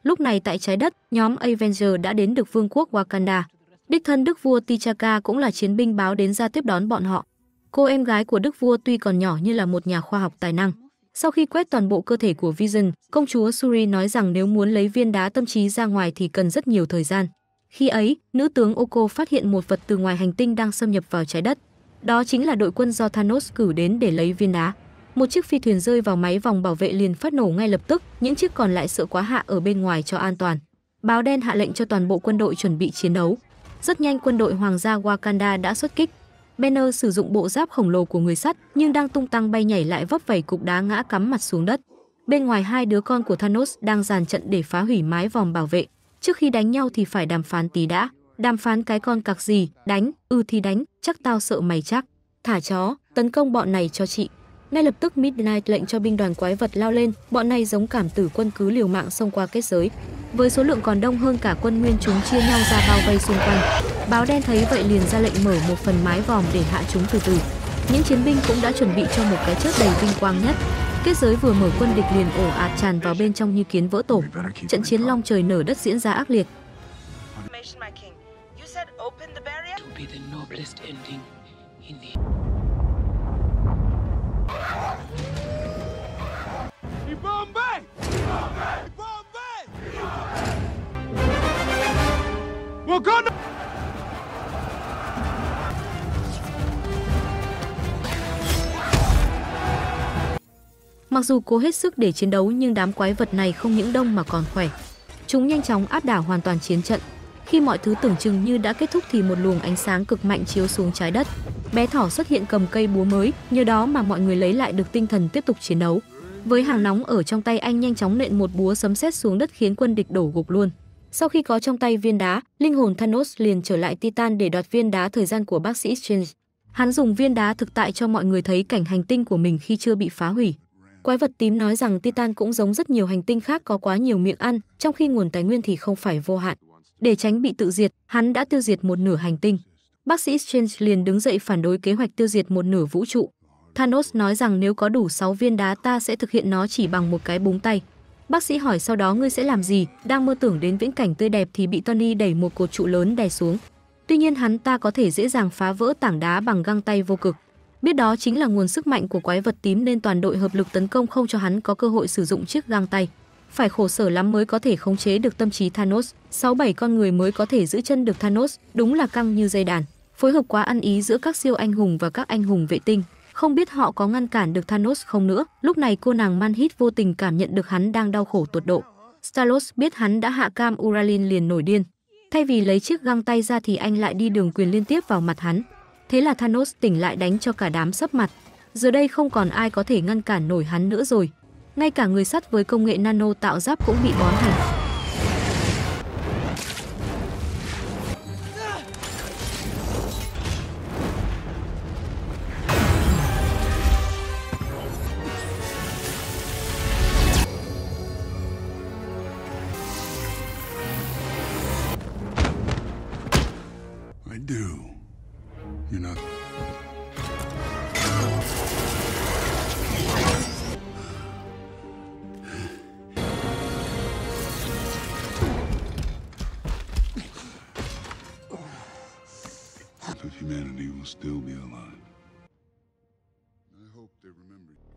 Lúc này tại trái đất, nhóm Avenger đã đến được vương quốc Wakanda. Đích thân đức vua Tichaka cũng là chiến binh báo đến ra tiếp đón bọn họ. Cô em gái của đức vua tuy còn nhỏ như là một nhà khoa học tài năng. Sau khi quét toàn bộ cơ thể của Vision, công chúa Suri nói rằng nếu muốn lấy viên đá tâm trí ra ngoài thì cần rất nhiều thời gian. Khi ấy, nữ tướng Oko phát hiện một vật từ ngoài hành tinh đang xâm nhập vào trái đất. Đó chính là đội quân do Thanos cử đến để lấy viên đá. Một chiếc phi thuyền rơi vào máy vòng bảo vệ liền phát nổ ngay lập tức, những chiếc còn lại sợ quá hạ ở bên ngoài cho an toàn. Báo đen hạ lệnh cho toàn bộ quân đội chuẩn bị chiến đấu. Rất nhanh quân đội hoàng gia Wakanda đã xuất kích. Banner sử dụng bộ giáp khổng lồ của người sắt nhưng đang tung tăng bay nhảy lại vấp vẩy cục đá ngã cắm mặt xuống đất. Bên ngoài hai đứa con của Thanos đang dàn trận để phá hủy mái vòng bảo vệ. Trước khi đánh nhau thì phải đàm phán tí đã. Đàm phán cái con cặc gì, đánh, ư thì đánh, chắc tao sợ mày chắc. Thả chó, tấn công bọn này cho chị. Ngay lập tức Midnight lệnh cho binh đoàn quái vật lao lên, bọn này giống cảm tử quân cứ liều mạng xông qua kết giới. Với số lượng còn đông hơn cả quân nguyên chúng chia nhau ra bao vây xung quanh. Báo đen thấy vậy liền ra lệnh mở một phần mái vòm để hạ chúng từ từ. Những chiến binh cũng đã chuẩn bị cho một cái chết đầy vinh quang nhất. Kết giới vừa mở quân địch liền ổ ạt tràn vào bên trong như kiến vỡ tổ. Trận chiến long trời nở đất diễn ra ác liệt. To be the noblest ending in the... Bombay! Bombay! Bombay! Wakanda! Mặc dù cố hết sức để chiến đấu nhưng đám quái vật này không những đông mà còn khỏe. Chúng nhanh chóng áp đảo hoàn toàn chiến trận. Khi mọi thứ tưởng chừng như đã kết thúc thì một luồng ánh sáng cực mạnh chiếu xuống trái đất. Bé thỏ xuất hiện cầm cây búa mới, nhờ đó mà mọi người lấy lại được tinh thần tiếp tục chiến đấu. Với hàng nóng ở trong tay anh nhanh chóng nện một búa sấm sét xuống đất khiến quân địch đổ gục luôn. Sau khi có trong tay viên đá, linh hồn Thanos liền trở lại Titan để đoạt viên đá thời gian của bác sĩ Strange. Hắn dùng viên đá thực tại cho mọi người thấy cảnh hành tinh của mình khi chưa bị phá hủy. Quái vật tím nói rằng Titan cũng giống rất nhiều hành tinh khác có quá nhiều miệng ăn, trong khi nguồn tài nguyên thì không phải vô hạn. Để tránh bị tự diệt, hắn đã tiêu diệt một nửa hành tinh. Bác sĩ Strange liền đứng dậy phản đối kế hoạch tiêu diệt một nửa vũ trụ. Thanos nói rằng nếu có đủ 6 viên đá ta sẽ thực hiện nó chỉ bằng một cái búng tay. Bác sĩ hỏi sau đó ngươi sẽ làm gì, đang mơ tưởng đến viễn cảnh tươi đẹp thì bị Tony đẩy một cột trụ lớn đè xuống. Tuy nhiên hắn ta có thể dễ dàng phá vỡ tảng đá bằng găng tay vô cực. Biết đó chính là nguồn sức mạnh của quái vật tím nên toàn đội hợp lực tấn công không cho hắn có cơ hội sử dụng chiếc găng tay. Phải khổ sở lắm mới có thể khống chế được tâm trí Thanos, 6-7 con người mới có thể giữ chân được Thanos, đúng là căng như dây đàn. Phối hợp quá ăn ý giữa các siêu anh hùng và các anh hùng vệ tinh, không biết họ có ngăn cản được Thanos không nữa. Lúc này cô nàng Manhit vô tình cảm nhận được hắn đang đau khổ tột độ. Stalos biết hắn đã hạ cam Uralin liền nổi điên. Thay vì lấy chiếc găng tay ra thì anh lại đi đường quyền liên tiếp vào mặt hắn. Thế là Thanos tỉnh lại đánh cho cả đám sấp mặt. Giờ đây không còn ai có thể ngăn cản nổi hắn nữa rồi. Ngay cả người sắt với công nghệ nano tạo giáp cũng bị bón thành.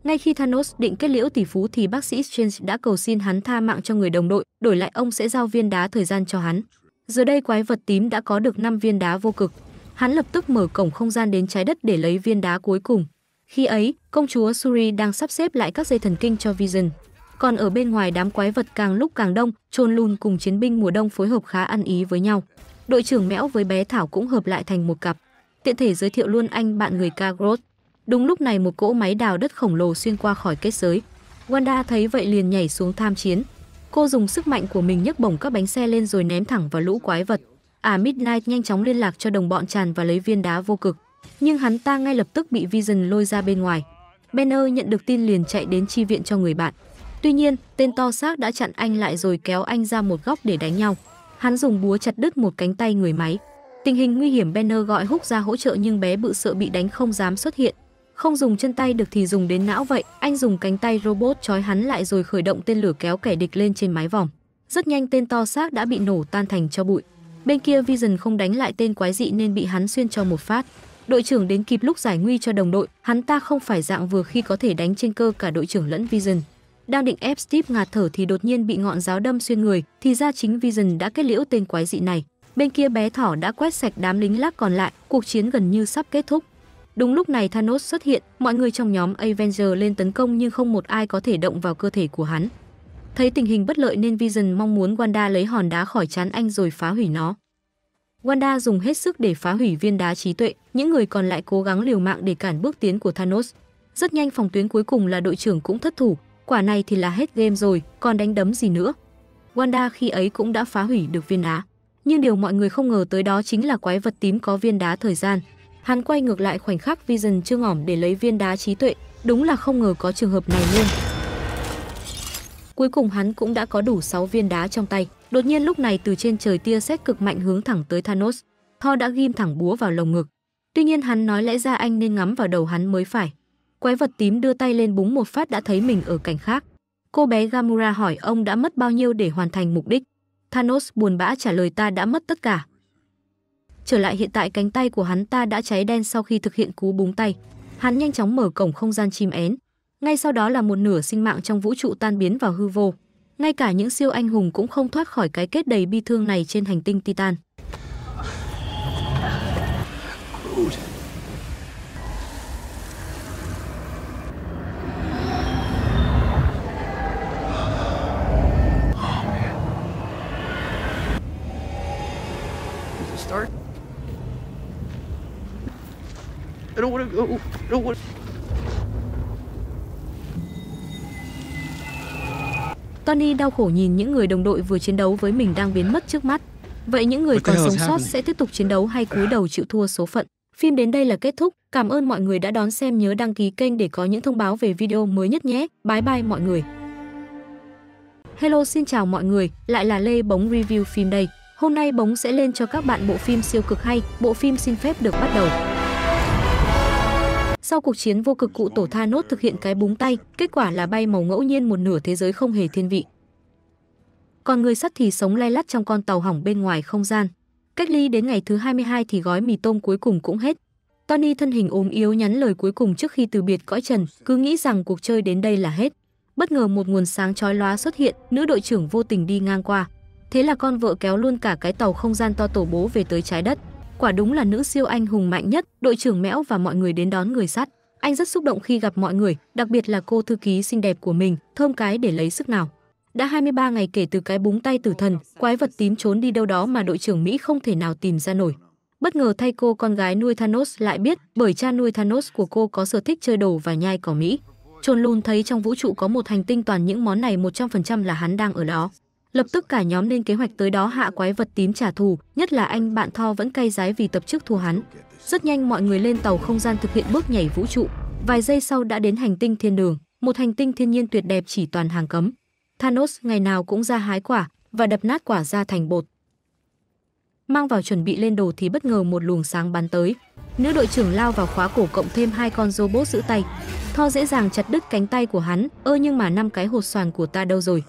Ngay khi Thanos định kết liễu tỷ phú thì bác sĩ Strange đã cầu xin hắn tha mạng cho người đồng đội, đổi lại ông sẽ giao viên đá thời gian cho hắn. Giờ đây quái vật tím đã có được 5 viên đá vô cực. Hắn lập tức mở cổng không gian đến trái đất để lấy viên đá cuối cùng. Khi ấy, công chúa Suri đang sắp xếp lại các dây thần kinh cho Vision. Còn ở bên ngoài đám quái vật càng lúc càng đông, Chôn Lun cùng chiến binh mùa đông phối hợp khá ăn ý với nhau. Đội trưởng Mẽo với bé Thảo cũng hợp lại thành một cặp. Tiện thể giới thiệu luôn anh bạn người Kagroth. Đúng lúc này một cỗ máy đào đất khổng lồ xuyên qua khỏi kết giới. Wanda thấy vậy liền nhảy xuống tham chiến. Cô dùng sức mạnh của mình nhấc bổng các bánh xe lên rồi ném thẳng vào lũ quái vật. À Midnight nhanh chóng liên lạc cho đồng bọn tràn và lấy viên đá vô cực. Nhưng hắn ta ngay lập tức bị Vision lôi ra bên ngoài. Banner nhận được tin liền chạy đến chi viện cho người bạn. Tuy nhiên, tên to xác đã chặn anh lại rồi kéo anh ra một góc để đánh nhau. Hắn dùng búa chặt đứt một cánh tay người máy. Tình hình nguy hiểm Banner gọi Húc ra hỗ trợ nhưng bé bự sợ bị đánh không dám xuất hiện. Không dùng chân tay được thì dùng đến não vậy, anh dùng cánh tay robot trói hắn lại rồi khởi động tên lửa kéo kẻ địch lên trên mái vòng. Rất nhanh tên to xác đã bị nổ tan thành cho bụi. Bên kia Vision không đánh lại tên quái dị nên bị hắn xuyên cho một phát. Đội trưởng đến kịp lúc giải nguy cho đồng đội, hắn ta không phải dạng vừa khi có thể đánh trên cơ cả đội trưởng lẫn Vision. Đang định ép Steve ngạt thở thì đột nhiên bị ngọn giáo đâm xuyên người, thì ra chính Vision đã kết liễu tên quái dị này. Bên kia bé thỏ đã quét sạch đám lính lác còn lại, cuộc chiến gần như sắp kết thúc. Đúng lúc này Thanos xuất hiện, mọi người trong nhóm Avenger lên tấn công nhưng không một ai có thể động vào cơ thể của hắn. Thấy tình hình bất lợi nên Vision mong muốn Wanda lấy hòn đá khỏi chán anh rồi phá hủy nó. Wanda dùng hết sức để phá hủy viên đá trí tuệ, những người còn lại cố gắng liều mạng để cản bước tiến của Thanos. Rất nhanh phòng tuyến cuối cùng là đội trưởng cũng thất thủ, quả này thì là hết game rồi, còn đánh đấm gì nữa. Wanda khi ấy cũng đã phá hủy được viên đá. Nhưng điều mọi người không ngờ tới đó chính là quái vật tím có viên đá thời gian, Hắn quay ngược lại khoảnh khắc Vision chưa ngỏm để lấy viên đá trí tuệ, đúng là không ngờ có trường hợp này luôn. Cuối cùng hắn cũng đã có đủ 6 viên đá trong tay. Đột nhiên lúc này từ trên trời tia sét cực mạnh hướng thẳng tới Thanos. Thor đã ghim thẳng búa vào lồng ngực. Tuy nhiên hắn nói lẽ ra anh nên ngắm vào đầu hắn mới phải. Quái vật tím đưa tay lên búng một phát đã thấy mình ở cảnh khác. Cô bé Gamora hỏi ông đã mất bao nhiêu để hoàn thành mục đích. Thanos buồn bã trả lời ta đã mất tất cả, Trở lại hiện tại cánh tay của hắn ta đã cháy đen sau khi thực hiện cú búng tay. Hắn nhanh chóng mở cổng không gian chim én. Ngay sau đó là một nửa sinh mạng trong vũ trụ tan biến vào hư vô. Ngay cả những siêu anh hùng cũng không thoát khỏi cái kết đầy bi thương này trên hành tinh Titan. Good. I don't want to go. I don't want Tony đau khổ nhìn những người đồng đội vừa chiến đấu với mình đang biến mất trước mắt. Vậy những người còn sống sót sẽ tiếp tục chiến đấu hay cúi đầu chịu thua số phận? Phim đến đây là kết thúc. Cảm ơn mọi người đã đón xem. Nhớ đăng ký kênh để có những thông báo về video mới nhất nhé. Bye bye mọi người. Hello xin chào mọi người, lại là Lê Bóng Review Phim đây. Hôm nay Bóng sẽ lên cho các bạn bộ phim siêu cực hay, bộ phim xin phép được bắt đầu. Sau cuộc chiến vô cực cụ tổ Thanos thực hiện cái búng tay, kết quả là bay màu ngẫu nhiên một nửa thế giới không hề thiên vị. Còn người sắt thì sống lay lắt trong con tàu hỏng bên ngoài không gian. Cách ly đến ngày thứ 22 thì gói mì tôm cuối cùng cũng hết. Tony thân hình ốm yếu nhắn lời cuối cùng trước khi từ biệt cõi trần, cứ nghĩ rằng cuộc chơi đến đây là hết. Bất ngờ một nguồn sáng chói lóa xuất hiện, nữ đội trưởng vô tình đi ngang qua. Thế là con vợ kéo luôn cả cái tàu không gian to tổ bố về tới trái đất. Quả đúng là nữ siêu anh hùng mạnh nhất, đội trưởng Mẽo và mọi người đến đón người sắt. Anh rất xúc động khi gặp mọi người, đặc biệt là cô thư ký xinh đẹp của mình, thơm cái để lấy sức nào. Đã 23 ngày kể từ cái búng tay tử thần, quái vật tím trốn đi đâu đó mà đội trưởng Mỹ không thể nào tìm ra nổi. Bất ngờ thay cô con gái nuôi Thanos lại biết bởi cha nuôi Thanos của cô có sở thích chơi đồ và nhai cỏ Mỹ. Chôn luôn thấy trong vũ trụ có một hành tinh toàn những món này 100% là hắn đang ở đó. Lập tức cả nhóm lên kế hoạch tới đó hạ quái vật tím trả thù, nhất là anh bạn Tho vẫn cay rái vì tập trước thua hắn. Rất nhanh mọi người lên tàu không gian thực hiện bước nhảy vũ trụ. Vài giây sau đã đến hành tinh thiên đường, một hành tinh thiên nhiên tuyệt đẹp chỉ toàn hàng cấm. Thanos ngày nào cũng ra hái quả và đập nát quả ra thành bột. Mang vào chuẩn bị lên đồ thì bất ngờ một luồng sáng bắn tới. Nữ đội trưởng lao vào khóa cổ cộng thêm hai con robot giữ tay. Tho dễ dàng chặt đứt cánh tay của hắn, ơ nhưng mà năm cái hột xoàn của ta đâu rồi?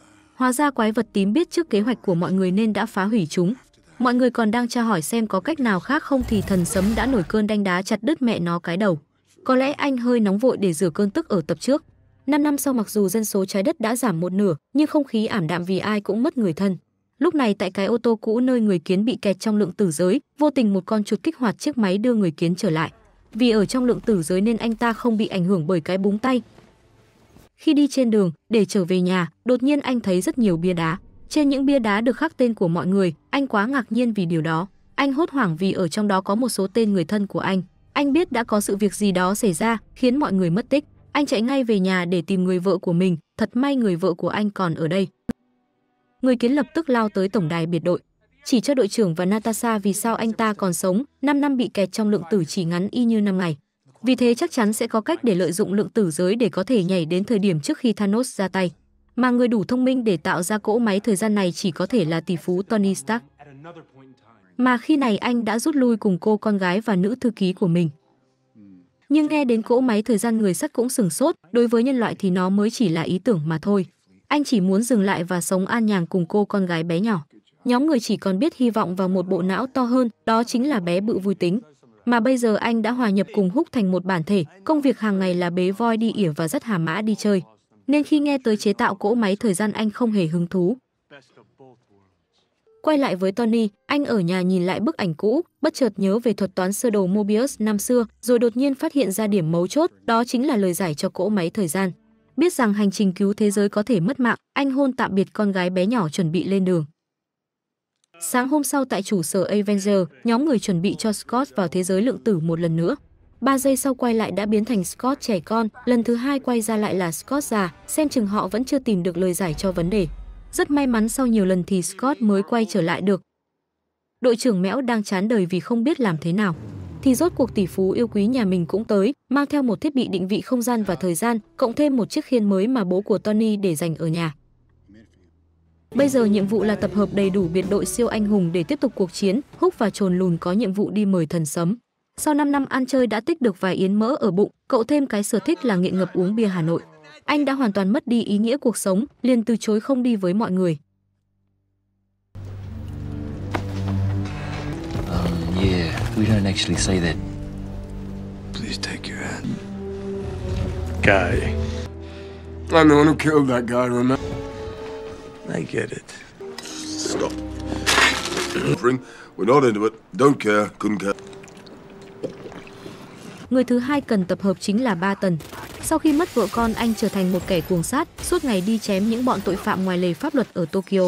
Hóa ra quái vật tím biết trước kế hoạch của mọi người nên đã phá hủy chúng. Mọi người còn đang tra hỏi xem có cách nào khác không thì thần sấm đã nổi cơn đánh đá chặt đứt mẹ nó cái đầu. Có lẽ anh hơi nóng vội để rửa cơn tức ở tập trước. 5 năm sau mặc dù dân số trái đất đã giảm một nửa, nhưng không khí ảm đạm vì ai cũng mất người thân. Lúc này tại cái ô tô cũ nơi người kiến bị kẹt trong lượng tử giới, vô tình một con chuột kích hoạt chiếc máy đưa người kiến trở lại. Vì ở trong lượng tử giới nên anh ta không bị ảnh hưởng bởi cái búng tay, khi đi trên đường để trở về nhà, đột nhiên anh thấy rất nhiều bia đá. Trên những bia đá được khắc tên của mọi người, anh quá ngạc nhiên vì điều đó. Anh hốt hoảng vì ở trong đó có một số tên người thân của anh. Anh biết đã có sự việc gì đó xảy ra khiến mọi người mất tích. Anh chạy ngay về nhà để tìm người vợ của mình, thật may người vợ của anh còn ở đây. Người kiến lập tức lao tới tổng đài biệt đội, chỉ cho đội trưởng và Natasha vì sao anh ta còn sống, 5 năm bị kẹt trong lượng tử chỉ ngắn y như năm ngày. Vì thế chắc chắn sẽ có cách để lợi dụng lượng tử giới để có thể nhảy đến thời điểm trước khi Thanos ra tay. Mà người đủ thông minh để tạo ra cỗ máy thời gian này chỉ có thể là tỷ phú Tony Stark. Mà khi này anh đã rút lui cùng cô con gái và nữ thư ký của mình. Nhưng nghe đến cỗ máy thời gian người sắt cũng sừng sốt, đối với nhân loại thì nó mới chỉ là ý tưởng mà thôi. Anh chỉ muốn dừng lại và sống an nhàng cùng cô con gái bé nhỏ. Nhóm người chỉ còn biết hy vọng vào một bộ não to hơn, đó chính là bé bự vui tính mà bây giờ anh đã hòa nhập cùng Húc thành một bản thể, công việc hàng ngày là bế voi đi ỉa và rất hà mã đi chơi. Nên khi nghe tới chế tạo cỗ máy thời gian anh không hề hứng thú. Quay lại với Tony, anh ở nhà nhìn lại bức ảnh cũ, bất chợt nhớ về thuật toán sơ đồ Mobius năm xưa, rồi đột nhiên phát hiện ra điểm mấu chốt, đó chính là lời giải cho cỗ máy thời gian. Biết rằng hành trình cứu thế giới có thể mất mạng, anh hôn tạm biệt con gái bé nhỏ chuẩn bị lên đường. Sáng hôm sau tại trụ sở Avenger, nhóm người chuẩn bị cho Scott vào thế giới lượng tử một lần nữa. Ba giây sau quay lại đã biến thành Scott trẻ con, lần thứ hai quay ra lại là Scott già, xem chừng họ vẫn chưa tìm được lời giải cho vấn đề. Rất may mắn sau nhiều lần thì Scott mới quay trở lại được. Đội trưởng Mẽo đang chán đời vì không biết làm thế nào. Thì rốt cuộc tỷ phú yêu quý nhà mình cũng tới, mang theo một thiết bị định vị không gian và thời gian, cộng thêm một chiếc khiên mới mà bố của Tony để dành ở nhà. Bây giờ nhiệm vụ là tập hợp đầy đủ biệt đội siêu anh hùng để tiếp tục cuộc chiến, Húc và Trồn Lùn có nhiệm vụ đi mời thần sấm. Sau 5 năm ăn chơi đã tích được vài yến mỡ ở bụng, cậu thêm cái sở thích là nghiện ngập uống bia Hà Nội. Anh đã hoàn toàn mất đi ý nghĩa cuộc sống, liền từ chối không đi với mọi người. Um, yeah, we don't actually say that. Please take your hand. Guy. I'm the one who killed that guy, remember? I get it. Stop. We're not into it. Don't care. Couldn't care. Người thứ hai cần tập hợp chính là Ba Tần. Sau khi mất vợ con, anh trở thành một kẻ cuồng sát, suốt ngày đi chém những bọn tội phạm ngoài lề pháp luật ở Tokyo.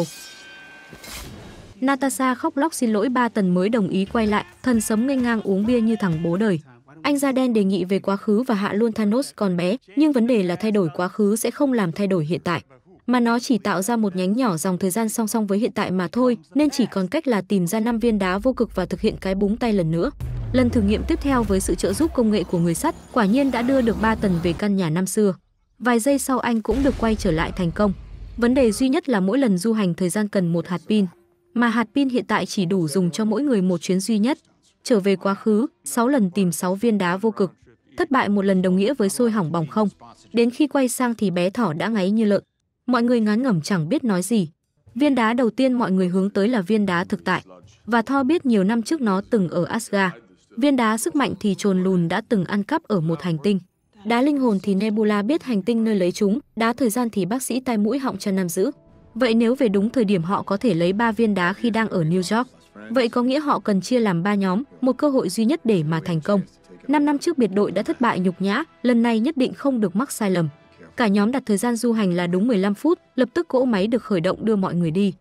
Natasha khóc lóc xin lỗi Ba Tần mới đồng ý quay lại, thần sấm ngây ngang uống bia như thằng bố đời. Anh da đen đề nghị về quá khứ và hạ luôn Thanos còn bé, nhưng vấn đề là thay đổi quá khứ sẽ không làm thay đổi hiện tại mà nó chỉ tạo ra một nhánh nhỏ dòng thời gian song song với hiện tại mà thôi, nên chỉ còn cách là tìm ra 5 viên đá vô cực và thực hiện cái búng tay lần nữa. Lần thử nghiệm tiếp theo với sự trợ giúp công nghệ của người sắt, quả nhiên đã đưa được 3 tần về căn nhà năm xưa. Vài giây sau anh cũng được quay trở lại thành công. Vấn đề duy nhất là mỗi lần du hành thời gian cần một hạt pin, mà hạt pin hiện tại chỉ đủ dùng cho mỗi người một chuyến duy nhất. Trở về quá khứ, 6 lần tìm 6 viên đá vô cực, thất bại một lần đồng nghĩa với sôi hỏng bỏng không. Đến khi quay sang thì bé thỏ đã ngáy như lợn mọi người ngán ngẩm chẳng biết nói gì. Viên đá đầu tiên mọi người hướng tới là viên đá thực tại, và Thor biết nhiều năm trước nó từng ở Asgard. Viên đá sức mạnh thì trồn lùn đã từng ăn cắp ở một hành tinh. Đá linh hồn thì Nebula biết hành tinh nơi lấy chúng, đá thời gian thì bác sĩ tai mũi họng cho nam giữ. Vậy nếu về đúng thời điểm họ có thể lấy 3 viên đá khi đang ở New York, vậy có nghĩa họ cần chia làm 3 nhóm, một cơ hội duy nhất để mà thành công. 5 năm trước biệt đội đã thất bại nhục nhã, lần này nhất định không được mắc sai lầm. Cả nhóm đặt thời gian du hành là đúng 15 phút, lập tức cỗ máy được khởi động đưa mọi người đi.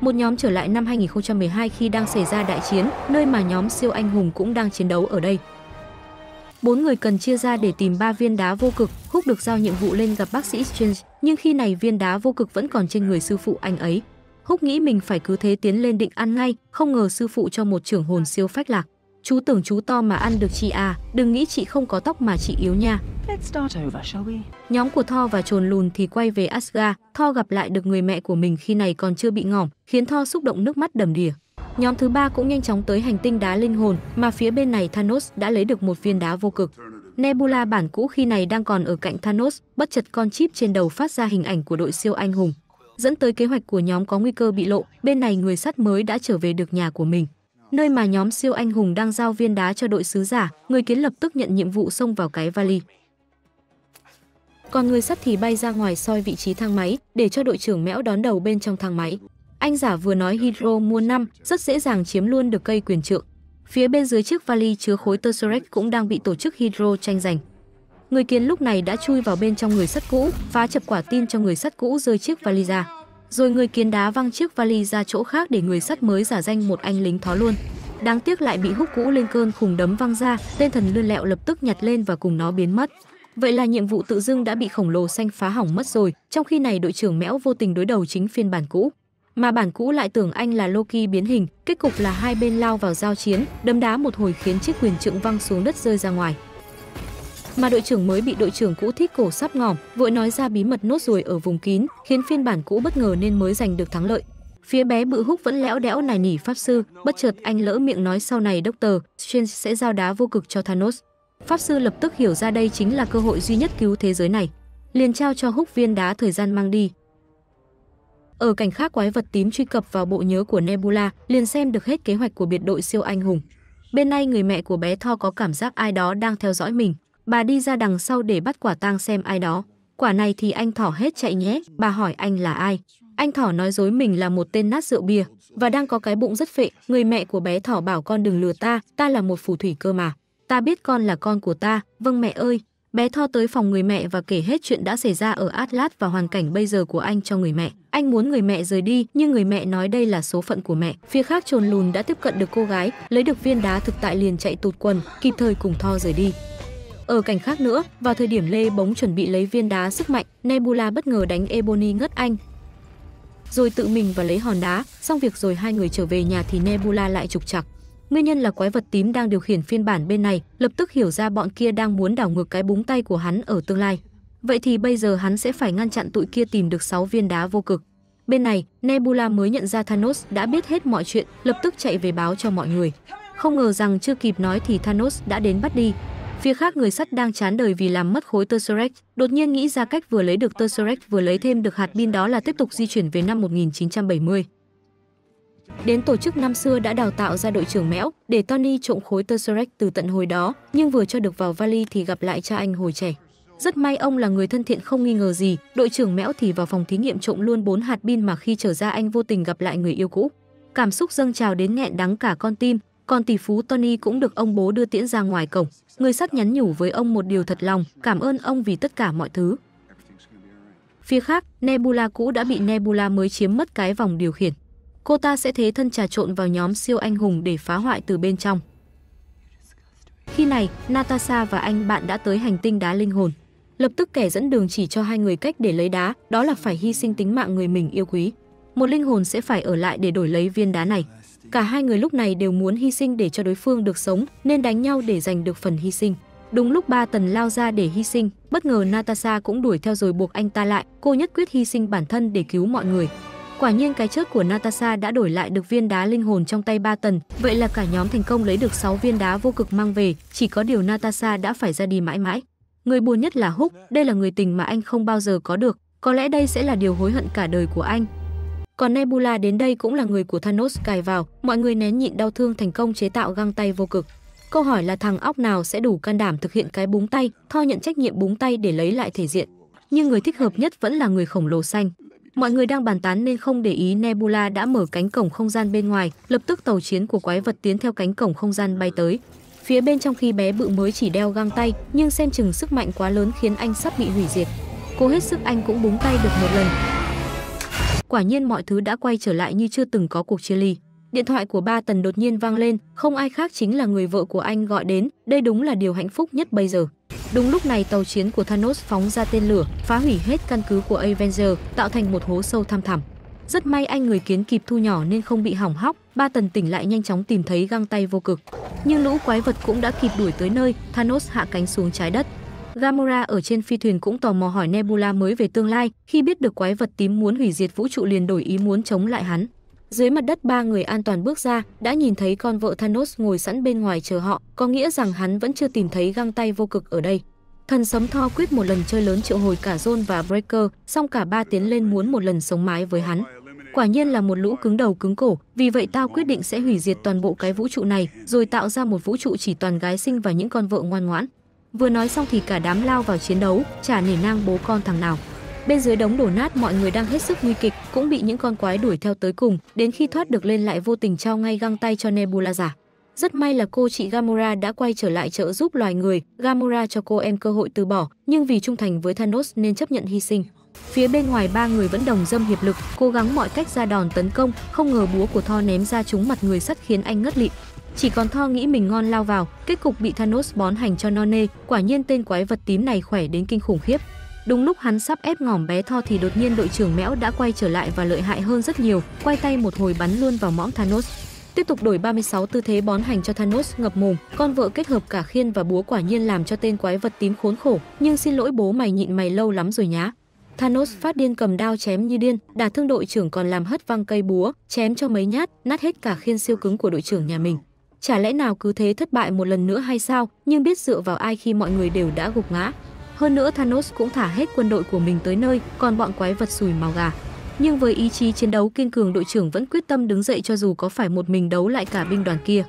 Một nhóm trở lại năm 2012 khi đang xảy ra đại chiến, nơi mà nhóm siêu anh hùng cũng đang chiến đấu ở đây. Bốn người cần chia ra để tìm ba viên đá vô cực, Húc được giao nhiệm vụ lên gặp bác sĩ Strange, nhưng khi này viên đá vô cực vẫn còn trên người sư phụ anh ấy. Cúc nghĩ mình phải cứ thế tiến lên định ăn ngay, không ngờ sư phụ cho một trưởng hồn siêu phách lạc. Chú tưởng chú to mà ăn được chị à, đừng nghĩ chị không có tóc mà chị yếu nha. Over, Nhóm của Thor và trồn lùn thì quay về Asgard, Thor gặp lại được người mẹ của mình khi này còn chưa bị ngỏm, khiến Thor xúc động nước mắt đầm đìa. Nhóm thứ ba cũng nhanh chóng tới hành tinh đá linh hồn, mà phía bên này Thanos đã lấy được một viên đá vô cực. Nebula bản cũ khi này đang còn ở cạnh Thanos, bất chật con chip trên đầu phát ra hình ảnh của đội siêu anh hùng dẫn tới kế hoạch của nhóm có nguy cơ bị lộ. Bên này người sắt mới đã trở về được nhà của mình. Nơi mà nhóm siêu anh hùng đang giao viên đá cho đội sứ giả, người kiến lập tức nhận nhiệm vụ xông vào cái vali. Còn người sắt thì bay ra ngoài soi vị trí thang máy để cho đội trưởng mẽo đón đầu bên trong thang máy. Anh giả vừa nói Hydro mua năm rất dễ dàng chiếm luôn được cây quyền trượng. Phía bên dưới chiếc vali chứa khối Tesseract cũng đang bị tổ chức Hydro tranh giành. Người kiến lúc này đã chui vào bên trong người sắt cũ, phá chập quả tim cho người sắt cũ rơi chiếc vali ra. Rồi người kiến đá văng chiếc vali ra chỗ khác để người sắt mới giả danh một anh lính thó luôn. Đáng tiếc lại bị húc cũ lên cơn khủng đấm văng ra, tên thần lươn lẹo lập tức nhặt lên và cùng nó biến mất. Vậy là nhiệm vụ tự dưng đã bị khổng lồ xanh phá hỏng mất rồi, trong khi này đội trưởng Mẽo vô tình đối đầu chính phiên bản cũ. Mà bản cũ lại tưởng anh là Loki biến hình, kết cục là hai bên lao vào giao chiến, đấm đá một hồi khiến chiếc quyền trượng văng xuống đất rơi ra ngoài mà đội trưởng mới bị đội trưởng cũ thích cổ sắp ngỏm, vội nói ra bí mật nốt ruồi ở vùng kín, khiến phiên bản cũ bất ngờ nên mới giành được thắng lợi. Phía bé bự húc vẫn lẽo đẽo nài nỉ pháp sư, bất chợt anh lỡ miệng nói sau này Doctor Strange sẽ giao đá vô cực cho Thanos. Pháp sư lập tức hiểu ra đây chính là cơ hội duy nhất cứu thế giới này, liền trao cho húc viên đá thời gian mang đi. Ở cảnh khác quái vật tím truy cập vào bộ nhớ của Nebula, liền xem được hết kế hoạch của biệt đội siêu anh hùng. Bên này người mẹ của bé Thor có cảm giác ai đó đang theo dõi mình. Bà đi ra đằng sau để bắt quả tang xem ai đó. Quả này thì anh thỏ hết chạy nhé. Bà hỏi anh là ai. Anh thỏ nói dối mình là một tên nát rượu bia và đang có cái bụng rất phệ. Người mẹ của bé thỏ bảo con đừng lừa ta, ta là một phù thủy cơ mà. Ta biết con là con của ta, vâng mẹ ơi. Bé Tho tới phòng người mẹ và kể hết chuyện đã xảy ra ở Atlas và hoàn cảnh bây giờ của anh cho người mẹ. Anh muốn người mẹ rời đi, nhưng người mẹ nói đây là số phận của mẹ. Phía khác trồn lùn đã tiếp cận được cô gái, lấy được viên đá thực tại liền chạy tụt quần, kịp thời cùng Tho rời đi. Ở cảnh khác nữa, vào thời điểm Lê Bóng chuẩn bị lấy viên đá sức mạnh, Nebula bất ngờ đánh Ebony ngất anh. Rồi tự mình và lấy hòn đá, xong việc rồi hai người trở về nhà thì Nebula lại trục trặc. Nguyên nhân là quái vật tím đang điều khiển phiên bản bên này, lập tức hiểu ra bọn kia đang muốn đảo ngược cái búng tay của hắn ở tương lai. Vậy thì bây giờ hắn sẽ phải ngăn chặn tụi kia tìm được 6 viên đá vô cực. Bên này, Nebula mới nhận ra Thanos đã biết hết mọi chuyện, lập tức chạy về báo cho mọi người. Không ngờ rằng chưa kịp nói thì Thanos đã đến bắt đi. Phía khác người sắt đang chán đời vì làm mất khối Tesseract, đột nhiên nghĩ ra cách vừa lấy được Tesseract vừa lấy thêm được hạt pin đó là tiếp tục di chuyển về năm 1970. Đến tổ chức năm xưa đã đào tạo ra đội trưởng Mẽo để Tony trộm khối Tesseract từ tận hồi đó, nhưng vừa cho được vào vali thì gặp lại cha anh hồi trẻ. Rất may ông là người thân thiện không nghi ngờ gì, đội trưởng Mẽo thì vào phòng thí nghiệm trộm luôn bốn hạt pin mà khi trở ra anh vô tình gặp lại người yêu cũ. Cảm xúc dâng trào đến nghẹn đắng cả con tim, còn tỷ phú Tony cũng được ông bố đưa tiễn ra ngoài cổng. Người sắt nhắn nhủ với ông một điều thật lòng, cảm ơn ông vì tất cả mọi thứ. Phía khác, Nebula cũ đã bị Nebula mới chiếm mất cái vòng điều khiển. Cô ta sẽ thế thân trà trộn vào nhóm siêu anh hùng để phá hoại từ bên trong. Khi này, Natasha và anh bạn đã tới hành tinh đá linh hồn. Lập tức kẻ dẫn đường chỉ cho hai người cách để lấy đá, đó là phải hy sinh tính mạng người mình yêu quý. Một linh hồn sẽ phải ở lại để đổi lấy viên đá này. Cả hai người lúc này đều muốn hy sinh để cho đối phương được sống, nên đánh nhau để giành được phần hy sinh. Đúng lúc ba tần lao ra để hy sinh, bất ngờ Natasha cũng đuổi theo rồi buộc anh ta lại, cô nhất quyết hy sinh bản thân để cứu mọi người. Quả nhiên cái chết của Natasha đã đổi lại được viên đá linh hồn trong tay ba tần, vậy là cả nhóm thành công lấy được 6 viên đá vô cực mang về, chỉ có điều Natasha đã phải ra đi mãi mãi. Người buồn nhất là Húc, đây là người tình mà anh không bao giờ có được, có lẽ đây sẽ là điều hối hận cả đời của anh, còn Nebula đến đây cũng là người của Thanos cài vào, mọi người nén nhịn đau thương thành công chế tạo găng tay vô cực. Câu hỏi là thằng óc nào sẽ đủ can đảm thực hiện cái búng tay, tho nhận trách nhiệm búng tay để lấy lại thể diện. Nhưng người thích hợp nhất vẫn là người khổng lồ xanh. Mọi người đang bàn tán nên không để ý Nebula đã mở cánh cổng không gian bên ngoài, lập tức tàu chiến của quái vật tiến theo cánh cổng không gian bay tới. Phía bên trong khi bé bự mới chỉ đeo găng tay, nhưng xem chừng sức mạnh quá lớn khiến anh sắp bị hủy diệt. Cố hết sức anh cũng búng tay được một lần, quả nhiên mọi thứ đã quay trở lại như chưa từng có cuộc chia ly. Điện thoại của ba Tần đột nhiên vang lên, không ai khác chính là người vợ của anh gọi đến, đây đúng là điều hạnh phúc nhất bây giờ. Đúng lúc này tàu chiến của Thanos phóng ra tên lửa, phá hủy hết căn cứ của Avenger, tạo thành một hố sâu thăm thẳm. Rất may anh người kiến kịp thu nhỏ nên không bị hỏng hóc, ba tần tỉnh lại nhanh chóng tìm thấy găng tay vô cực. Nhưng lũ quái vật cũng đã kịp đuổi tới nơi, Thanos hạ cánh xuống trái đất. Gamora ở trên phi thuyền cũng tò mò hỏi Nebula mới về tương lai, khi biết được quái vật tím muốn hủy diệt vũ trụ liền đổi ý muốn chống lại hắn. Dưới mặt đất ba người an toàn bước ra, đã nhìn thấy con vợ Thanos ngồi sẵn bên ngoài chờ họ, có nghĩa rằng hắn vẫn chưa tìm thấy găng tay vô cực ở đây. Thần sấm Thor quyết một lần chơi lớn triệu hồi cả Zon và Breaker, song cả ba tiến lên muốn một lần sống mái với hắn. Quả nhiên là một lũ cứng đầu cứng cổ, vì vậy tao quyết định sẽ hủy diệt toàn bộ cái vũ trụ này, rồi tạo ra một vũ trụ chỉ toàn gái sinh và những con vợ ngoan ngoãn. Vừa nói xong thì cả đám lao vào chiến đấu, chả nể nang bố con thằng nào. Bên dưới đống đổ nát mọi người đang hết sức nguy kịch, cũng bị những con quái đuổi theo tới cùng, đến khi thoát được lên lại vô tình trao ngay găng tay cho Nebula giả. Rất may là cô chị Gamora đã quay trở lại trợ giúp loài người, Gamora cho cô em cơ hội từ bỏ, nhưng vì trung thành với Thanos nên chấp nhận hy sinh. Phía bên ngoài ba người vẫn đồng dâm hiệp lực, cố gắng mọi cách ra đòn tấn công, không ngờ búa của Thor ném ra trúng mặt người sắt khiến anh ngất lịm. Chỉ còn Thor nghĩ mình ngon lao vào, kết cục bị Thanos bón hành cho non nê, quả nhiên tên quái vật tím này khỏe đến kinh khủng khiếp. Đúng lúc hắn sắp ép ngỏm bé Thor thì đột nhiên đội trưởng Mẽo đã quay trở lại và lợi hại hơn rất nhiều, quay tay một hồi bắn luôn vào mõm Thanos. Tiếp tục đổi 36 tư thế bón hành cho Thanos ngập mồm, con vợ kết hợp cả khiên và búa quả nhiên làm cho tên quái vật tím khốn khổ, nhưng xin lỗi bố mày nhịn mày lâu lắm rồi nhá. Thanos phát điên cầm đao chém như điên, đả thương đội trưởng còn làm hất văng cây búa, chém cho mấy nhát, nát hết cả khiên siêu cứng của đội trưởng nhà mình. Chả lẽ nào cứ thế thất bại một lần nữa hay sao? Nhưng biết dựa vào ai khi mọi người đều đã gục ngã. Hơn nữa Thanos cũng thả hết quân đội của mình tới nơi, còn bọn quái vật sùi màu gà. Nhưng với ý chí chiến đấu kiên cường đội trưởng vẫn quyết tâm đứng dậy cho dù có phải một mình đấu lại cả binh đoàn kia.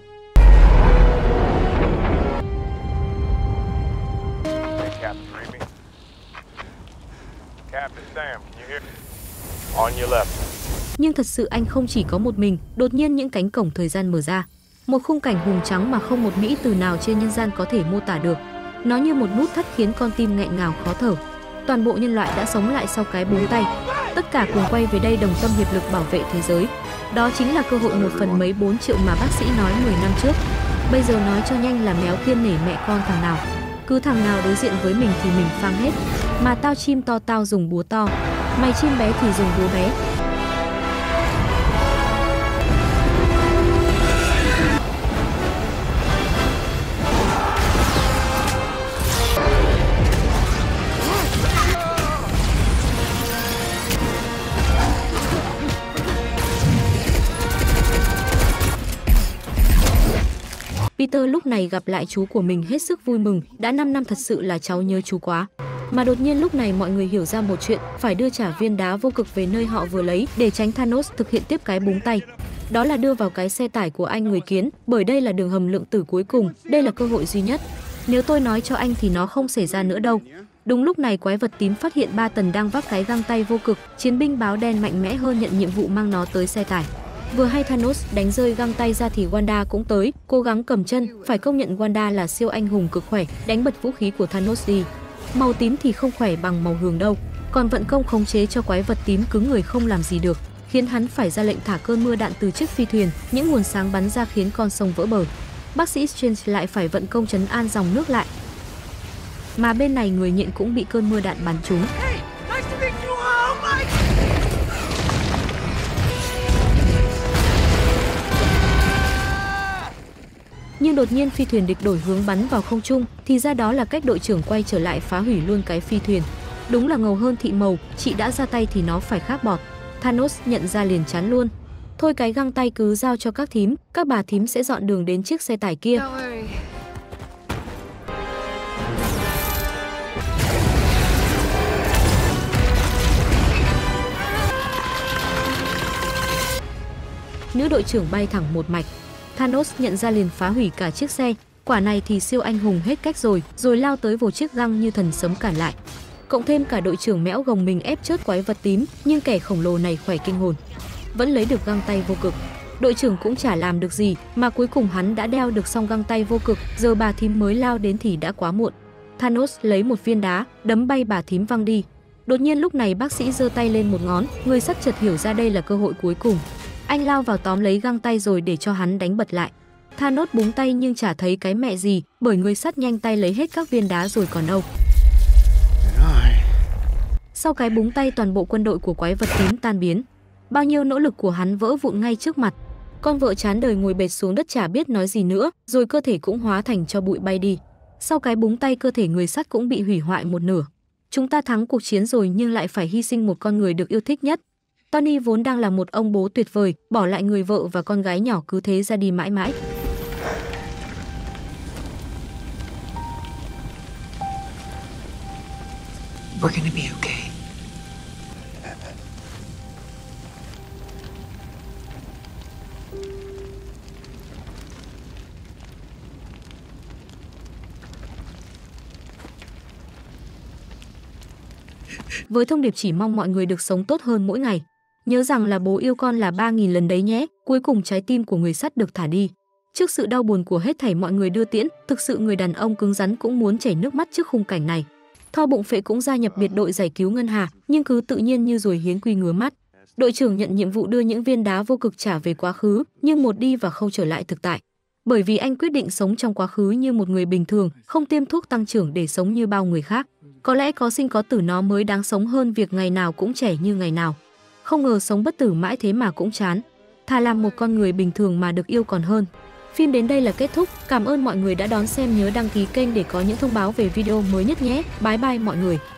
Nhưng thật sự anh không chỉ có một mình, đột nhiên những cánh cổng thời gian mở ra. Một khung cảnh hùng trắng mà không một mỹ từ nào trên nhân gian có thể mô tả được. Nó như một nút thắt khiến con tim nghẹn ngào khó thở. Toàn bộ nhân loại đã sống lại sau cái bốn tay. Tất cả cùng quay về đây đồng tâm hiệp lực bảo vệ thế giới. Đó chính là cơ hội một phần mấy 4 triệu mà bác sĩ nói 10 năm trước. Bây giờ nói cho nhanh là méo kiên nể mẹ con thằng nào. Cứ thằng nào đối diện với mình thì mình phang hết. Mà tao chim to tao dùng búa to. Mày chim bé thì dùng búa bé. Peter lúc này gặp lại chú của mình hết sức vui mừng, đã 5 năm thật sự là cháu nhớ chú quá. Mà đột nhiên lúc này mọi người hiểu ra một chuyện, phải đưa trả viên đá vô cực về nơi họ vừa lấy để tránh Thanos thực hiện tiếp cái búng tay. Đó là đưa vào cái xe tải của anh người kiến, bởi đây là đường hầm lượng tử cuối cùng, đây là cơ hội duy nhất. Nếu tôi nói cho anh thì nó không xảy ra nữa đâu. Đúng lúc này quái vật tím phát hiện ba tần đang vác cái găng tay vô cực, chiến binh báo đen mạnh mẽ hơn nhận nhiệm vụ mang nó tới xe tải. Vừa hay Thanos đánh rơi găng tay ra thì Wanda cũng tới, cố gắng cầm chân, phải công nhận Wanda là siêu anh hùng cực khỏe, đánh bật vũ khí của Thanos đi. Màu tím thì không khỏe bằng màu hường đâu, còn vận công khống chế cho quái vật tím cứng người không làm gì được, khiến hắn phải ra lệnh thả cơn mưa đạn từ chiếc phi thuyền, những nguồn sáng bắn ra khiến con sông vỡ bờ. Bác sĩ Strange lại phải vận công chấn an dòng nước lại. Mà bên này người nhện cũng bị cơn mưa đạn bắn trúng. nhưng đột nhiên phi thuyền địch đổi hướng bắn vào không trung thì ra đó là cách đội trưởng quay trở lại phá hủy luôn cái phi thuyền. Đúng là ngầu hơn thị màu, chị đã ra tay thì nó phải khác bọt. Thanos nhận ra liền chán luôn. Thôi cái găng tay cứ giao cho các thím, các bà thím sẽ dọn đường đến chiếc xe tải kia. Nữ đội trưởng bay thẳng một mạch, Thanos nhận ra liền phá hủy cả chiếc xe. Quả này thì siêu anh hùng hết cách rồi, rồi lao tới vồ chiếc răng như thần sấm cản lại. Cộng thêm cả đội trưởng mẽo gồng mình ép chớt quái vật tím, nhưng kẻ khổng lồ này khỏe kinh hồn. Vẫn lấy được găng tay vô cực. Đội trưởng cũng chả làm được gì, mà cuối cùng hắn đã đeo được xong găng tay vô cực, giờ bà thím mới lao đến thì đã quá muộn. Thanos lấy một viên đá, đấm bay bà thím văng đi. Đột nhiên lúc này bác sĩ giơ tay lên một ngón, người sắt chợt hiểu ra đây là cơ hội cuối cùng, anh lao vào tóm lấy găng tay rồi để cho hắn đánh bật lại. Thanos búng tay nhưng chả thấy cái mẹ gì bởi người sắt nhanh tay lấy hết các viên đá rồi còn đâu. Sau cái búng tay toàn bộ quân đội của quái vật tím tan biến. Bao nhiêu nỗ lực của hắn vỡ vụn ngay trước mặt. Con vợ chán đời ngồi bệt xuống đất chả biết nói gì nữa, rồi cơ thể cũng hóa thành cho bụi bay đi. Sau cái búng tay cơ thể người sắt cũng bị hủy hoại một nửa. Chúng ta thắng cuộc chiến rồi nhưng lại phải hy sinh một con người được yêu thích nhất, Tony vốn đang là một ông bố tuyệt vời, bỏ lại người vợ và con gái nhỏ cứ thế ra đi mãi mãi. We're gonna be okay. Với thông điệp chỉ mong mọi người được sống tốt hơn mỗi ngày, Nhớ rằng là bố yêu con là 3.000 lần đấy nhé, cuối cùng trái tim của người sắt được thả đi. Trước sự đau buồn của hết thảy mọi người đưa tiễn, thực sự người đàn ông cứng rắn cũng muốn chảy nước mắt trước khung cảnh này. Tho bụng phệ cũng gia nhập biệt đội giải cứu ngân hà, nhưng cứ tự nhiên như rồi hiến quy ngứa mắt. Đội trưởng nhận nhiệm vụ đưa những viên đá vô cực trả về quá khứ, nhưng một đi và không trở lại thực tại. Bởi vì anh quyết định sống trong quá khứ như một người bình thường, không tiêm thuốc tăng trưởng để sống như bao người khác. Có lẽ có sinh có tử nó mới đáng sống hơn việc ngày nào cũng trẻ như ngày nào không ngờ sống bất tử mãi thế mà cũng chán. Thà làm một con người bình thường mà được yêu còn hơn. Phim đến đây là kết thúc, cảm ơn mọi người đã đón xem nhớ đăng ký kênh để có những thông báo về video mới nhất nhé. Bye bye mọi người.